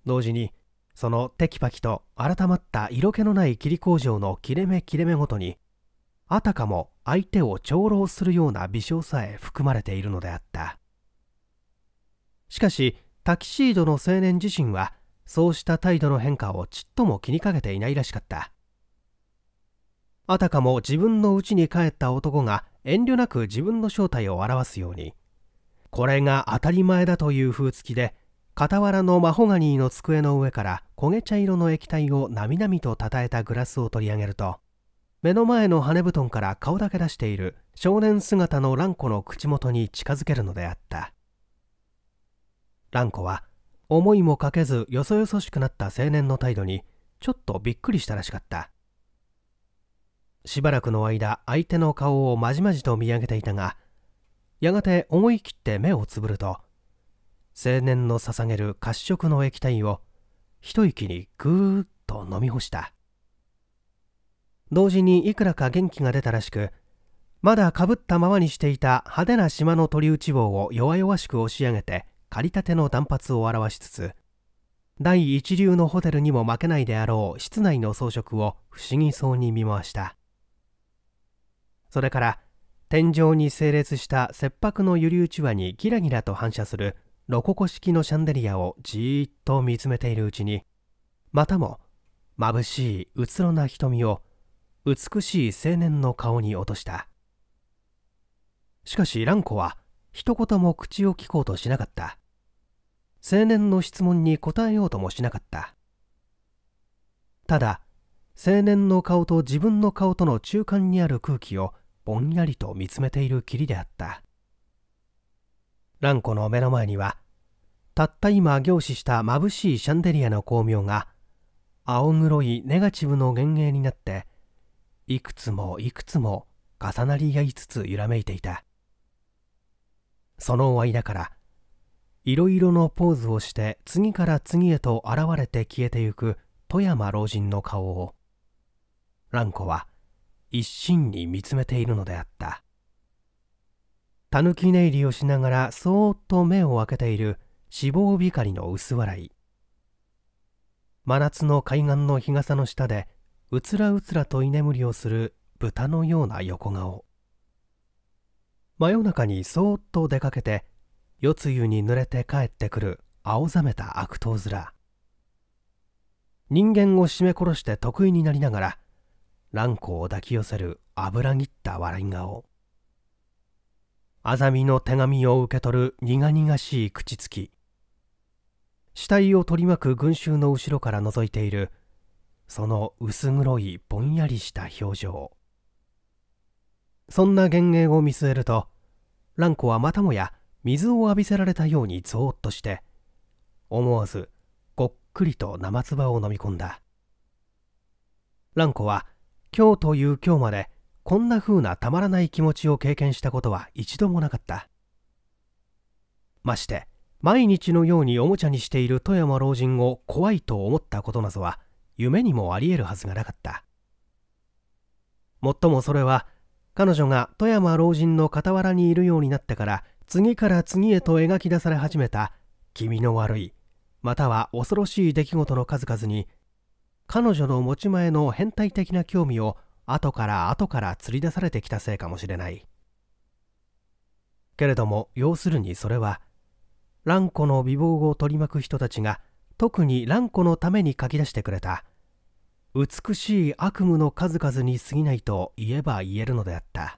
同時にそのテキパキと改まった色気のない切り工場の切れ目切れ目ごとにあたかも相手を長老するような微笑さえ含まれているのであったしかしタキシードの青年自身はそうした態度の変化をちっとも気にかけていないらしかったあたかも自分の家に帰った男が遠慮なく自分の正体を表すようにこれが当たり前だという風付きで傍らのマホガニーの机の上から焦げ茶色の液体をなみなみとたたえたグラスを取り上げると目の前の羽布団から顔だけ出している少年姿の蘭子の口元に近づけるのであった蘭子は思いもかけずよそよそしくなった青年の態度にちょっとびっくりしたらしかったしばらくの間相手の顔をまじまじと見上げていたがやがて思い切って目をつぶると青年の捧げる褐色の液体を一息にぐーっと飲み干した同時にいくらか元気が出たらしくまだかぶったままにしていた派手な島の鳥打ち棒を弱々しく押し上げて借りたての断髪を表しつつ第一流のホテルにも負けないであろう室内の装飾を不思議そうに見回したそれから天井に整列した切迫のゆり打ち輪にギラギラと反射するロココ式のシャンデリアをじーっと見つめているうちにまたも眩しいうつろな瞳を美しい青年の顔に落としたしかし蘭子は一言も口を聞こうとしなかった青年の質問に答えようともしなかったただ青年の顔と自分の顔との中間にある空気をぼんやりと見つめているきりであった蘭子の目の前にはたった今凝視した眩しいシャンデリアの光明が青黒いネガティブの幻影になっていくつもいくつも重なり合いつつ揺らめいていたその間からいろいろのポーズをして次から次へと現れて消えてゆく富山老人の顔を蘭子は一心に見つめているのであったたぬき寝入りをしながらそーっと目を開けている死亡光の薄笑い真夏の海岸の日傘の下でうつらうつらと居眠りをする豚のような横顔真夜中にそーっと出かけて夜露に濡れて帰ってくる青ざめた悪党面人間を絞め殺して得意になりながら蘭子を抱き寄せる油ぎった笑い顔あざみの手紙を受け取る苦々しい口つき死体を取り巻く群衆の後ろから覗いているその薄黒いぼんやりした表情そんな幻影を見据えると蘭子はまたもや水を浴びせられたようにぞーっとして思わずごっくりと生唾を飲み込んだ蘭子は今日という今日までこんな風なたまらない気持ちを経験したことは一度もなかったまして毎日のようにおもちゃにしている富山老人を怖いと思ったことなぞは夢にもありえるはずがなかったもっともそれは彼女が富山老人の傍らにいるようになってから次から次へと描き出され始めた気味の悪いまたは恐ろしい出来事の数々に彼女の持ち前の変態的な興味を後から後から釣り出されてきたせいかもしれないけれども要するにそれは蘭子の美貌を取り巻く人たちが特に蘭子のために書き出してくれた美しい悪夢の数々に過ぎないと言えば言えるのであった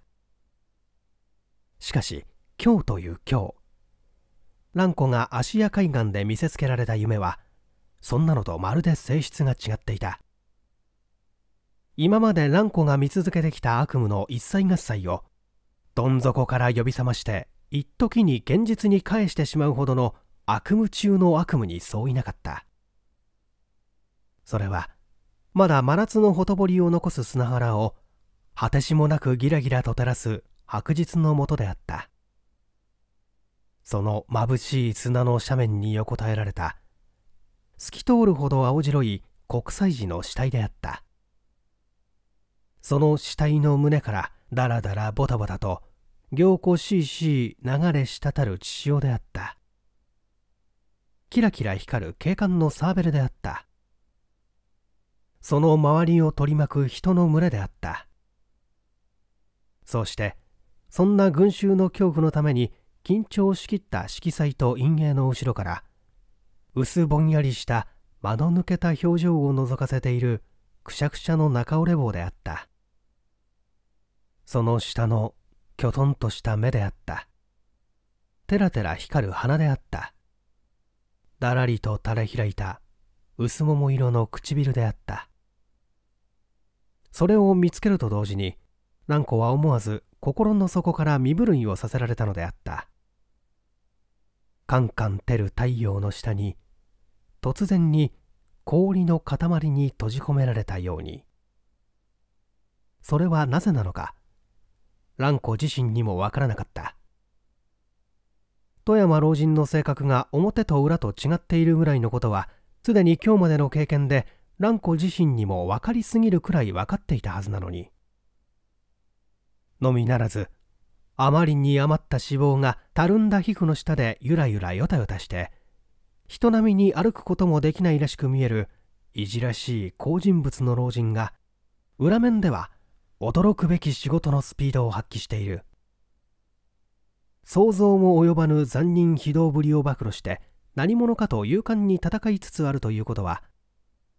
しかし今日という今日蘭子が芦屋海岸で見せつけられた夢はそんなのとまるで性質が違っていた今まで蘭子が見続けてきた悪夢の一切合切をどん底から呼び覚まして一時に現実に返してしまうほどの悪夢中の悪夢にそういなかったそれはまだ真夏のほとぼりを残す砂原を果てしもなくギラギラと照らす白日のもとであったその眩しい砂の斜面に横たえられた透き通るほど青白い国際寺の死体であったその死体の胸からだらだらボタボタと凝固しいしい流れ滴る血潮であったキラキラ光る警官のサーベルであったその周りを取り巻く人の群れであったそうしてそんな群衆の恐怖のために緊張しきった色彩と陰影の後ろから薄ぼんやりした間の抜けた表情を覗かせているくしゃくしゃの中折れ棒であったその下のきょとんとした目であったてらてら光る鼻であっただらりと垂れ開いた薄桃色の唇であったそれを見つけると同時に蘭子は思わず心の底から身震いをさせられたのであったカンカン照る太陽の下に突然に氷の塊に閉じ込められたようにそれはなぜなのか蘭子自身にもわからなかった富山老人の性格が表と裏と違っているぐらいのことはすでに今日までの経験で蘭子自身にも分かりすぎるくらい分かっていたはずなのにのみならずあまりに余った脂肪がたるんだ皮膚の下でゆらゆらよたよたして人並みに歩くこともできないらしく見えるいじらしい好人物の老人が裏面では驚くべき仕事のスピードを発揮している想像も及ばぬ残忍非道ぶりを暴露して何者かと勇敢に戦いつつあるということは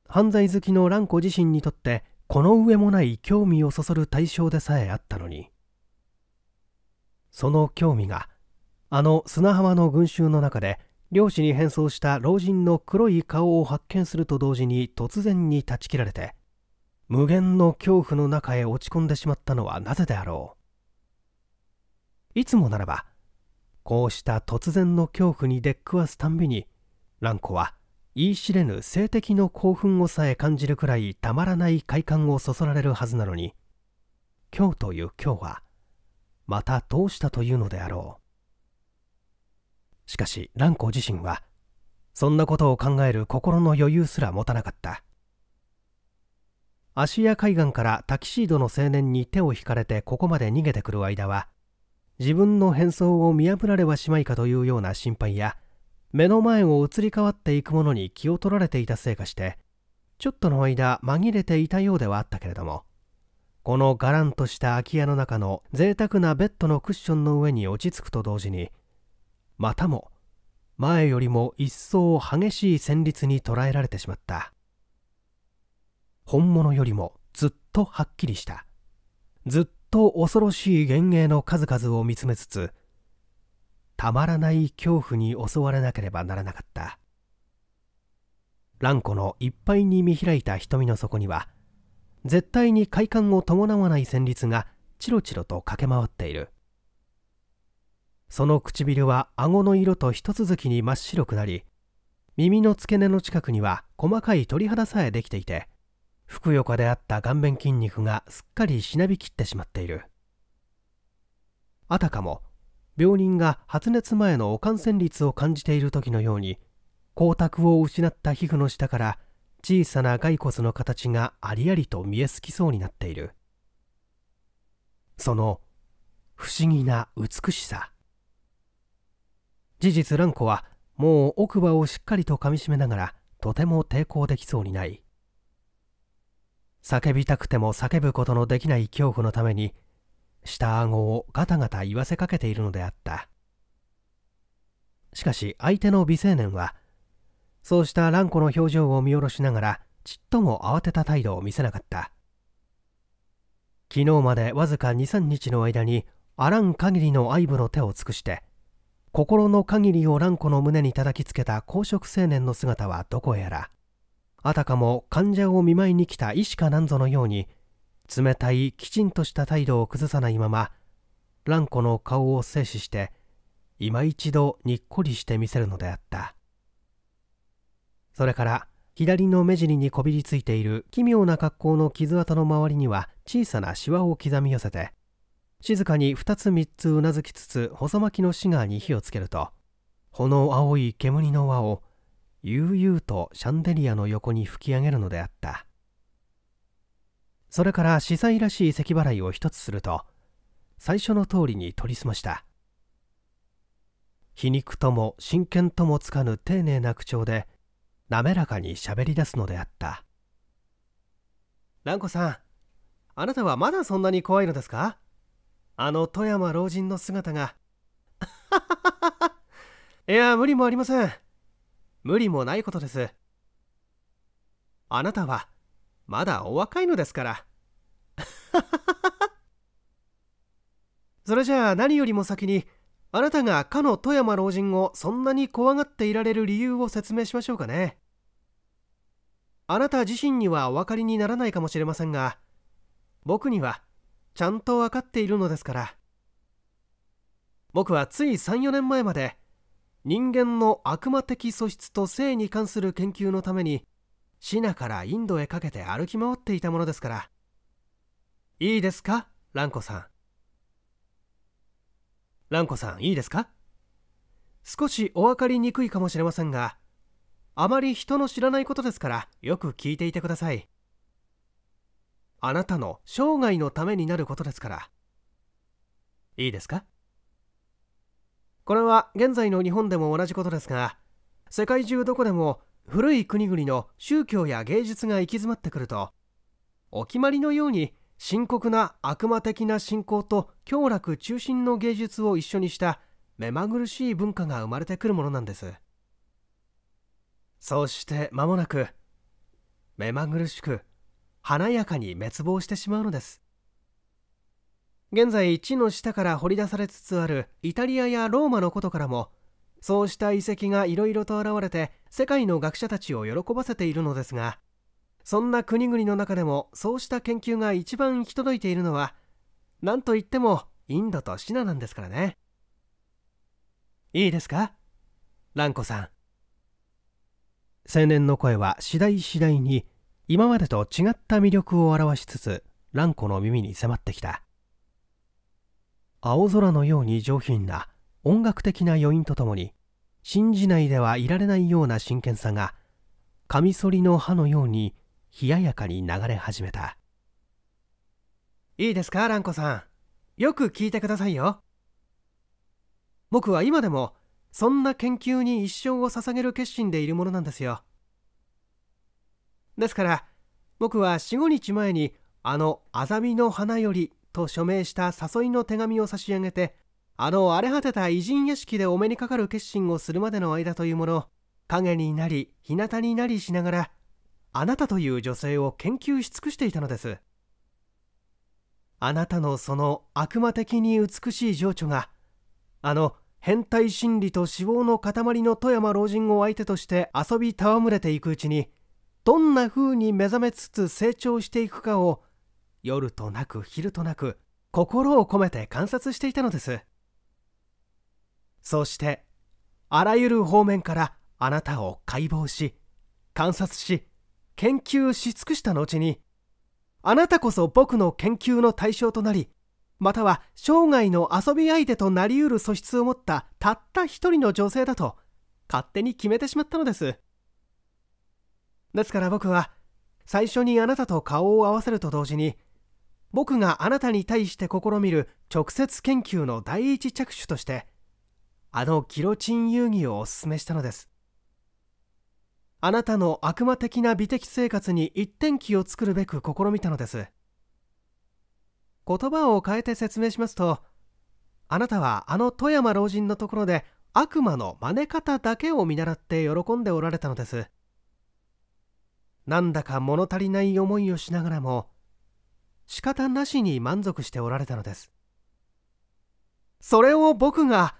犯罪好きの蘭子自身にとってこの上もない興味をそそる対象でさえあったのにその興味があの砂浜の群衆の中で漁師に変装した老人の黒い顔を発見すると同時に突然に断ち切られて無限の恐怖の中へ落ち込んでしまったのはなぜであろういつもならばこうした突然の恐怖に出っ食わすたんびに蘭子は言い知れぬ性的の興奮をさえ感じるくらいたまらない快感をそそられるはずなのに今日という今日はまたどうしたというのであろうしかし蘭子自身はそんなことを考える心の余裕すら持たなかった芦屋海岸からタキシードの青年に手を引かれてここまで逃げてくる間は自分の変装を見破られはしまいかというような心配や目の前を移り変わっていくものに気を取られていたせいかしてちょっとの間紛れていたようではあったけれどもこのがらんとした空き家の中の贅沢なベッドのクッションの上に落ち着くと同時にまたも前よりも一層激しい旋律に捉えられてしまった本物よりもずっとはっきりしたずっと恐ろしい幻影の数々を見つめつつたまらない恐怖に襲われなければならなかった蘭子のいっぱいに見開いた瞳の底には絶対に快感を伴わない旋律がチロチロと駆け回っているその唇は顎の色と一続きに真っ白くなり耳の付け根の近くには細かい鳥肌さえできていてふくよかであった顔面筋肉がすっかりしなびきってしまっているあたかも病人が発熱前のお感染率を感じている時のように光沢を失った皮膚の下から小さな骸骨の形がありありと見えすきそうになっているその不思議な美しさ事実蘭子はもう奥歯をしっかりとかみしめながらとても抵抗できそうにない叫びたくても叫ぶことのできない恐怖のために下顎をガタガタ言わせかけているのであったしかし相手の美青年はそうした蘭子の表情を見下ろしながらちっとも慌てた態度を見せなかった昨日までわずか23日の間にあらん限りの愛撫の手を尽くして心の限りを蘭子の胸に叩きつけた公職青年の姿はどこへやらあたかも患者を見舞いに来た医師かなんぞのように冷たいきちんとした態度を崩さないまま蘭子の顔を静止して今一度にっこりしてみせるのであったそれから左の目尻にこびりついている奇妙な格好の傷跡の周りには小さなシワを刻み寄せて静かに2つ3つうなずきつつ細巻きのシガーに火をつけると炎青い煙の輪を悠々とシャンデリアの横に吹き上げるのであったそれから司祭らしい咳払いを一つすると最初の通りに取りすました皮肉とも真剣ともつかぬ丁寧な口調で滑らかにしゃべり出すのであった蘭子さんあなたはまだそんなに怖いのですかあの富山老人の姿が いや無理もありません無理もないことですあなたはまだお若いのですから それじゃあ何よりも先にあなたがかの富山老人をそんなに怖がっていられる理由を説明しましょうかねあなた自身にはお分かりにならないかもしれませんが僕にはちゃんと分かっているのですから僕はつい34年前まで人間の悪魔的素質と性に関する研究のためにシナからインドへかけて歩き回っていたものですからいいですか蘭子さん蘭子さんいいですか少しお分かりにくいかもしれませんがあまり人の知らないことですからよく聞いていてくださいあなたの生涯のためになることですからいいですかこれは現在の日本でも同じことですが世界中どこでも古い国々の宗教や芸術が行き詰まってくるとお決まりのように深刻な悪魔的な信仰と凶楽中心の芸術を一緒にした目まぐるしい文化が生まれてくるものなんですそうして間もなく目まぐるしく華やかに滅亡してしまうのです現在地の下から掘り出されつつあるイタリアやローマのことからもそうした遺跡がいろいろと現れて世界の学者たちを喜ばせているのですがそんな国々の中でもそうした研究が一番行き届いているのは何といってもインドとシナなんですからねいいですか蘭子さん青年の声は次第次第に今までと違った魅力を表しつつ蘭子の耳に迫ってきた青空のように上品な音楽的な余韻とともに信じないではいられないような真剣さがカミソリの歯のように冷ややかに流れ始めたいいですか蘭子さんよく聞いてくださいよ僕は今でもそんな研究に一生を捧げる決心でいるものなんですよですから僕は45日前にあのアザミの花よりと署名した誘いの手紙を差し上げてあの荒れ果てた偉人屋敷でお目にかかる決心をするまでの間というもの影になり日向になりしながらあなたという女性を研究し尽くしていたのですあなたのその悪魔的に美しい情緒があの変態心理と死亡の塊の富山老人を相手として遊び戯れていくうちにどんな風に目覚めつつ成長していくかを夜となく昼となく心を込めて観察していたのですそしてあらゆる方面からあなたを解剖し観察し研究し尽くした後にあなたこそ僕の研究の対象となりまたは生涯の遊び相手となりうる素質を持ったたった一人の女性だと勝手に決めてしまったのですですから僕は最初にあなたと顔を合わせると同時に僕があなたに対して試みる直接研究の第一着手としてあのギロチン遊戯をお勧めしたのですあなたの悪魔的な美的生活に一点気を作るべく試みたのです言葉を変えて説明しますとあなたはあの富山老人のところで悪魔の真似方だけを見習って喜んでおられたのですなんだか物足りない思いをしながらも仕方なしに満足しておられたのですそれを僕が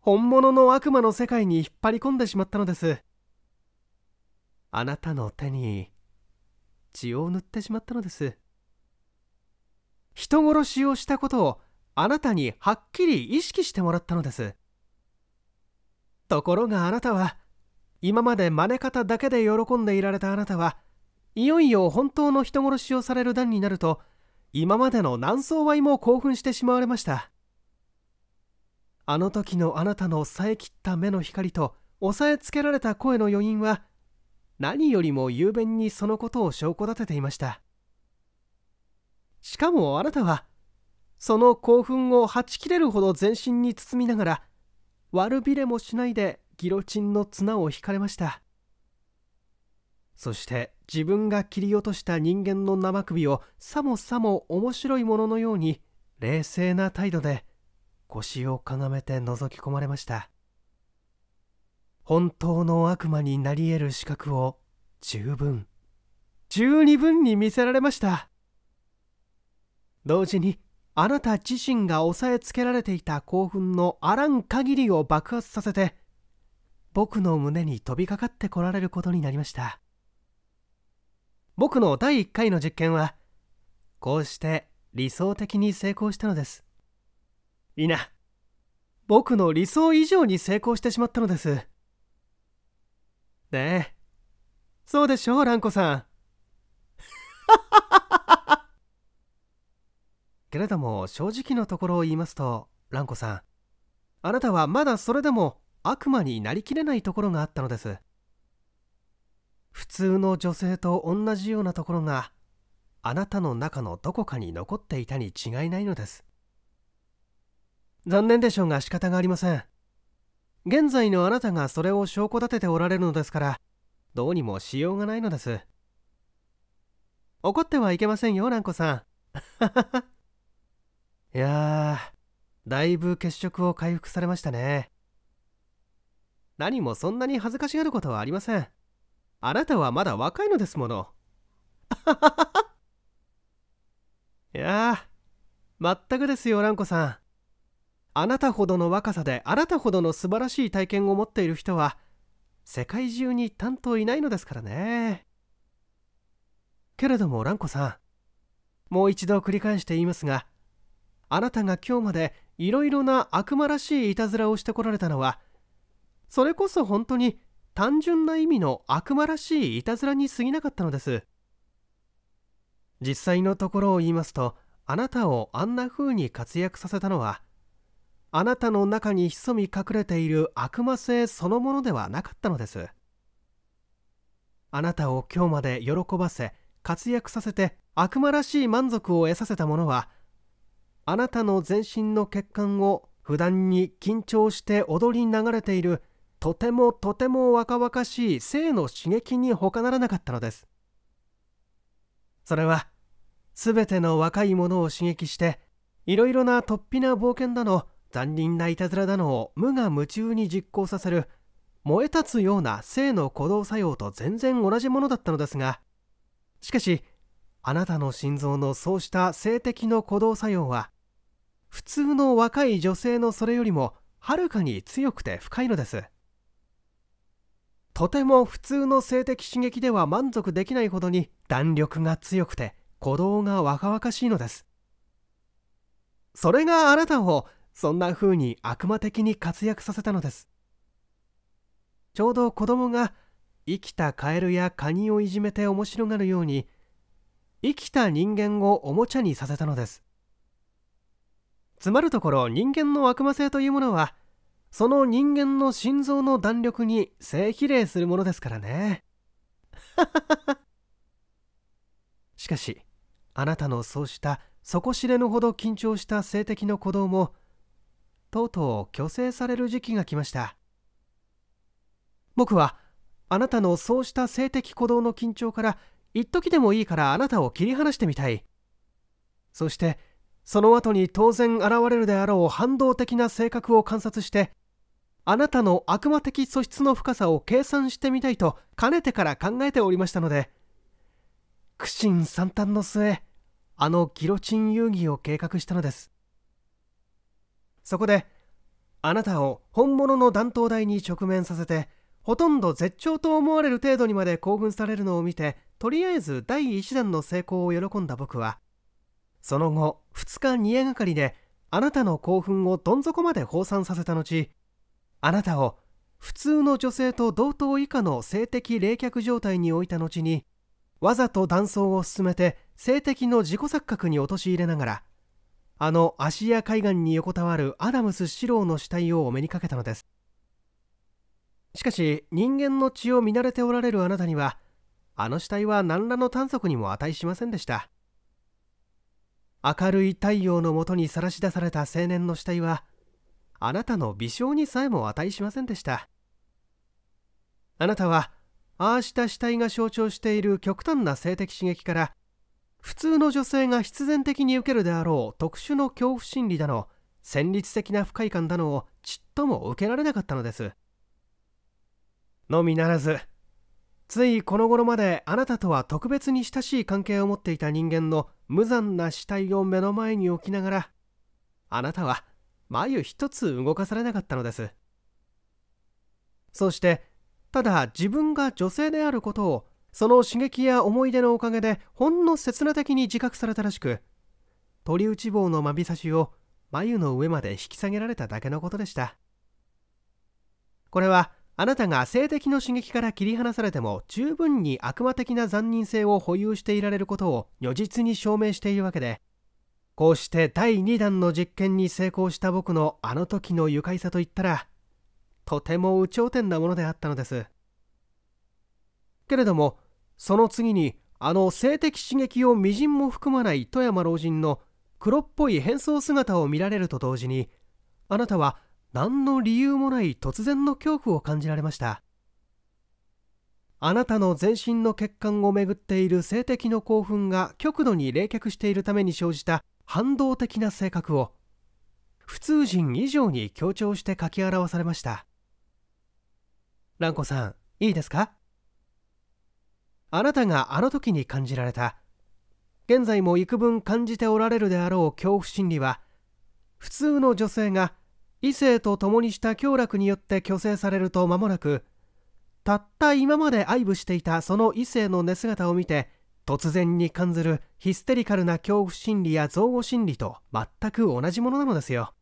本物の悪魔の世界に引っ張り込んでしまったのですあなたの手に血を塗ってしまったのです人殺しをしたことをあなたにはっきり意識してもらったのですところがあなたは今まで真似方だけで喜んでいられたあなたはいよいよ本当の人殺しをされる段になると今までの何層倍も興奮してしまわれましたあの時のあなたのさえきった目の光と押さえつけられた声の余韻は何よりも雄弁にそのことを証拠立てていましたしかもあなたはその興奮をはち切れるほど全身に包みながら悪びれもしないでギロチンの綱を引かれましたそして自分が切り落とした人間の生首をさもさも面白いもののように冷静な態度で腰をかがめて覗き込まれました本当の悪魔になり得る資格を十分十二分に見せられました同時にあなた自身が押さえつけられていた興奮のあらん限りを爆発させて僕の胸に飛びかかってこられることになりました僕の第1回の実験はこうして理想的に成功したのですいな僕の理想以上に成功してしまったのですねえそうでしょう蘭子さん けれども正直のところを言いますと蘭子さんあなたはまだそれでも悪魔になりきれないところがあったのです普通の女性と同じようなところがあなたの中のどこかに残っていたに違いないのです残念でしょうが仕方がありません現在のあなたがそれを証拠立てておられるのですからどうにもしようがないのです怒ってはいけませんよ蘭子さん いやだいぶ血色を回復されましたね何もそんなに恥ずかしがることはありませんあなたはまだ若いのですもの。いや全くですよ、蘭子さん。あなたほどの若さで、あなたほどの素晴らしい体験を持っている人は、世界中に担当いないのですからね。けれども、蘭子さん、もう一度繰り返して言いますが、あなたが今日までいろいろな悪魔らしいいたずらをしてこられたのは、それこそ本当に単純な意味の悪魔らしいいたずらに過ぎなかったのです実際のところを言いますとあなたをあんな風に活躍させたのはあなたの中に潜み隠れている悪魔性そのものではなかったのですあなたを今日まで喜ばせ活躍させて悪魔らしい満足を得させたものはあなたの全身の血管を普段に緊張して踊り流れているとてもとても若々しい性の刺激に他ならなかったのですそれは全ての若い者を刺激していろいろな突飛な冒険だの残忍ないたずらだのを無我夢中に実行させる燃え立つような性の鼓動作用と全然同じものだったのですがしかしあなたの心臓のそうした性的の鼓動作用は普通の若い女性のそれよりもはるかに強くて深いのですとても普通の性的刺激では満足できないほどに弾力が強くて鼓動が若々しいのですそれがあなたをそんな風に悪魔的に活躍させたのですちょうど子供が生きたカエルやカニをいじめて面白がるように生きた人間をおもちゃにさせたのですつまるところ人間の悪魔性というものはその人間の心臓の弾力に正比例するものですからね。しかし、あなたのそうした底知れぬほど緊張した性的の鼓動も、とうとう虚勢される時期が来ました。僕は、あなたのそうした性的鼓動の緊張から、一時でもいいからあなたを切り離してみたい。そして、その後に当然現れるであろう反動的な性格を観察してあなたの悪魔的素質の深さを計算してみたいとかねてから考えておりましたので苦心惨憺の末あのギロチン遊戯を計画したのですそこであなたを本物の弾頭台に直面させてほとんど絶頂と思われる程度にまで興奮されるのを見てとりあえず第1弾の成功を喜んだ僕はその後2日2夜がかりであなたの興奮をどん底まで放散させた後あなたを普通の女性と同等以下の性的冷却状態に置いた後にわざと断層を進めて性的の自己錯覚に陥れながらあの芦屋海岸に横たわるアダムス・四郎の死体をお目にかけたのですしかし人間の血を見慣れておられるあなたにはあの死体は何らの探索にも値しませんでした明るい太陽のもとにさらし出された青年の死体はあなたの微笑にさえも値しませんでしたあなたはああした死体が象徴している極端な性的刺激から普通の女性が必然的に受けるであろう特殊の恐怖心理だの戦律的な不快感だのをちっとも受けられなかったのですのみならずついこの頃まであなたとは特別に親しい関係を持っていた人間の無残な死体を目の前に置きながらあなたは眉一つ動かされなかったのですそしてただ自分が女性であることをその刺激や思い出のおかげでほんの刹那的に自覚されたらしく鳥打ち棒のまびさしを眉の上まで引き下げられただけのことでしたこれはあなたが性的の刺激から切り離されても十分に悪魔的な残忍性を保有していられることを如実に証明しているわけでこうして第2弾の実験に成功した僕のあの時の愉快さといったらとても有頂天なものであったのですけれどもその次にあの性的刺激をみじんも含まない富山老人の黒っぽい変装姿を見られると同時にあなたは何の理由もない突然の恐怖を感じられましたあなたの全身の血管をめぐっている性的の興奮が極度に冷却しているために生じた反動的な性格を普通人以上に強調して書き表されました蘭子さんいいですかあなたがあの時に感じられた現在も幾分感じておられるであろう恐怖心理は普通の女性が異性と共にした享楽によって虚勢されると間もなくたった今まで愛撫していたその異性の寝姿を見て突然に感ずるヒステリカルな恐怖心理や憎悪心理と全く同じものなのですよ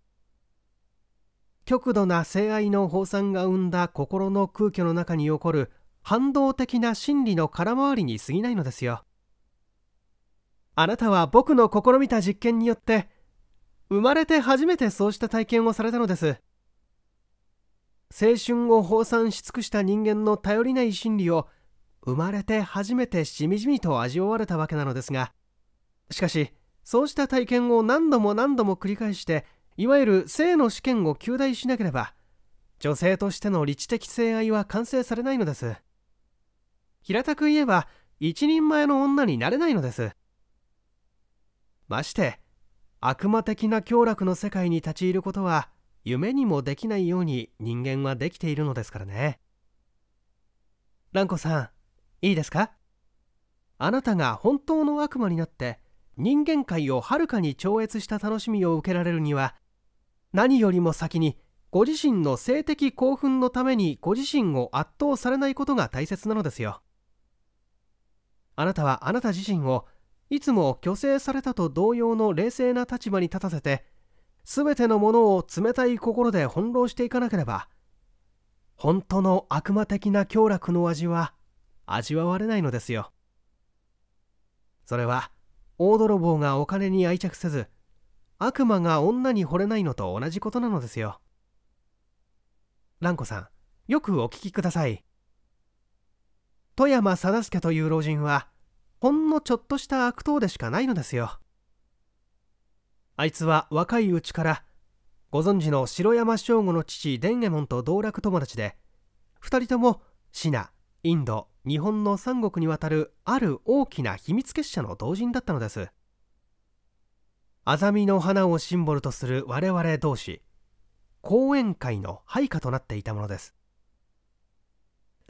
極度な性愛の放散が生んだ心の空虚の中に起こる反動的な心理の空回りに過ぎないのですよあなたは僕の試みた実験によって生まれて初めてそうした体験をされたのです青春を放散し尽くした人間の頼りない心理を生まれて初めてしみじみと味わわれたわけなのですがしかしそうした体験を何度も何度も繰り返していわゆる性の試験を求大しなければ女性としての理知的性愛は完成されないのです平たく言えば一人前の女になれないのですまして悪魔的な凶楽の世界に立ち入ることは夢にもできないように人間はできているのですからね蘭子さんいいですかあなたが本当の悪魔になって人間界をはるかに超越した楽しみを受けられるには何よりも先にご自身の性的興奮のためにご自身を圧倒されないことが大切なのですよあなたはあなた自身をいつも虚勢されたと同様の冷静な立場に立たせて全てのものを冷たい心で翻弄していかなければ本当の悪魔的な享楽の味は味わわれないのですよそれは大泥棒がお金に愛着せず悪魔が女に惚れないのと同じことなのですよ蘭子さんよくお聞きください富山貞助という老人はほんのちょっとした悪党でしかないのですよあいつは若いうちからご存知の城山正吾の父伝右衛門と道楽友達で2人とも信濃インド日本の三国にわたるある大きな秘密結社の同人だったのですアザミの花をシンボルとする我々同士講演会の配下となっていたものです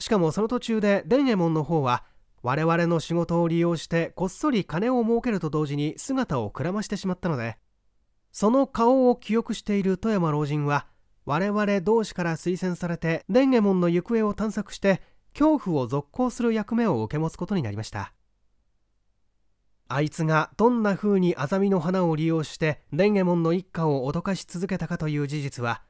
しかもその途中で伝右衛門の方は我々の仕事を利用してこっそり金を儲けると同時に姿をくらましてしまったのでその顔を記憶している富山老人は我々同士から推薦されて伝右衛門の行方を探索して恐怖を続行する役目を受け持つことになりましたあいつがどんな風にアザミの花を利用して伝右衛門の一家を脅かし続けたかという事実は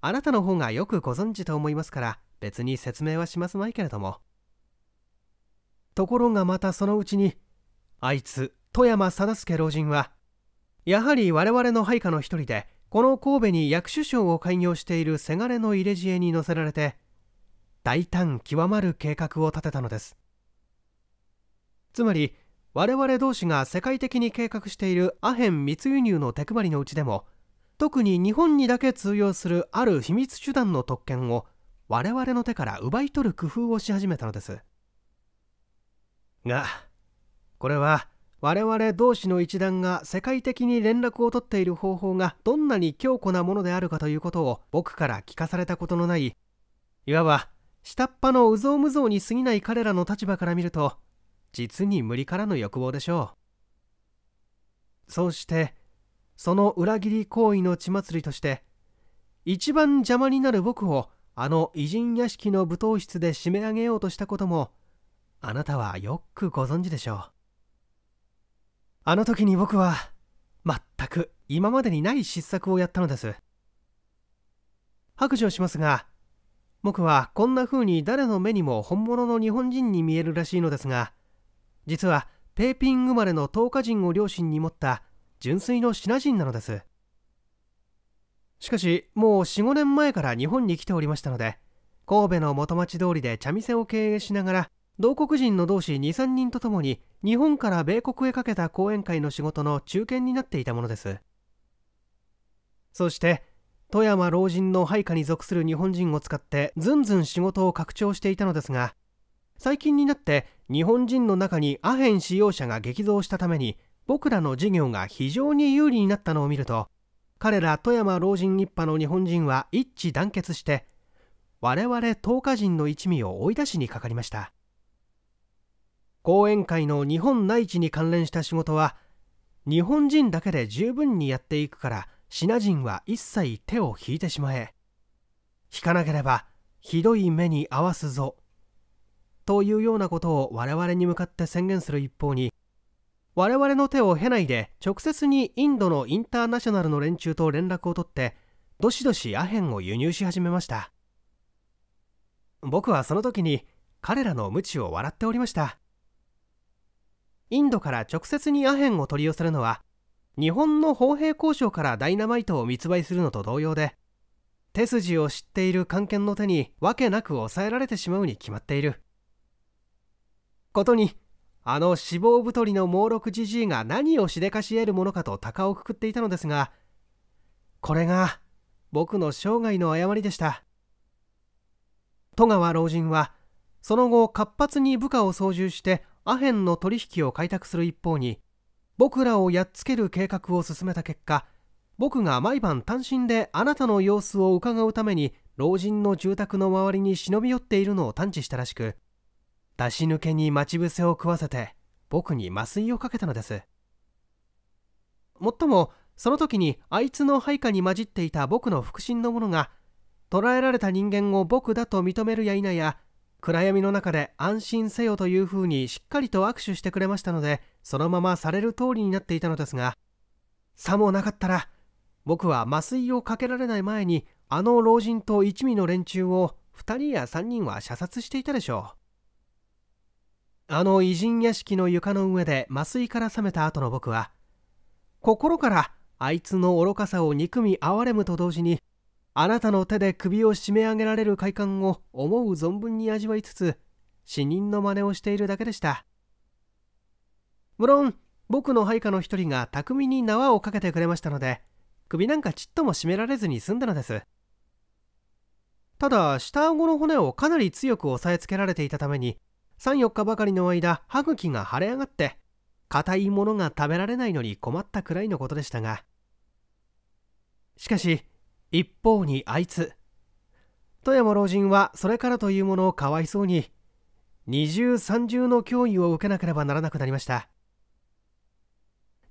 あなたの方がよくご存知と思いますから別に説明はしますまいけれどもところがまたそのうちにあいつ富山貞助老人はやはり我々の配下の一人でこの神戸に役首相を開業しているせがれの入れ知恵に乗せられて大胆極まる計画を立てたのですつまり我々同士が世界的に計画しているアヘン密輸入の手配りのうちでも特に日本にだけ通用するある秘密手段の特権を我々の手から奪い取る工夫をし始めたのですがこれは我々同士の一団が世界的に連絡を取っている方法がどんなに強固なものであるかということを僕から聞かされたことのないいわば下っ端のうぞうむぞうに過ぎない彼らの立場から見ると実に無理からぬ欲望でしょうそうしてその裏切り行為の血祭りとして一番邪魔になる僕をあの偉人屋敷の舞踏室で締め上げようとしたこともあなたはよくご存知でしょうあの時に僕は全く今までにない失策をやったのです白状しますが僕はこんな風に誰の目にも本物の日本人に見えるらしいのですが実はペーピン生まれの10日人を両親に持った純粋のシナ人なのですしかしもう45年前から日本に来ておりましたので神戸の元町通りで茶店を経営しながら同国人の同士23人と共に日本から米国へかけた講演会の仕事の中堅になっていたものですそして富山老人の配下に属する日本人を使ってずんずん仕事を拡張していたのですが最近になって日本人の中にアヘン使用者が激増したために僕らの事業が非常に有利になったのを見ると彼ら富山老人一派の日本人は一致団結して我々東華人の一味を追い出しにかかりました講演会の日本内地に関連した仕事は日本人だけで十分にやっていくから品人は一切手を引いてしまえ引かなければひどい目に遭わすぞというようなことを我々に向かって宣言する一方に我々の手を経ないで直接にインドのインターナショナルの連中と連絡を取ってどしどしアヘンを輸入し始めました僕はその時に彼らの無知を笑っておりましたインドから直接にアヘンを取り寄せるのは日本の砲兵交渉からダイナマイトを密売するのと同様で手筋を知っている官犬の手に訳なく抑えられてしまうに決まっていることにあの死亡太りの猛禄じじいが何をしでかし得るものかと鷹をくくっていたのですがこれが僕の生涯の誤りでした戸川老人はその後活発に部下を操縦してアヘンの取引を開拓する一方に僕らをやっつける計画を進めた結果僕が毎晩単身であなたの様子を伺うために老人の住宅の周りに忍び寄っているのを探知したらしく出し抜けに待ち伏せを食わせて僕に麻酔をかけたのですもっともその時にあいつの配下に混じっていた僕の腹心の者が捕らえられた人間を僕だと認めるや否や暗闇の中で安心せよというふうにしっかりと握手してくれましたので、そのままされる通りになっていたのですが、さもなかったら、僕は麻酔をかけられない前に、あの老人と一味の連中を2人や3人は射殺していたでしょう。あの偉人屋敷の床の上で麻酔から覚めた後の僕は、心からあいつの愚かさを憎み哀れむと同時に、あなたの手で首を絞め上げられる快感を思う存分に味わいつつ死人の真似をしているだけでした無論僕の配下の一人が巧みに縄をかけてくれましたので首なんかちっとも絞められずに済んだのですただ下顎の骨をかなり強く押さえつけられていたために34日ばかりの間歯茎が腫れ上がって硬いものが食べられないのに困ったくらいのことでしたがしかし一方にあいつ富山老人はそれからというものをかわいそうに二重三重の脅威を受けなければならなくなりました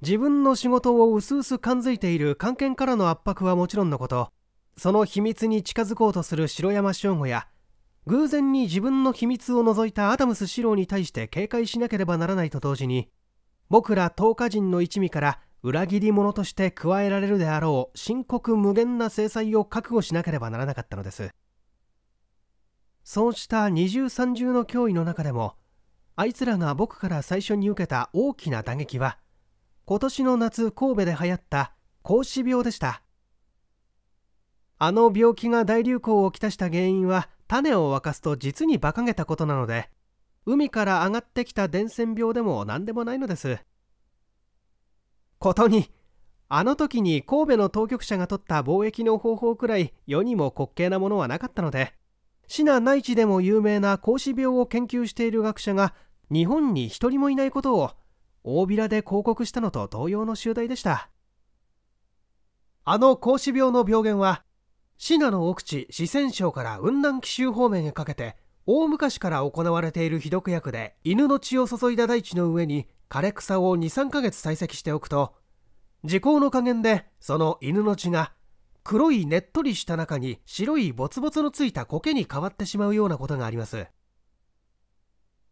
自分の仕事を薄々感づいている関係からの圧迫はもちろんのことその秘密に近づこうとする城山正吾や偶然に自分の秘密を除いたアダムス四郎に対して警戒しなければならないと同時に僕ら10日人の一味から裏切り者として加えられるであろう深刻無限な制裁を覚悟しなければならなかったのですそうした二重三重の脅威の中でもあいつらが僕から最初に受けた大きな打撃は今年の夏神戸で流行った格子病でしたあの病気が大流行をきたした原因は種を沸かすと実に馬鹿げたことなので海から上がってきた伝染病でも何でもないのですことにあの時に神戸の当局者が取った貿易の方法くらい世にも滑稽なものはなかったので市内内地でも有名な孔子病を研究している学者が日本に一人もいないことを大びらで広告したのと同様の集大でしたあの孔子病の病原は信濃の奥地四川省から雲南紀州方面へかけて大昔から行われている被毒薬で犬の血を注いだ大地の上に枯れ草を23ヶ月堆積しておくと時効の加減でその犬の血が黒いねっとりした中に白いボツボツのついた苔に変わってしまうようなことがあります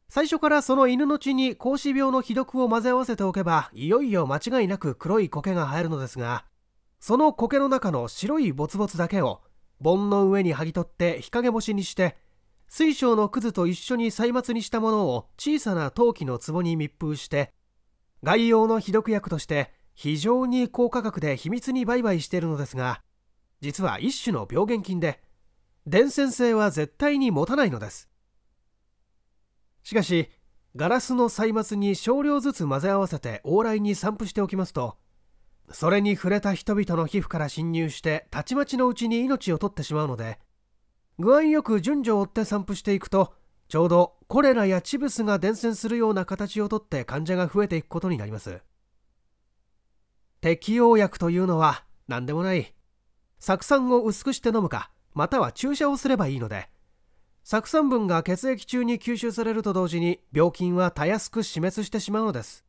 最初からその犬の血に格子病の被毒を混ぜ合わせておけばいよいよ間違いなく黒い苔が生えるのですがその苔の中の白いボツボツだけを盆の上に剥ぎ取って日陰干しにして水晶のくずと一緒に歳末にしたものを小さな陶器の壺に密封して外用の被毒薬として非常に高価格で秘密に売買しているのですが実は一種の病原菌で伝染性は絶対に持たないのですしかしガラスの歳末に少量ずつ混ぜ合わせて往来に散布しておきますとそれに触れた人々の皮膚から侵入してたちまちのうちに命を取ってしまうので具合よく順序を追って散布していくとちょうどコレラやチブスが伝染するような形をとって患者が増えていくことになります適応薬というのは何でもない酢酸を薄くして飲むかまたは注射をすればいいので酢酸分が血液中に吸収されると同時に病菌はたやすく死滅してしまうのです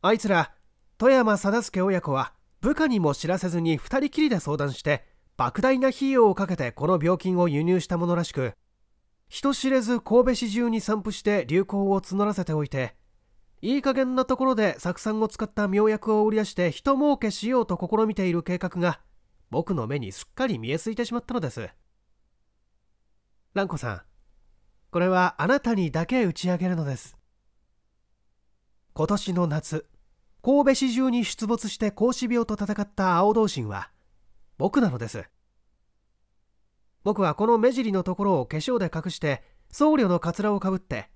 あいつら富山貞介親子は部下にも知らせずに2人きりで相談して莫大な費用をかけてこの病菌を輸入したものらしく人知れず神戸市中に散布して流行を募らせておいていい加減なところで酢酸を使った妙薬を売り出して人儲けしようと試みている計画が僕の目にすっかり見えすいてしまったのです蘭子さんこれはあなたにだけ打ち上げるのです今年の夏神戸市中に出没して格子病と戦った青銅心は僕なのです僕はこの目尻のところを化粧で隠して僧侶のかつらをかぶって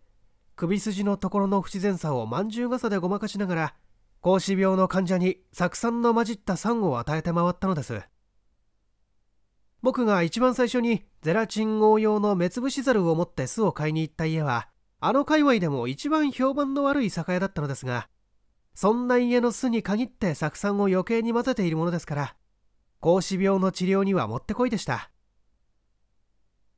首筋のところの不自然さをまんじゅう傘でごまかしながら孔子病の患者に酢酸の混じった酸を与えて回ったのです僕が一番最初にゼラチン応用の目つぶし猿を持って巣を買いに行った家はあの界隈でも一番評判の悪い酒屋だったのですがそんな家の巣に限って酢酸を余計に混ぜているものですから格子病の治療にはもってこいでした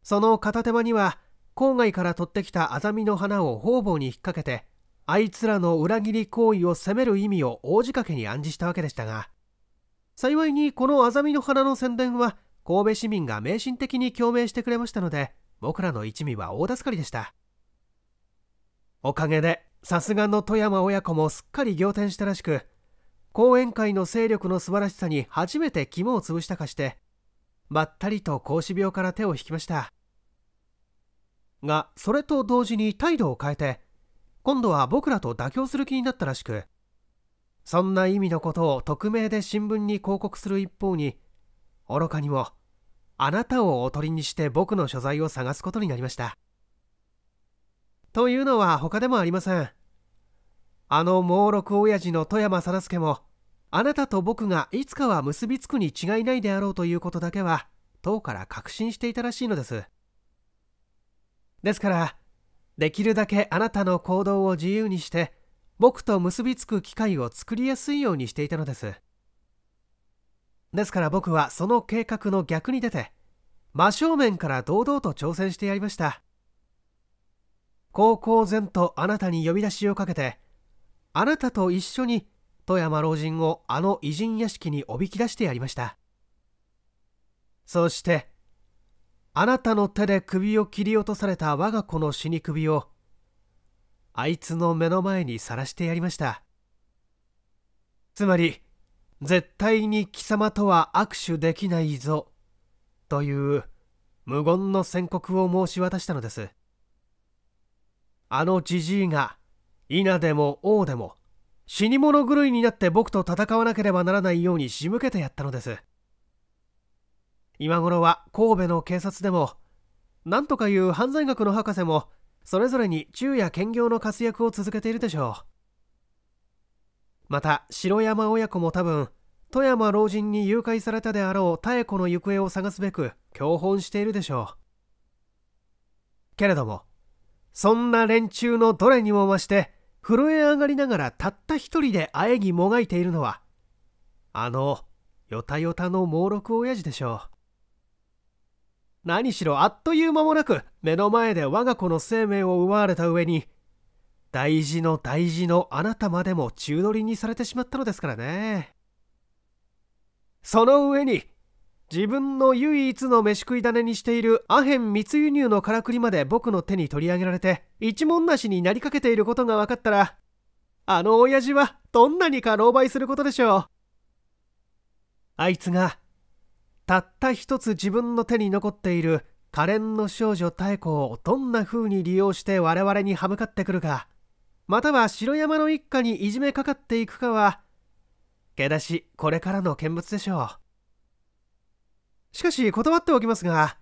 その片手間には郊外から取ってきたアザミの花を方々に引っ掛けてあいつらの裏切り行為を責める意味を大仕掛けに暗示したわけでしたが幸いにこのアザミの花の宣伝は神戸市民が迷信的に共鳴してくれましたので僕らの一味は大助かりでしたおかげでさすがの富山親子もすっかり仰天したらしく講演会の勢力の素晴らしさに初めて肝を潰したかしてまったりと孔子病から手を引きましたがそれと同時に態度を変えて今度は僕らと妥協する気になったらしくそんな意味のことを匿名で新聞に広告する一方に愚かにもあなたをおとりにして僕の所在を探すことになりましたというのは他でもありませんあの猛録親父の富山貞助もあなたと僕がいつかは結びつくに違いないであろうということだけは党から確信していたらしいのですですからできるだけあなたの行動を自由にして僕と結びつく機会を作りやすいようにしていたのですですから僕はその計画の逆に出て真正面から堂々と挑戦してやりました高校前とあなたに呼び出しをかけてあなたと一緒に富山老人をあの偉人屋敷におびき出してやりましたそしてあなたの手で首を切り落とされた我が子の死に首をあいつの目の前にさらしてやりましたつまり絶対に貴様とは握手できないぞという無言の宣告を申し渡したのですあのじじいが稲でも王でも死に物狂いになって僕と戦わなければならないように仕向けてやったのです今頃は神戸の警察でもなんとかいう犯罪学の博士もそれぞれに昼夜兼業の活躍を続けているでしょうまた城山親子も多分富山老人に誘拐されたであろう妙子の行方を探すべく共本しているでしょうけれどもそんな連中のどれにも増して震え上がりながらたった一人であえぎもがいているのはあのよたよたの猛録親父でしょう何しろあっという間もなく目の前で我が子の生命を奪われた上に大事の大事のあなたまでも宙乗りにされてしまったのですからねその上に自分の唯一の飯食い種にしているアヘン密輸入のからくりまで僕の手に取り上げられて一文なしになりかけていることが分かったらあの親父はどんなにか狼狽することでしょうあいつがたった一つ自分の手に残っている可憐の少女妙子をどんな風に利用して我々に歯向かってくるかまたは城山の一家にいじめかかっていくかはけだしこれからの見物でしょう。しかし断っておきますが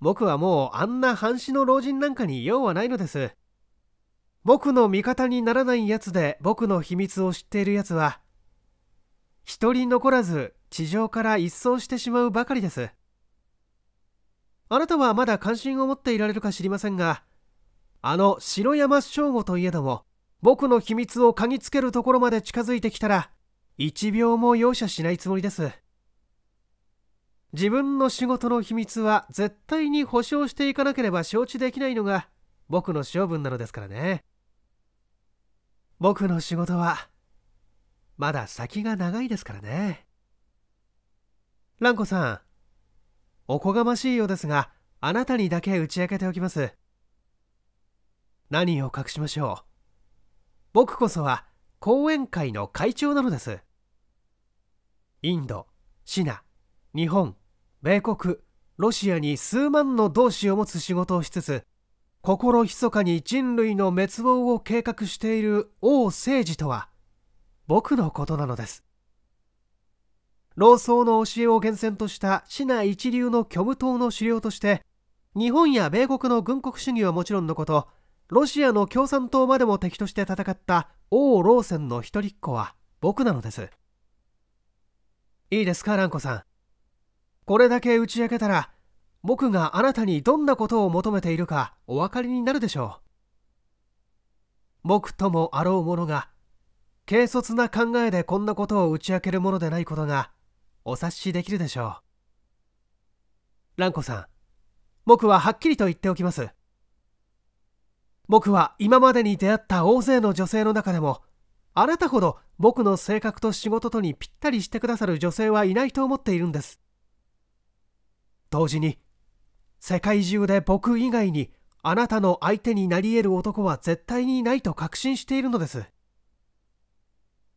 僕はもうあんな半死の老人なんかに用はないのです僕の味方にならないやつで僕の秘密を知っているやつは一人残らず地上から一掃してしまうばかりですあなたはまだ関心を持っていられるか知りませんがあの城山正吾といえども僕の秘密を嗅ぎつけるところまで近づいてきたら1秒も容赦しないつもりです自分の仕事の秘密は絶対に保証していかなければ承知できないのが僕の性分なのですからね僕の仕事はまだ先が長いですからね蘭子さんおこがましいようですがあなたにだけ打ち明けておきます何を隠しましょう僕こそは講演会の会長なのですインドシナ日本米国ロシアに数万の同志を持つ仕事をしつつ心密かに人類の滅亡を計画している王政治とは僕のことなのです老僧の教えを厳選とした市内一流の虚無党の首領として日本や米国の軍国主義はもちろんのことロシアの共産党までも敵として戦った王老戦の一人っ子は僕なのですいいですか蘭子さんこれだけ打ち明けたら僕があなたにどんなことを求めているかお分かりになるでしょう僕ともあろう者が軽率な考えでこんなことを打ち明けるものでないことがお察しできるでしょう蘭子さん僕ははっきりと言っておきます僕は今までに出会った大勢の女性の中でもあなたほど僕の性格と仕事とにぴったりしてくださる女性はいないと思っているんです同時に世界中で僕以外にあなたの相手になり得る男は絶対にないと確信しているのです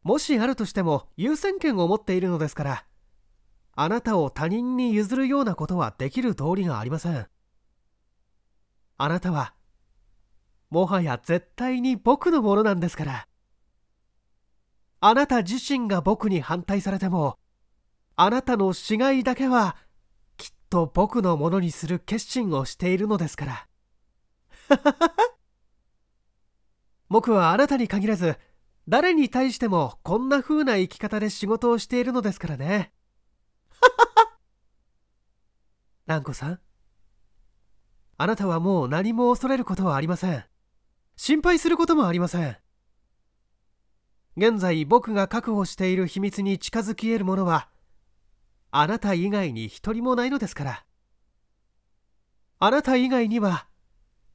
もしあるとしても優先権を持っているのですからあなたを他人に譲るようなことはできる道理がありませんあなたはもはや絶対に僕のものなんですからあなた自身が僕に反対されてもあなたの死骸だけはと僕のものにする決心をしているのですから。僕はあなたに限らず、誰に対してもこんな風な生き方で仕事をしているのですからね。蘭子さん、あなたはもう何も恐れることはありません。心配することもありません。現在僕が確保している秘密に近づき得るものは、あなた以外に一人もないのですからあなた以外には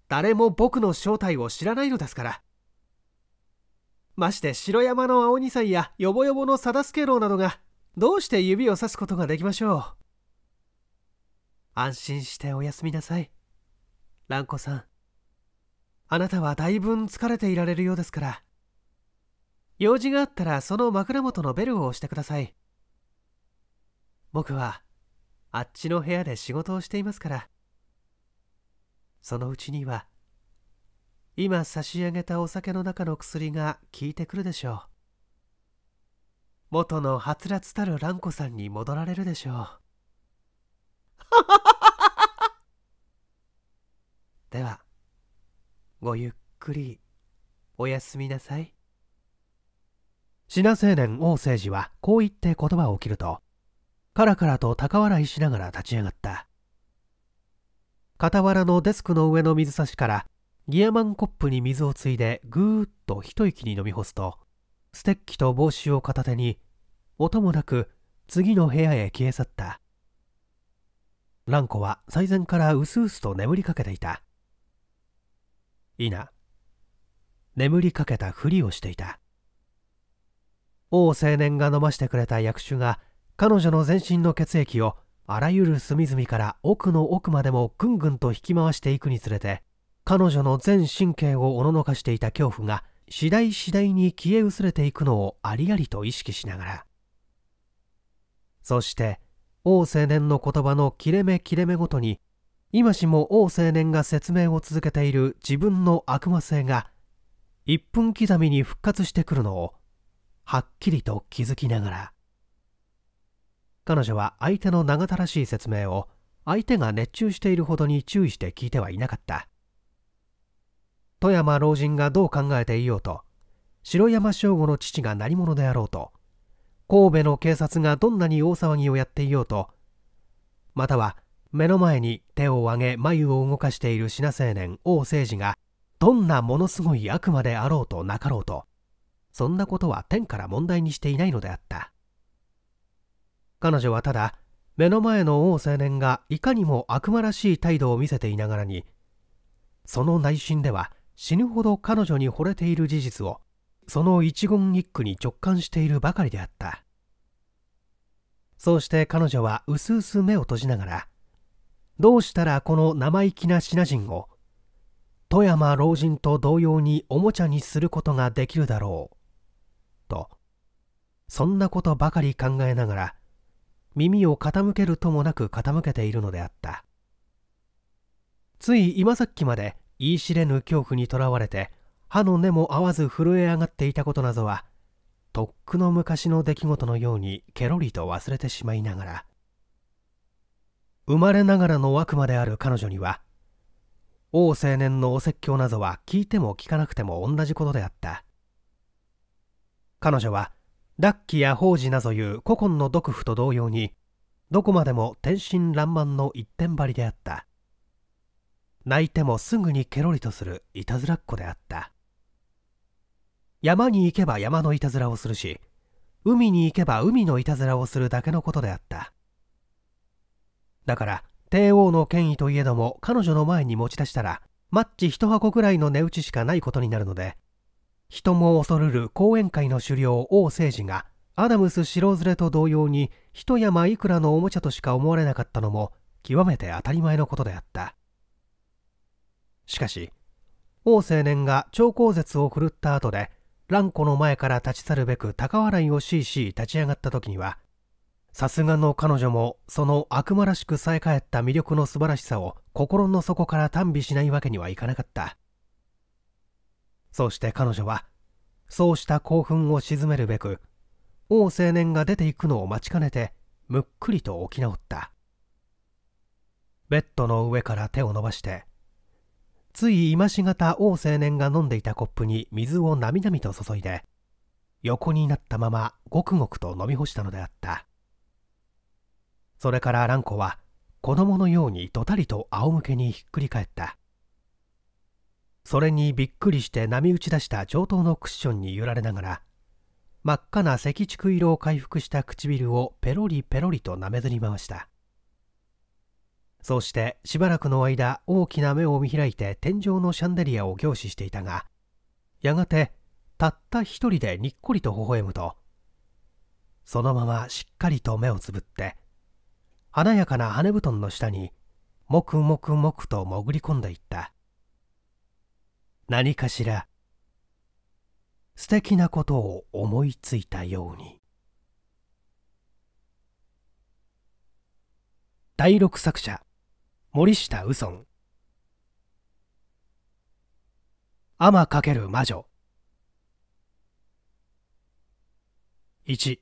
誰も僕の正体を知らないのですからまして城山の青二さんやヨボヨボの定助郎などがどうして指をさすことができましょう安心しておやすみなさい蘭子さんあなたはだいぶ疲れていられるようですから用事があったらその枕元のベルを押してください僕はあっちの部屋で仕事をしていますからそのうちには今差し上げたお酒の中の薬が効いてくるでしょう元のはつらつたる蘭子さんに戻られるでしょう ではごゆっくりおやすみなさい品青年王政治はこう言って言葉を切るとカラカラと高笑いしながら立ち上がった傍らのデスクの上の水差しからギヤマンコップに水をついでぐーっと一息に飲み干すとステッキと帽子を片手に音もなく次の部屋へ消え去った蘭子は最前からうすうすと眠りかけていたいな眠りかけたふりをしていた王青年が飲ましてくれた薬種が彼女の全身の血液をあらゆる隅々から奥の奥までもぐんぐんと引き回していくにつれて彼女の全神経をおののかしていた恐怖が次第次第に消え薄れていくのをありありと意識しながらそして王青年の言葉の切れ目切れ目ごとに今しも王青年が説明を続けている自分の悪魔性が1分刻みに復活してくるのをはっきりと気づきながら彼女は相手の長たらしい説明を相手が熱中しているほどに注意して聞いてはいなかった富山老人がどう考えていようと城山正吾の父が何者であろうと神戸の警察がどんなに大騒ぎをやっていようとまたは目の前に手を上げ眉を動かしている品青年王誠治がどんなものすごい悪魔であろうとなかろうとそんなことは天から問題にしていないのであった彼女はただ目の前の王青年がいかにも悪魔らしい態度を見せていながらにその内心では死ぬほど彼女に惚れている事実をその一言一句に直感しているばかりであったそうして彼女はうすうす目を閉じながらどうしたらこの生意気なシナ人を富山老人と同様におもちゃにすることができるだろうとそんなことばかり考えながら耳を傾けるともなく傾けているのであったつい今さっきまで言い知れぬ恐怖にとらわれて歯の根も合わず震え上がっていたことなどはとっくの昔の出来事のようにケロリと忘れてしまいながら生まれながらの悪魔である彼女には王青年のお説教などは聞いても聞かなくても同じことであった彼女はラッキや法事などいう古今の毒婦と同様にどこまでも天真爛漫の一点張りであった泣いてもすぐにケロリとするいたずらっ子であった山に行けば山のいたずらをするし海に行けば海のいたずらをするだけのことであっただから帝王の権威といえども彼女の前に持ち出したらマッチ1箱くらいの値打ちしかないことになるので人も恐るる講演会の首領王政治がアダムス白連れと同様に一山いくらのおもちゃとしか思われなかったのも極めて当たり前のことであったしかし王青年が超高絶を振るった後で蘭子の前から立ち去るべく高笑いをしいしい立ち上がった時にはさすがの彼女もその悪魔らしくさえ返った魅力の素晴らしさを心の底から耽美しないわけにはいかなかったそして彼女はそうした興奮を鎮めるべく王青年が出ていくのを待ちかねてむっくりと起き直ったベッドの上から手を伸ばしてつい今しがた王青年が飲んでいたコップに水をなみなみと注いで横になったままごくごくと飲み干したのであったそれから蘭子は子供のようにどたりと仰向けにひっくり返ったそれにびっくりして波打ち出した上等のクッションに揺られながら真っ赤な赤竹色を回復した唇をペロリペロリとなめずり回したそうしてしばらくの間大きな目を見開いて天井のシャンデリアを凝視していたがやがてたった一人でにっこりと微笑むとそのまましっかりと目をつぶって華やかな羽布団の下にもくもくもくと潜り込んでいった何かしら素敵なことを思いついたように第六作者森下右尊天かる魔女1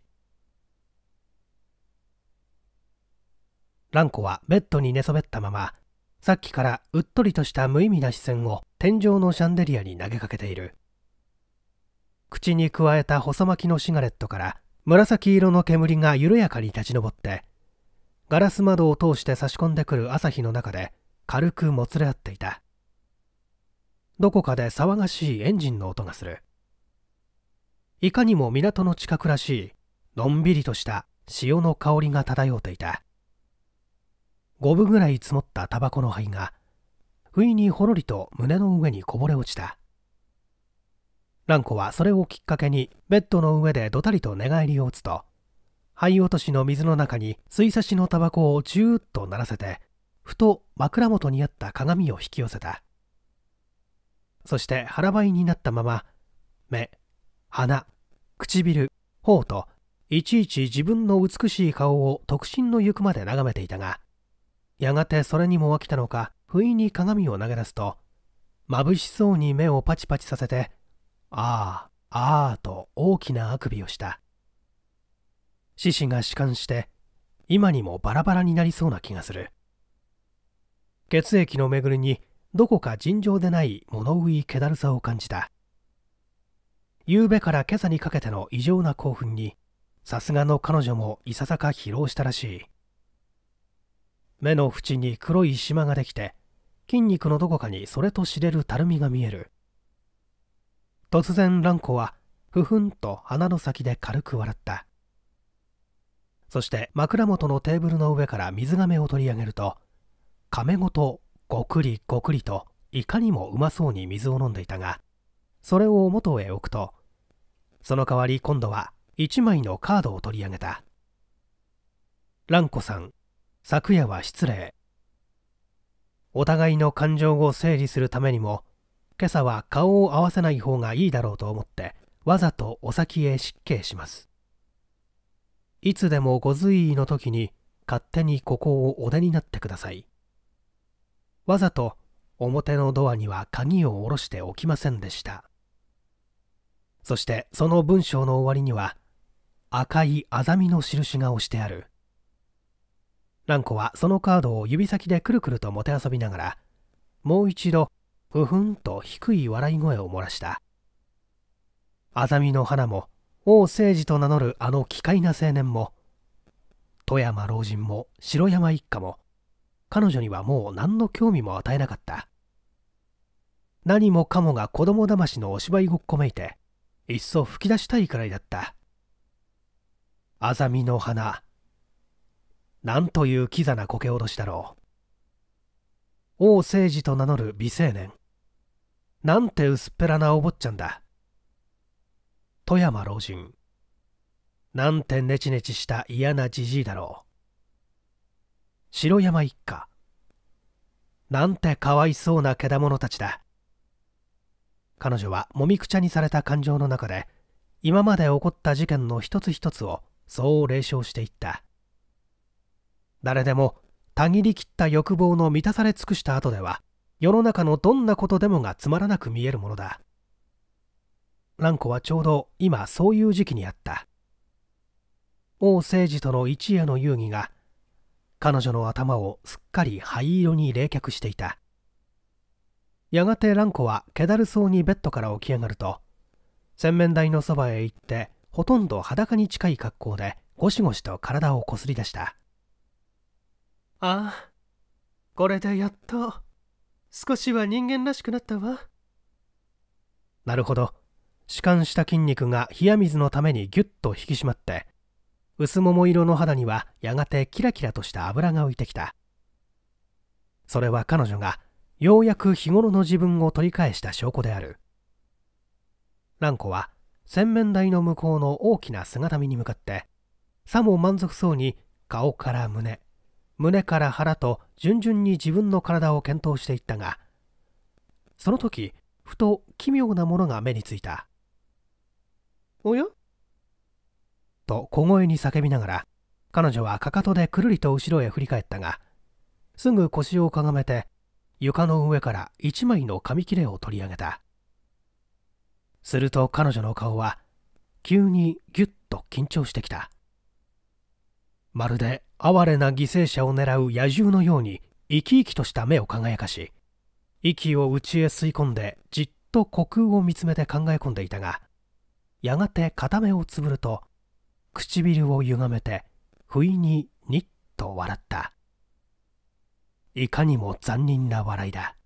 蘭子はベッドに寝そべったままさっきからうっとりとした無意味な視線を天井のシャンデリアに投げかけている口にくわえた細巻きのシガレットから紫色の煙が緩やかに立ち上ってガラス窓を通して差し込んでくる朝日の中で軽くもつれ合っていたどこかで騒がしいエンジンの音がするいかにも港の近くらしいのんびりとした潮の香りが漂っていた5分ぐらい積もったタバコの灰が不意にほろりと胸の上にこぼれ落ちた蘭子はそれをきっかけにベッドの上でどたりと寝返りを打つと灰落としの水の中に水差しのタバコをジューッと鳴らせてふと枕元にあった鏡を引き寄せたそして腹ばいになったまま目鼻唇頬といちいち自分の美しい顔を特進の行くまで眺めていたがやがてそれにも飽きたのか不意に鏡を投げ出すと眩しそうに目をパチパチさせてああああと大きなあくびをした獅子が弛緩して今にもバラバラになりそうな気がする血液の巡りにどこか尋常でない物食い気だるさを感じた昨べから今朝にかけての異常な興奮にさすがの彼女もいささか疲労したらしい目の縁に黒い縞ができて筋肉のどこかにそれと知れるたるみが見える突然蘭子はふふんと鼻の先で軽く笑ったそして枕元のテーブルの上から水がめを取り上げると亀ごとごくりごくりといかにもうまそうに水を飲んでいたがそれを元へ置くとその代わり今度は1枚のカードを取り上げた蘭子さん昨夜は失礼お互いの感情を整理するためにも今朝は顔を合わせない方がいいだろうと思ってわざとお先へ失敬しますいつでもご随意の時に勝手にここをお出になってくださいわざと表のドアには鍵を下ろしておきませんでしたそしてその文章の終わりには赤いあざみの印が押してある蘭子はそのカードを指先でくるくるともてあそびながらもう一度ふふんと低い笑い声を漏らしたあざみの花も王政治と名乗るあの奇怪な青年も富山老人も城山一家も彼女にはもう何の興味も与えなかった何もかもが子供だましのお芝居ごっこめいていっそ吹き出したいくらいだったあざみの花なんというキザなこけおしだろう。王政治と名乗る美青年。なんて薄っぺらなお坊ちゃんだ。富山老人。なんてネチネチした嫌なじじいだろう。城山一家。なんてかわいそうなけだものたちだ。彼女はもみくちゃにされた感情の中で、今まで起こった事件の一つ一つをそう冷笑していった。誰でもたぎりきった欲望の満たされ尽くした後では世の中のどんなことでもがつまらなく見えるものだ蘭子はちょうど今そういう時期にあった王政治との一夜の遊戯が彼女の頭をすっかり灰色に冷却していたやがて蘭子はけだるそうにベッドから起き上がると洗面台のそばへ行ってほとんど裸に近い格好でゴシゴシと体をこすり出したああこれでやっと少しは人間らしくなったわなるほど弛緩した筋肉が冷や水のためにギュッと引き締まって薄桃色の肌にはやがてキラキラとした油が浮いてきたそれは彼女がようやく日頃の自分を取り返した証拠である蘭子は洗面台の向こうの大きな姿見に向かってさも満足そうに顔から胸胸から腹と順々に自分の体を検討していったがその時ふと奇妙なものが目についた「おや?」と小声に叫びながら彼女はかかとでくるりと後ろへ振り返ったがすぐ腰をかがめて床の上から一枚の紙切れを取り上げたすると彼女の顔は急にぎゅっと緊張してきたまるで哀れな犠牲者を狙う野獣のように生き生きとした目を輝かし息を内へ吸い込んでじっと虚空を見つめて考え込んでいたがやがて片目をつぶると唇をゆがめて不意にニッと笑ったいかにも残忍な笑いだ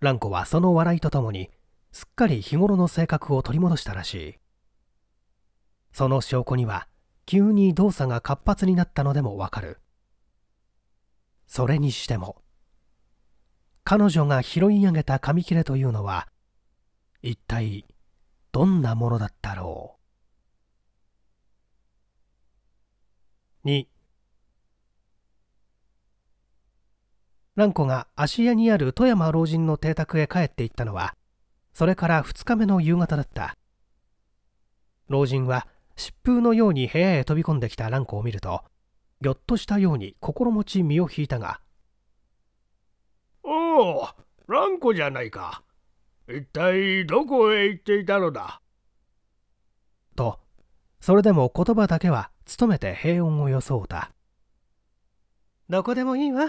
蘭子はその笑いとともにすっかり日頃の性格を取り戻したらしいその証拠には急に動作が活発になったのでもわかるそれにしても彼女が拾い上げた紙切れというのは一体どんなものだったろう2蘭子が芦屋にある富山老人の邸宅へ帰っていったのはそれから2日目の夕方だった老人は疾風のように部屋へ飛び込んできた蘭子を見るとぎょっとしたように心持ち身を引いたがおお蘭子じゃないか一体どこへ行っていたのだとそれでも言葉だけは努めて平穏を装うたどこでもいいわ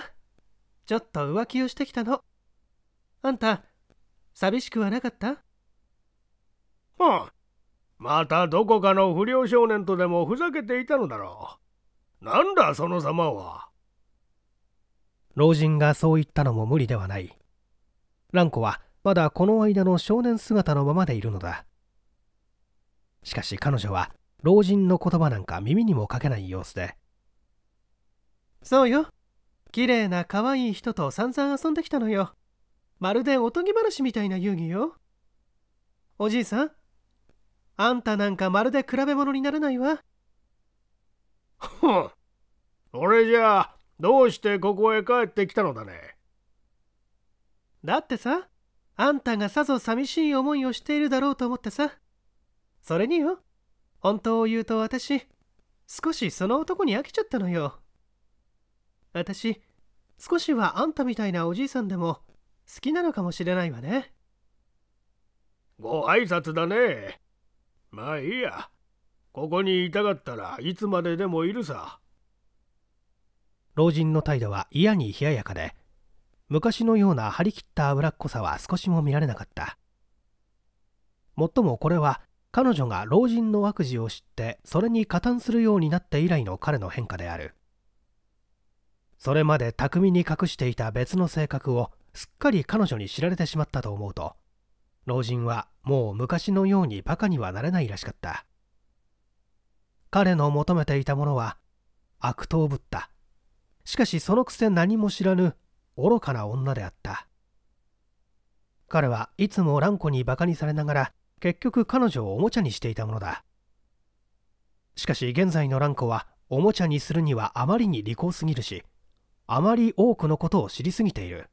ちょっと浮気をしてきたのあんた寂しくはなかったはあまたどこかの不良少年とでもふざけていたのだろう。なんだその様は。老人がそう言ったのも無理ではない。蘭子はまだこの間の少年姿のままでいるのだ。しかし彼女は老人の言葉なんか耳にもかけない様子で。そうよ。綺麗な可愛い人と散々遊んできたのよ。まるでおとぎ話みたいな遊戯よ。おじいさん、あんたなんかまるで比べ物にならないわ。ふん。それじゃあ、どうしてここへ帰ってきたのだね。だってさ、あんたがさぞ寂しい思いをしているだろうと思ってさ。それによ、本当を言うと私、少しその男に飽きちゃったのよ。私、少しはあんたみたいなおじいさんでも好きなのかもしれないわね。ご挨拶だね。まあいいや。ここにいたかったらいつまででもいるさ。老人の態度は嫌に冷ややかで、昔のような張り切った脂っこさは少しも見られなかった。もっともこれは彼女が老人の悪事を知ってそれに加担するようになって以来の彼の変化であるそれまで巧みに隠していた別の性格をすっかり彼女に知られてしまったと思うと老人はもう昔のようにバカにはなれないらしかった彼の求めていたものは悪党ぶったしかしそのくせ何も知らぬ愚かな女であった彼はいつも蘭子にバカにされながら結局彼女をおもちゃにしていたものだしかし現在の蘭子はおもちゃにするにはあまりに利口すぎるしあまり多くのことを知りすぎている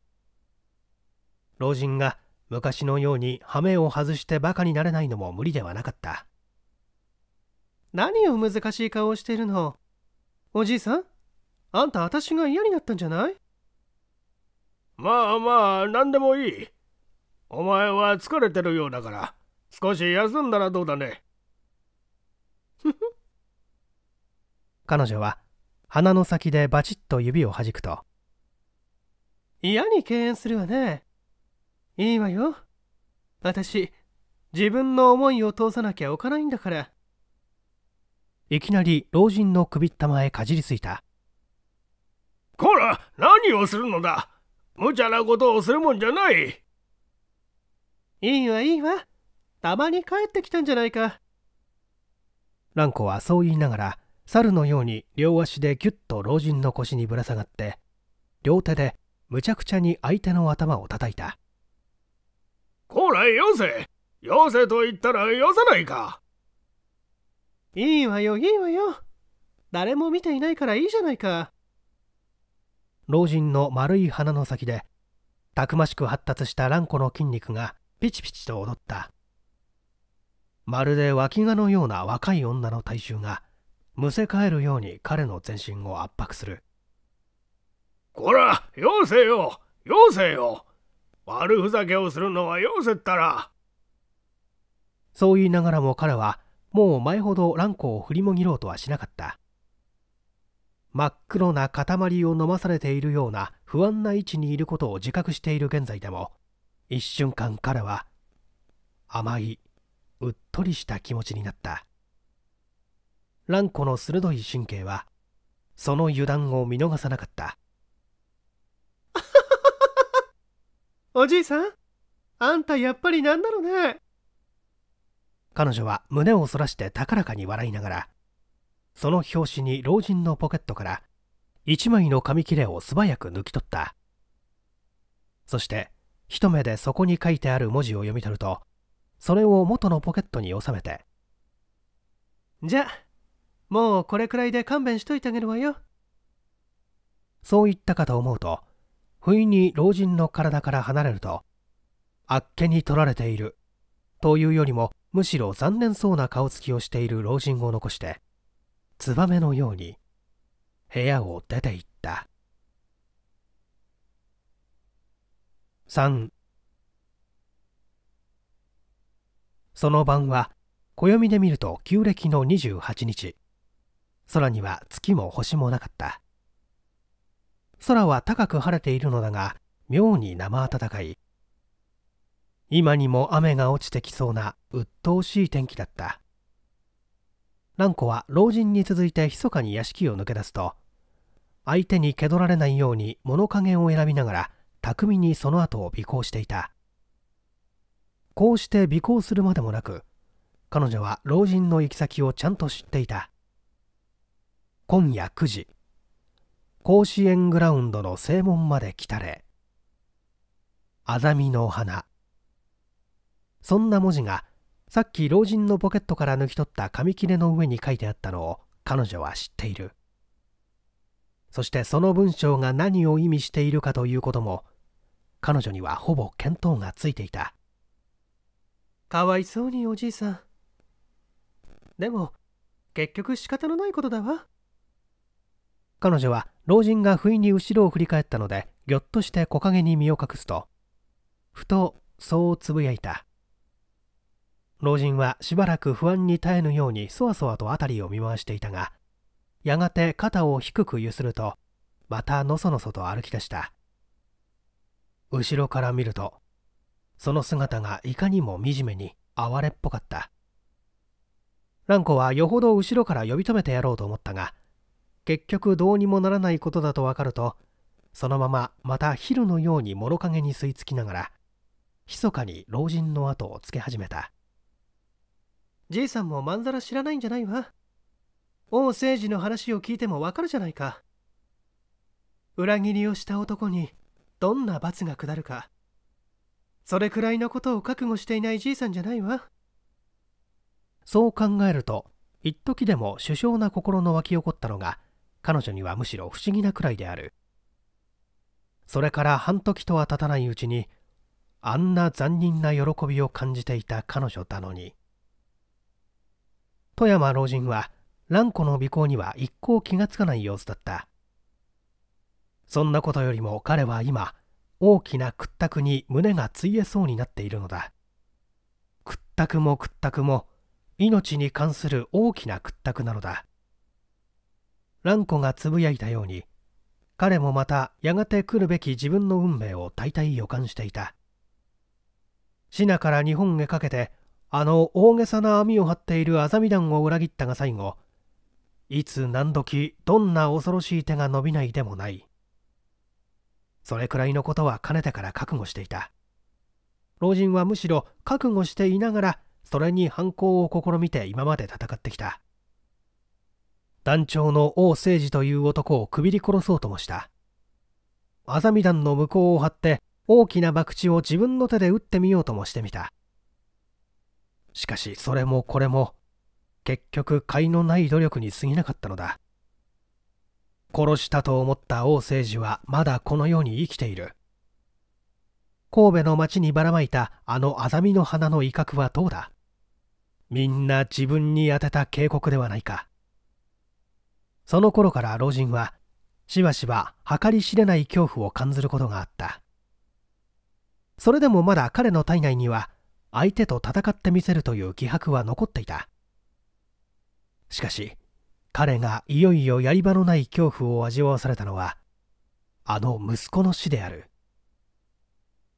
老人が昔のように羽目を外してバカになれないのも無理ではなかった何を難しい顔をしているのおじいさんあんた私が嫌になったんじゃないまあまあ何でもいいお前は疲れてるようだから少し休んだらどうだね 彼女は鼻の先でバチッと指をはじくと嫌に敬遠するわねいいわよ私自分の思いを通さなきゃおかないんだからいきなり老人の首ったまへかじりついたこら何をするのだ無茶なことをするもんじゃないいいわいいわたまに帰ってきたんじゃないか蘭子はそう言いながら猿のように両足でぎゅっと老人の腰にぶら下がって両手でむちゃくちゃに相手の頭を叩いたこらよせよせと言ったらよせないかいいわよいいわよ誰も見ていないからいいじゃないか老人の丸い鼻の先でたくましく発達した蘭子の筋肉がピチピチと踊ったまるで脇がのような若い女の体臭がむせ返るように彼の全身を圧迫するこらよせよよせよ悪ふざけをするのはよせったら。そう言いながらも彼はもう前ほど蘭光を振りもぎろうとはしなかった。真っ黒な塊を飲まされているような不安な位置にいることを自覚している現在でも一瞬間彼は甘いうっとりした気持ちになった蘭子の鋭い神経はその油断を見逃さなかった おじいさんあんたやっぱりなんだろうね彼女は胸を反らして高らかに笑いながらその拍子に老人のポケットから一枚の紙切れを素早く抜き取ったそして一目でそこに書いてある文字を読み取るとそれを元のポケットに収めてじゃあもうこれくらいで勘弁しといてあげるわよそう言ったかと思うと不意に老人の体から離れるとあっけに取られているというよりもむしろ残念そうな顔つきをしている老人を残してツバメのように部屋を出て行った3その晩は暦で見ると旧暦の28日空には月も星もなかった空は高く晴れているのだが妙に生暖かい今にも雨が落ちてきそうな鬱陶しい天気だった蘭子は老人に続いて密かに屋敷を抜け出すと相手に蹴取られないように物加減を選びながら巧みにその後を尾行していたこうして尾行するまでもなく彼女は老人の行き先をちゃんと知っていた今夜9時甲子園グラウンドの正門まで来たれあざみの花そんな文字がさっき老人のポケットから抜き取った紙切れの上に書いてあったのを彼女は知っているそしてその文章が何を意味しているかということも彼女にはほぼ見当がついていたかわいそうにおじいさんでも結局仕方のないことだわ彼女は老人が不意に後ろを振り返ったのでぎょっとして木陰に身を隠すとふとそうつぶやいた老人はしばらく不安に耐えぬようにそわそわと辺りを見回していたがやがて肩を低く揺するとまたのそのそと歩き出した後ろから見るとその姿がいかにも惨めに哀れっぽかった蘭子はよほど後ろから呼び止めてやろうと思ったが結局どうにもならないことだとわかるとそのまままた昼のように諸陰に吸い付きながら密かに老人の後をつけ始めたじいさんもまんざら知らないんじゃないわ王政治の話を聞いてもわかるじゃないか裏切りをした男にどんな罰が下るかそれくらいのことを覚悟していないじいさんじゃないわそう考えると一時でも首相な心の沸き起こったのが彼女にはむしろ不思議なくらいであるそれから半時とは経たないうちにあんな残忍な喜びを感じていた彼女だのに富山老人は蘭子の尾行には一向気がつかない様子だったそんなことよりも彼は今大きな屈託に胸がついえそうになっているのだ屈託も屈託も命に関する大きな屈託なのだ蘭子がつぶやいたように彼もまたやがて来るべき自分の運命を大体予感していたシナから日本へかけてあの大げさな網を張っているアザミ団を裏切ったが最後いつ何時どんな恐ろしい手が伸びないでもないそれくらいのことはかねてから覚悟していた老人はむしろ覚悟していながらそれに反抗を試みて今まで戦ってきた団長の王政治という男をくびり殺そうともしたあざみ弾の向こうを張って大きな博打を自分の手で打ってみようともしてみたしかしそれもこれも結局甲斐のない努力に過ぎなかったのだ殺したと思った王政治はまだこの世に生きている神戸の町にばらまいたあのあざみの花の威嚇はどうだみんな自分に宛てた警告ではないかその頃から老人はしばしば計り知れない恐怖を感ずることがあったそれでもまだ彼の体内には相手と戦ってみせるという気迫は残っていたしかし彼がいよいよやり場のない恐怖を味わわされたのはあの息子の死である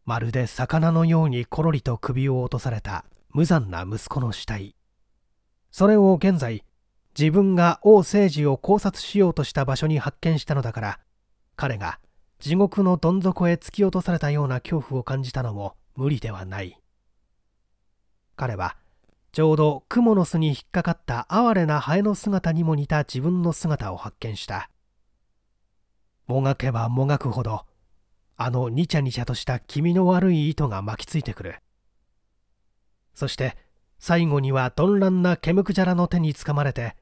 まるで魚のようにころりと首を落とされた無残な息子の死体それを現在自分が王政治を考察しようとした場所に発見したのだから彼が地獄のどん底へ突き落とされたような恐怖を感じたのも無理ではない彼はちょうど蜘蛛の巣に引っかかった哀れなハエの姿にも似た自分の姿を発見したもがけばもがくほどあのニチャニチャとした気味の悪い糸が巻きついてくるそして最後には鈍乱な毛むくじゃらの手につかまれて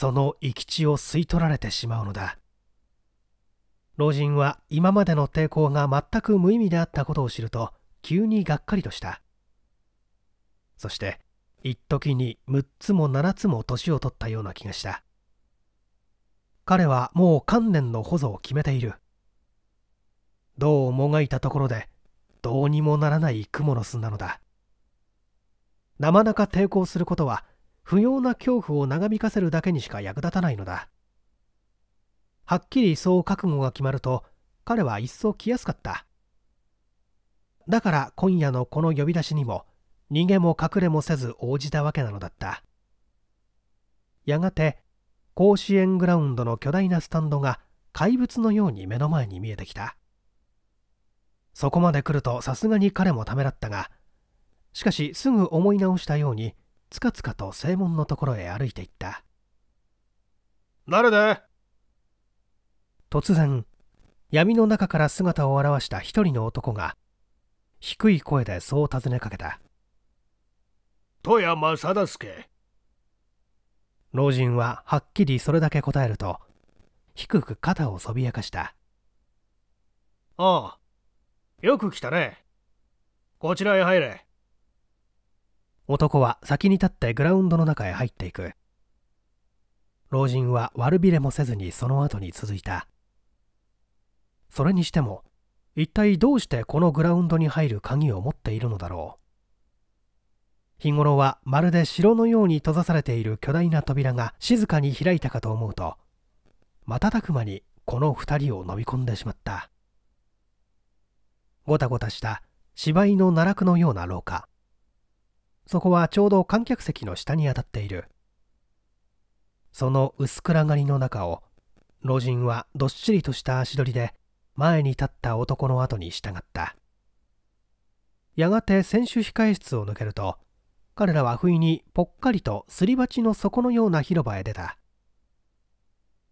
その生き地を吸い取られてしまうのだ老人は今までの抵抗が全く無意味であったことを知ると急にがっかりとしたそして一時に6つも7つも年を取ったような気がした彼はもう観念の補助を決めているどうもがいたところでどうにもならない蜘蛛の巣なのだなまなか抵抗することは不要な恐怖を長引かせるだけにしか役立たないのだはっきりそう覚悟が決まると彼は一層来やすかっただから今夜のこの呼び出しにも逃げも隠れもせず応じたわけなのだったやがて甲子園グラウンドの巨大なスタンドが怪物のように目の前に見えてきたそこまで来るとさすがに彼もためらったがしかしすぐ思い直したようにつかつかと正門のところへ歩いていった誰だ突然闇の中から姿を現した一人の男が低い声でそう尋ねかけた富山貞介老人ははっきりそれだけ答えると低く肩をそびやかしたああよく来たねこちらへ入れ男は先に立ってグラウンドの中へ入っていく老人は悪びれもせずにその後に続いたそれにしても一体どうしてこのグラウンドに入る鍵を持っているのだろう日頃はまるで城のように閉ざされている巨大な扉が静かに開いたかと思うと瞬く間にこの2人を飲み込んでしまったごたごたした芝居の奈落のような廊下そこはちょうど観客席の下に当たっている。その薄暗がりの中を、老人はどっしりとした足取りで、前に立った男の後に従った。やがて選手控え室を抜けると、彼らは不意にぽっかりとすり鉢の底のような広場へ出た。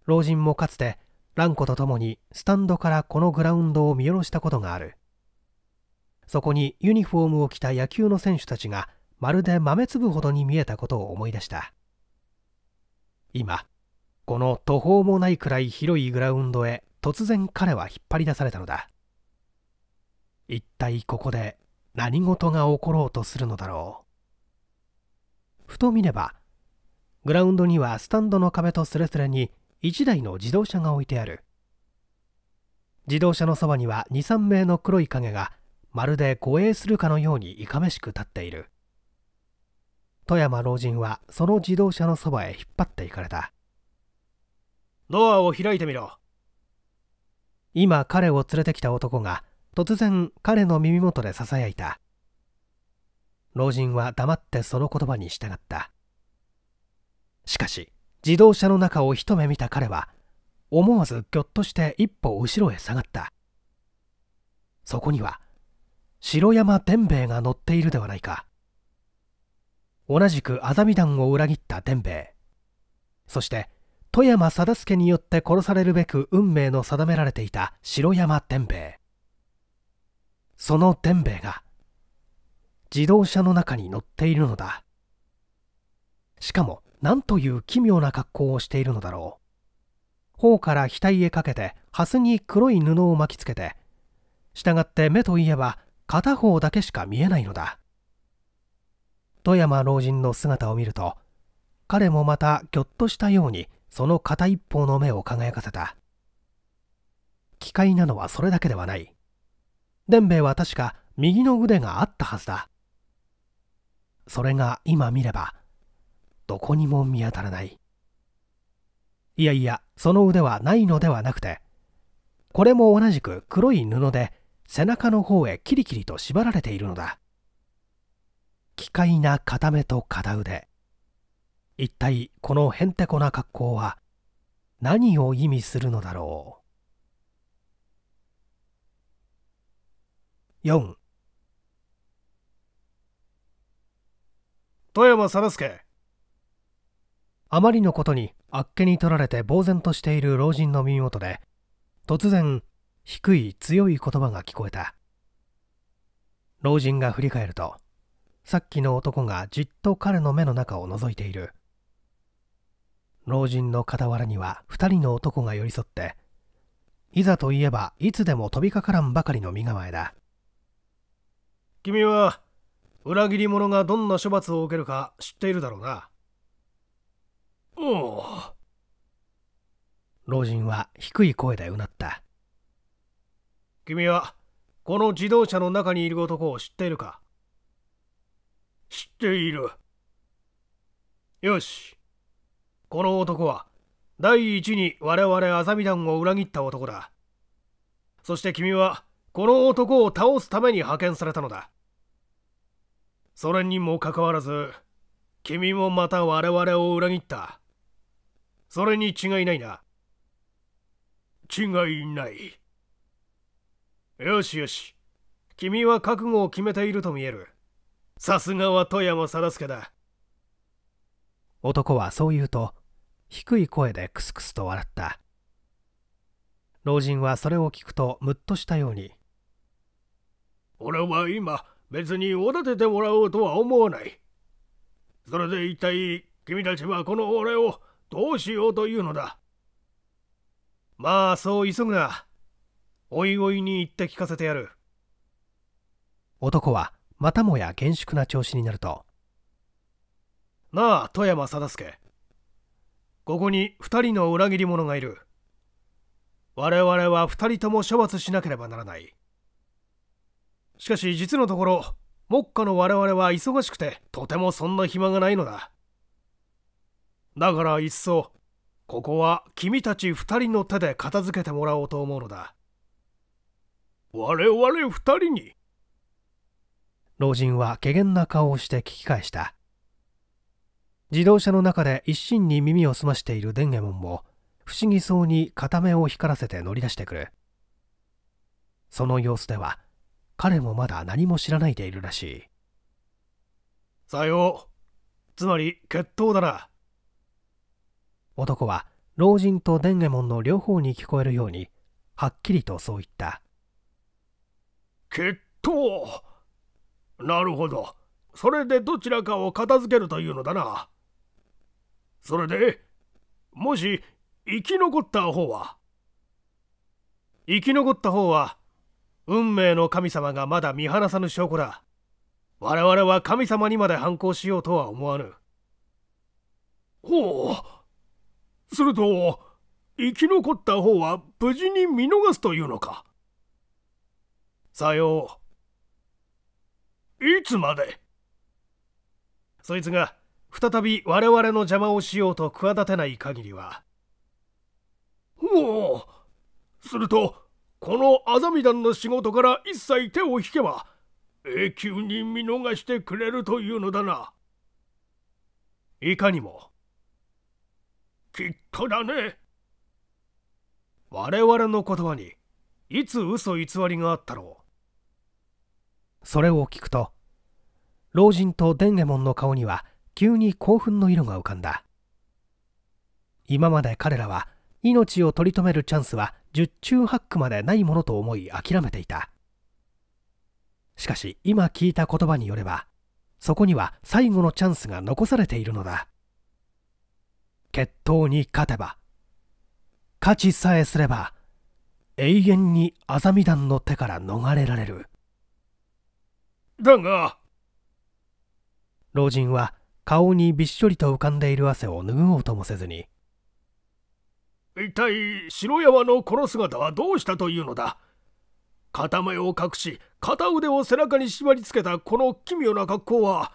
老人もかつて、蘭子と共にスタンドからこのグラウンドを見下ろしたことがある。そこにユニフォームを着た野球の選手たちがまるで豆粒ほどに見えたことを思い出した今この途方もないくらい広いグラウンドへ突然彼は引っ張り出されたのだ一体ここで何事が起ころうとするのだろうふと見ればグラウンドにはスタンドの壁とすれすれに1台の自動車が置いてある自動車のそばには23名の黒い影がまるで護衛するかのようにいかめしく立っている富山老人はその自動車のそばへ引っ張っていかれたドアを開いてみろ今彼を連れてきた男が突然彼の耳元で囁いた老人は黙ってその言葉に従ったしかし自動車の中を一目見た彼は思わずぎょっとして一歩後ろへ下がったそこには城山伝兵衛が乗っているではないか同じくざ美団を裏切った伝兵衛そして富山定助によって殺されるべく運命の定められていた城山伝兵衛その伝兵衛が自動車の中に乗っているのだしかも何という奇妙な格好をしているのだろう頬から額へかけて蓮に黒い布を巻きつけて従って目といえば片方だけしか見えないのだ富山老人の姿を見ると彼もまたぎょっとしたようにその片一方の目を輝かせた奇怪なのはそれだけではない伝兵衛は確か右の腕があったはずだそれが今見ればどこにも見当たらないいやいやその腕はないのではなくてこれも同じく黒い布で背中の方へキリキリと縛られているのだ奇怪な片目と片腕一体このへんてこな格好は何を意味するのだろう4富山貞介あまりのことにあっけに取られて呆然としている老人の耳元で突然低い強い言葉が聞こえた老人が振り返るとさっきの男がじっと彼の目の中を覗いている老人の傍らには2人の男が寄り添っていざといえばいつでも飛びかからんばかりの身構えだ君は裏切り者がどんな処罰を受けるか知っているだろうなおお老人は低い声でうなった君はこの自動車の中にいる男を知っているか知っている。よし。この男は、第一に我々アザミ団を裏切った男だ。そして君は、この男を倒すために派遣されたのだ。それにもかかわらず、君もまた我々を裏切った。それに違いないな。違いない。よしよし。君は覚悟を決めていると見える。さすがは富山定助だ男はそう言うと低い声でクスクスと笑った老人はそれを聞くとムッとしたように俺は今別におだててもらおうとは思わないそれで一体君たちはこの俺をどうしようというのだまあそう急ぐなおいおいに言って聞かせてやる男はまたもや厳粛な調子になるとなあ富山貞助ここに2人の裏切り者がいる我々は2人とも処罰しなければならないしかし実のところ目下の我々は忙しくてとてもそんな暇がないのだだからいっそここは君たち2人の手で片付けてもらおうと思うのだ我々2人に老人は怪げな顔をして聞き返した。自動車の中で一心に耳を澄ましている伝右衛門も、不思議そうに片目を光らせて乗り出してくる。その様子では、彼もまだ何も知らないでいるらしい。さよう。つまり、決闘だな。男は、老人と伝右衛門の両方に聞こえるように、はっきりとそう言った。決闘なるほど。それでどちらかを片付けるというのだな。それで、もし生き残った方は生き残った方は、運命の神様がまだ見放さぬ証拠だ。我々は神様にまで反抗しようとは思わぬ。ほう。すると、生き残った方は無事に見逃すというのか。さよう。いつまでそいつが再び我々の邪魔をしようと企てない限りはおおするとこのアザミ団の仕事から一切手を引けば永久に見逃してくれるというのだないかにもきっとだね我々の言葉にいつ嘘偽りがあったろうそれを聞くと老人と伝右衛門の顔には急に興奮の色が浮かんだ今まで彼らは命を取り留めるチャンスは十中八九までないものと思い諦めていたしかし今聞いた言葉によればそこには最後のチャンスが残されているのだ決闘に勝てば勝ちさえすれば永遠にアザミ団の手から逃れられるだが老人は顔にびっしょりと浮かんでいる汗を拭おうともせずに一体城山の殺の姿はどうしたというのだ片目を隠し片腕を背中に縛りつけたこの奇妙な格好は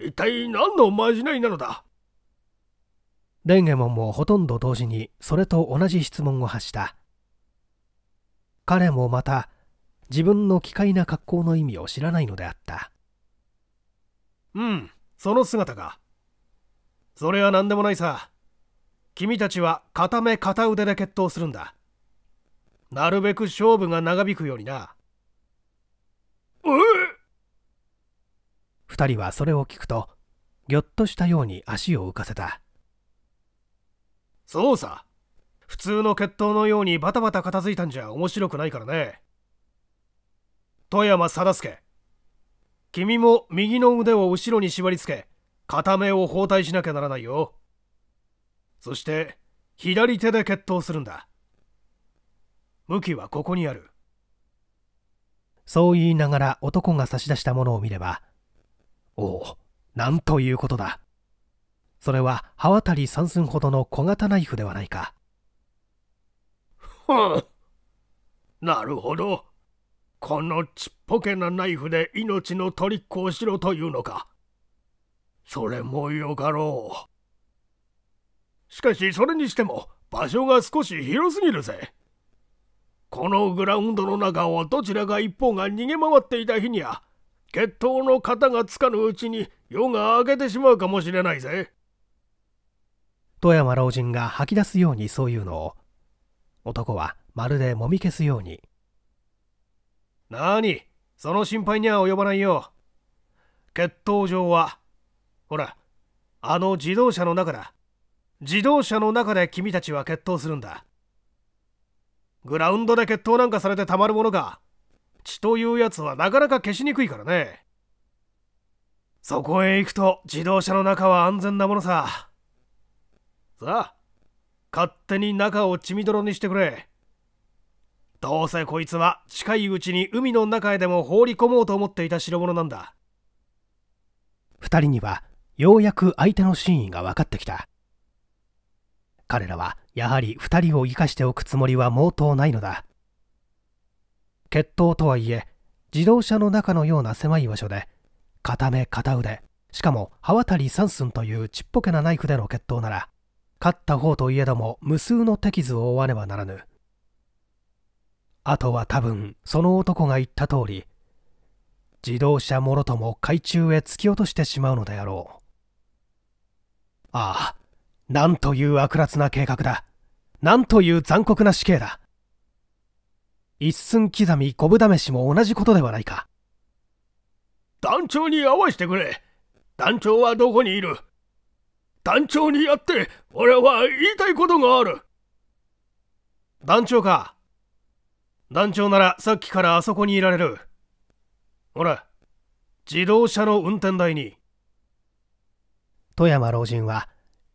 一体何のまじないなのだ蓮右衛門もほとんど同時にそれと同じ質問を発した彼もまた自分の奇怪な格好の意味を知らないのであったうんその姿かそれは何でもないさ君たちは片目片腕で決闘するんだなるべく勝負が長引くようになえ2人はそれを聞くとぎょっとしたように足を浮かせたそうさ普通の決闘のようにバタバタ片付いたんじゃ面白くないからね富山貞助君も右の腕を後ろに縛りつけ片目を包帯しなきゃならないよそして左手で決闘するんだ向きはここにあるそう言いながら男が差し出したものを見ればおおなんということだそれは刃渡り3寸ほどの小型ナイフではないかはあなるほどこのちっぽけなナイフで命のトリックをしろというのかそれもよかろうしかしそれにしても場所が少し広すぎるぜこのグラウンドの中をどちらか一方が逃げ回っていた日には決闘の型がつかぬうちに夜が明けてしまうかもしれないぜ富山老人が吐き出すようにそういうのを男はまるでもみ消すようになにその心配には及ばないよ。決闘場は、ほら、あの自動車の中だ。自動車の中で君たちは決闘するんだ。グラウンドで決闘なんかされてたまるものか。血というやつはなかなか消しにくいからね。そこへ行くと自動車の中は安全なものさ。さあ、勝手に中を血みどろにしてくれ。どうせこいつは近いうちに海の中へでも放り込もうと思っていた代物なんだ2人にはようやく相手の真意が分かってきた彼らはやはり2人を生かしておくつもりは毛頭ないのだ決闘とはいえ自動車の中のような狭い場所で片目片腕しかも刃渡り3寸というちっぽけなナイフでの決闘なら勝った方といえども無数の手傷を負わねばならぬあとは多分その男が言った通り自動車もろとも海中へ突き落としてしまうのであろうああなんという悪辣な計画だなんという残酷な死刑だ一寸刻みこぶ試しも同じことではないか団長に会わしてくれ団長はどこにいる団長にやって俺は言いたいことがある団長か団長ならさっきからあそこにいられる。ほら、自動車の運転台に。富山老人は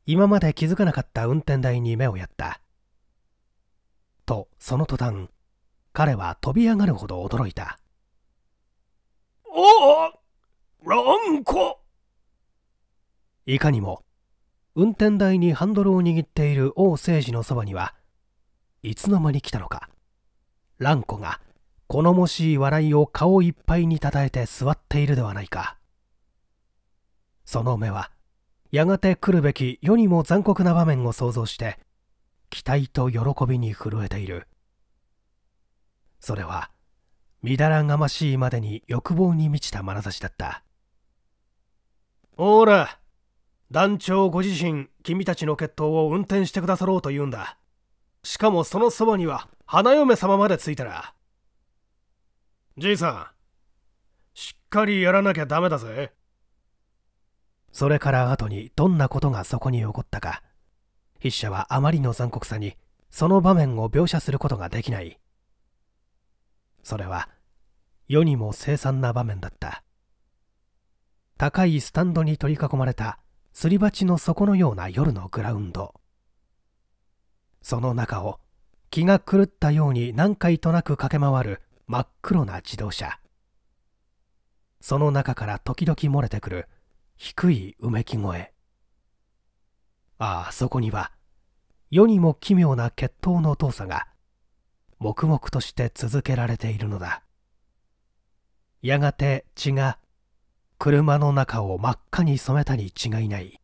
今まで気づかなかった運転台に目をやった。と、その途端、彼は飛び上がるほど驚いた。おおランいかにも、運転台にハンドルを握っている王政治のそばには、いつの間に来たのか。蘭子が好もしい笑いを顔いっぱいにたたえて座っているではないかその目はやがて来るべき世にも残酷な場面を想像して期待と喜びに震えているそれはみだらがましいまでに欲望に満ちた眼差しだったほら団長ご自身君たちの決闘を運転してくださろうと言うんだしかもそのそばには花嫁様までついたらじいさんしっかりやらなきゃダメだぜそれから後にどんなことがそこに起こったか筆者はあまりの残酷さにその場面を描写することができないそれは世にも凄惨な場面だった高いスタンドに取り囲まれたすり鉢の底のような夜のグラウンドその中を気が狂ったように何回となく駆け回る真っ黒な自動車その中から時々漏れてくる低いうめき声ああそこには世にも奇妙な血統の動作が黙々として続けられているのだやがて血が車の中を真っ赤に染めたに違いない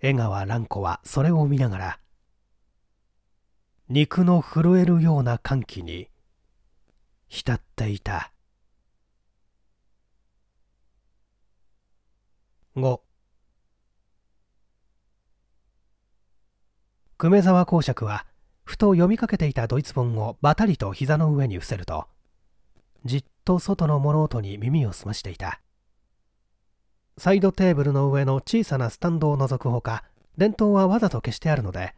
江川蘭子はそれを見ながら肉の震えるような歓喜に浸っていた5久米沢公爵はふと読みかけていたドイツ本をばたりと膝の上に伏せるとじっと外の物音に耳を澄ましていたサイドテーブルの上の小さなスタンドを覗くほか電灯はわざと消してあるので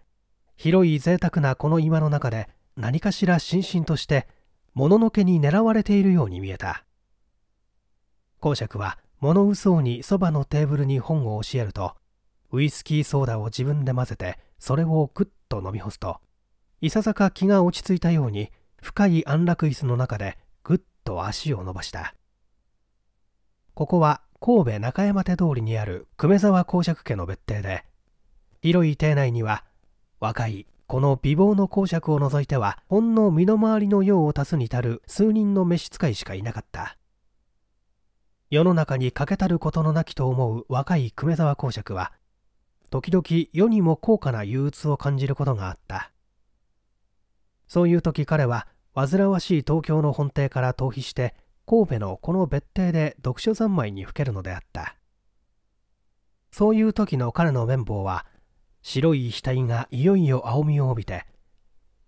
広い贅沢なこの岩の中で何かしらしんしんとしてもののけに狙われているように見えた公爵は物嘘にそばのテーブルに本を教えるとウイスキーソーダを自分で混ぜてそれをぐっと飲み干すといささか気が落ち着いたように深い安楽椅子の中でぐっと足を伸ばしたここは神戸中山手通りにある久米沢公爵家の別邸で広い邸内には若いこの美貌の公爵を除いてはほんの身の回りの用を足すに足る数人の召使いしかいなかった世の中に欠けたることのなきと思う若い久米沢公爵は時々世にも高価な憂鬱を感じることがあったそういう時彼は煩わしい東京の本邸から逃避して神戸のこの別邸で読書三昧にふけるのであったそういう時の彼の綿棒は白い額がいよいよ青みを帯びて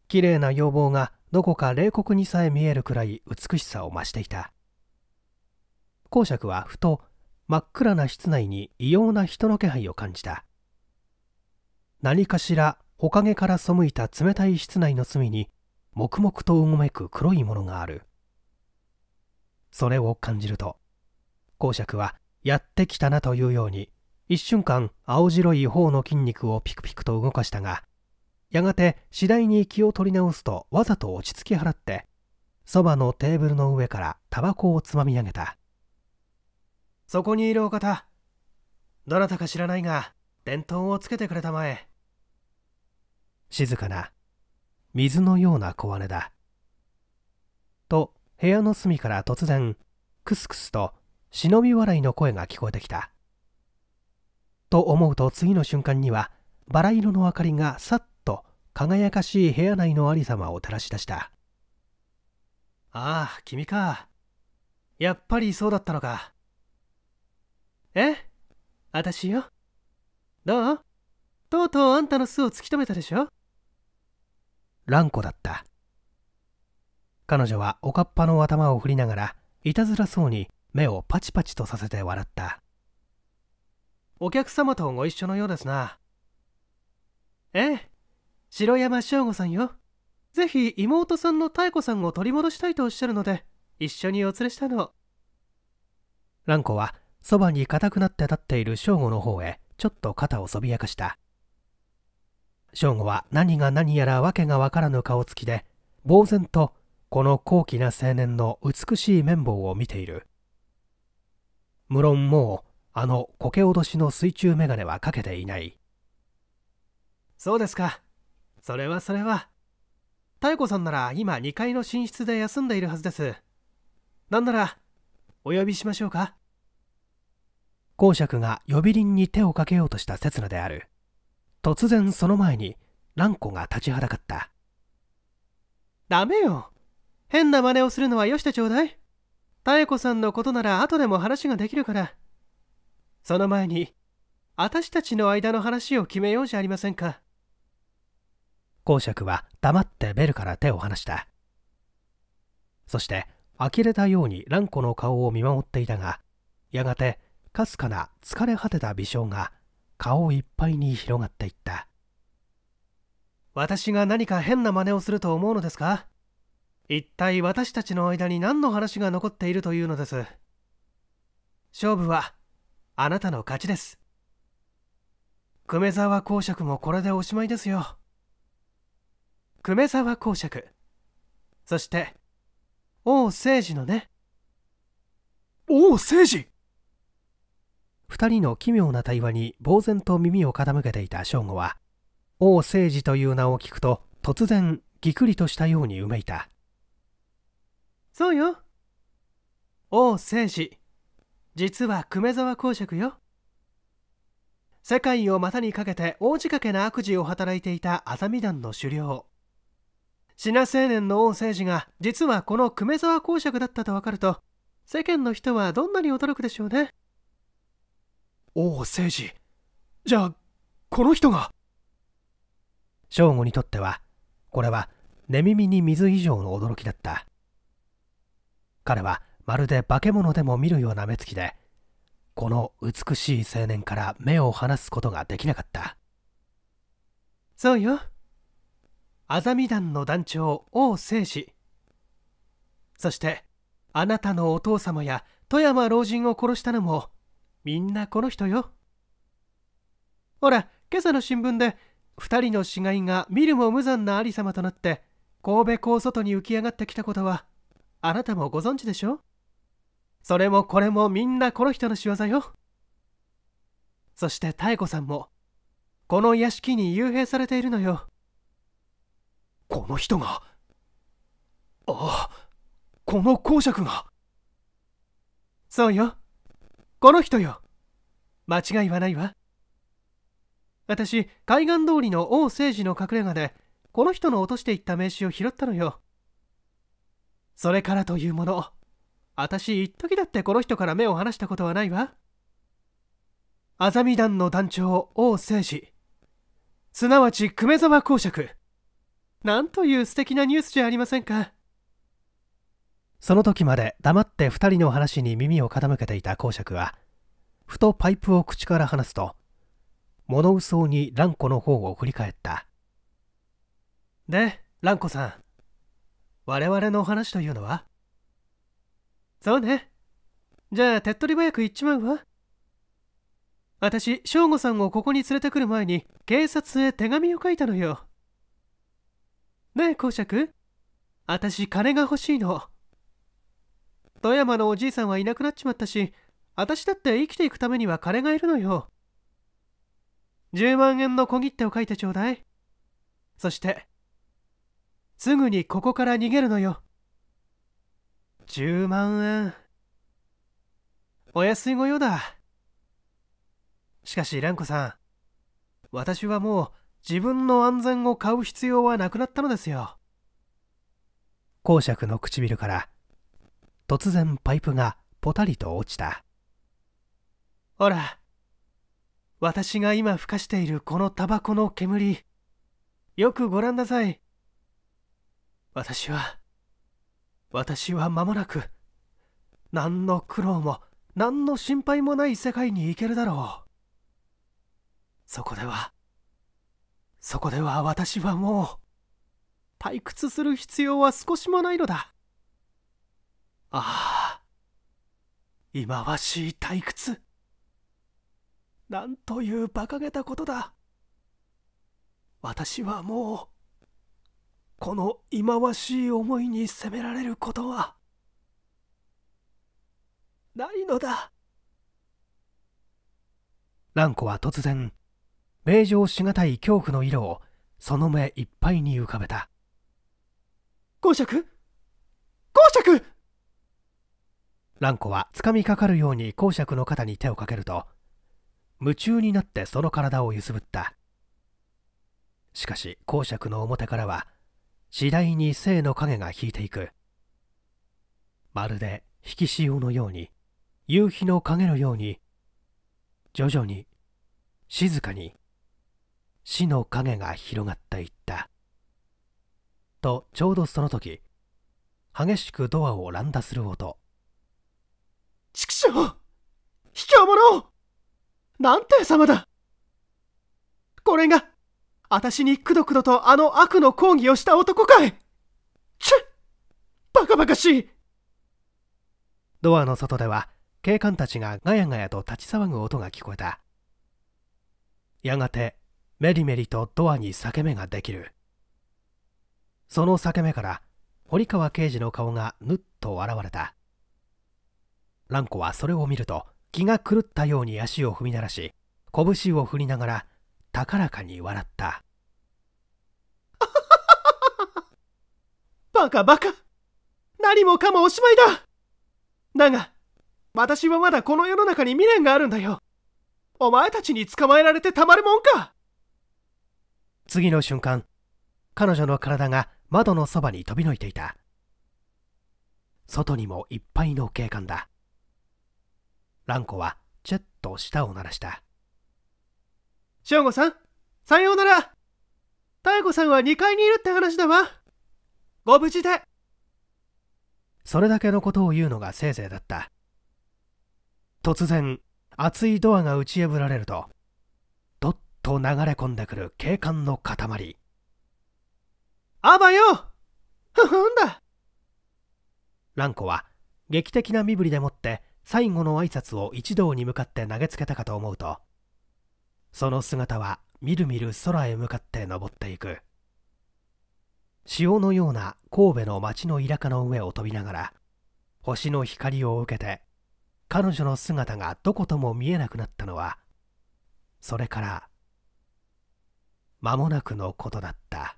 綺麗な要望がどこか冷酷にさえ見えるくらい美しさを増していた公爵はふと真っ暗な室内に異様な人の気配を感じた何かしら火陰から背いた冷たい室内の隅に黙々とうごめく黒いものがあるそれを感じると公爵はやってきたなというように一瞬間青白い頬の筋肉をピクピクと動かしたがやがて次第に気を取り直すとわざと落ち着き払ってそばのテーブルの上からタバコをつまみ上げたそこにいるお方どなたか知らないが伝統をつけてくれたまえ静かな水のような小姉だと部屋の隅から突然クスクスと忍び笑いの声が聞こえてきたと思うと次の瞬間にはバラ色の明かりがさっと輝かしい部屋内の有様を照らし出したああ君かやっぱりそうだったのかえ私よどうとうとうあんたの巣を突き止めたでしょ蘭子だった彼女はおかっぱの頭を振りながらいたずらそうに目をパチパチとさせて笑ったお客様とご一緒のようですなええ城山翔吾さんよぜひ妹さんの妙子さんを取り戻したいとおっしゃるので一緒にお連れしたの蘭子はそばに固くなって立っている翔吾の方へちょっと肩をそびやかした翔吾は何が何やら訳がわからぬ顔つきで呆然とこの高貴な青年の美しい綿棒を見ている無論もうあの苔脅しの水中眼鏡はかけていないそうですかそれはそれは妙子さんなら今2階の寝室で休んでいるはずですなんならお呼びしましょうか公爵が呼び鈴に手をかけようとした刹那である突然その前に蘭子が立ちはだかったダメよ変な真似をするのはよしてちょうだい妙子さんのことなら後でも話ができるからその前に私たちの間の話を決めようじゃありませんか公爵は黙ってベルから手を離したそして呆れたように蘭子の顔を見守っていたがやがてかすかな疲れ果てた微笑が顔いっぱいに広がっていった私が何か変な真似をすると思うのですか一体私たちの間に何の話が残っているというのです勝負はあなたの勝ちです久米沢公爵もこれでおしまいですよ久米沢公爵そして王政治のね王政治2人の奇妙な対話に呆然と耳を傾けていた正吾は王政治という名を聞くと突然ぎくりとしたようにうめいたそうよ王政治実は久米沢公爵よ世界を股にかけて大仕掛けな悪事を働いていた麻美団の首領品青年の王政治が実はこの久米沢公爵だったと分かると世間の人はどんなに驚くでしょうね王政治じゃあこの人が正吾にとってはこれは寝耳に水以上の驚きだった彼はまるで化け物でも見るような目つきでこの美しい青年から目を離すことができなかったそうよあざみ団の団長王聖司そしてあなたのお父様や富山老人を殺したのもみんなこの人よほら今朝の新聞で2人の死骸が見るも無残な有様となって神戸港外に浮き上がってきたことはあなたもご存知でしょそれもこれもみんなこの人の仕業よそして妙子さんもこの屋敷に幽閉されているのよこの人がああこの公爵がそうよこの人よ間違いはないわ私海岸通りの王政治の隠れ家でこの人の落としていった名刺を拾ったのよそれからというもの私一時だってこの人から目を離したことはないわあざみ団の団長王政治すなわち久米沢公爵なんという素敵なニュースじゃありませんかその時まで黙って2人の話に耳を傾けていた公爵はふとパイプを口から離すと物うに蘭子の方を振り返ったで蘭子さん我々の話というのはそうね。じゃあ、手っ取り早く行っちまうわ。私、省吾さんをここに連れてくる前に、警察へ手紙を書いたのよ。ねえ、公爵。私、金が欲しいの。富山のおじいさんはいなくなっちまったし、私だって生きていくためには金がいるのよ。10万円の小切手を書いてちょうだい。そして、すぐにここから逃げるのよ。10万円お安いご用だしかし蘭子さん私はもう自分の安全を買う必要はなくなったのですよ公爵の唇から突然パイプがポタリと落ちたほら私が今ふかしているこのタバコの煙よくご覧なさい私は私は間もなく何の苦労も何の心配もない世界に行けるだろうそこではそこでは私はもう退屈する必要は少しもないのだああ忌まわしい退屈なんという馬鹿げたことだ私はもうこの忌まわしい思いに責められることはないのだ蘭子は突然名状しがたい恐怖の色をその目いっぱいに浮かべた公爵公爵蘭子はつかみかかるように公爵の肩に手をかけると夢中になってその体を揺すぶったしかし公爵の表からは次第に生の影が引いていくまるで引き潮のように夕日の影のように徐々に静かに死の影が広がっていったとちょうどその時激しくドアを乱打する音畜生卑怯者なんて様だこれが私にくどくどとあの悪の抗議をした男かいチッバカバカしいドアの外では警官たちがガヤガヤと立ち騒ぐ音が聞こえたやがてメリメリとドアに裂け目ができるその裂け目から堀川刑事の顔がぬっと現れた蘭子はそれを見ると気が狂ったように足を踏み鳴らし拳を振りながら高らかに笑った バカバカ何もかもおしまいだだが私はまだこの世の中に未練があるんだよお前たちに捕まえられてたまるもんか次の瞬間彼女の体が窓のそばに飛びのいていた外にもいっぱいの警官だ蘭子はチェッと舌を鳴らした翔吾さん、さようなら妙子さんは2階にいるって話だわご無事でそれだけのことを言うのがせいぜいだった突然熱いドアが打ち破られるとどっと流れ込んでくる警官の塊あばよふふんだ蘭子は劇的な身振りでもって最後の挨拶を一同に向かって投げつけたかと思うとその姿はみるみる空へ向かって登っていく潮のような神戸の町の田舎の上を飛びながら星の光を受けて彼女の姿がどことも見えなくなったのはそれから間もなくのことだった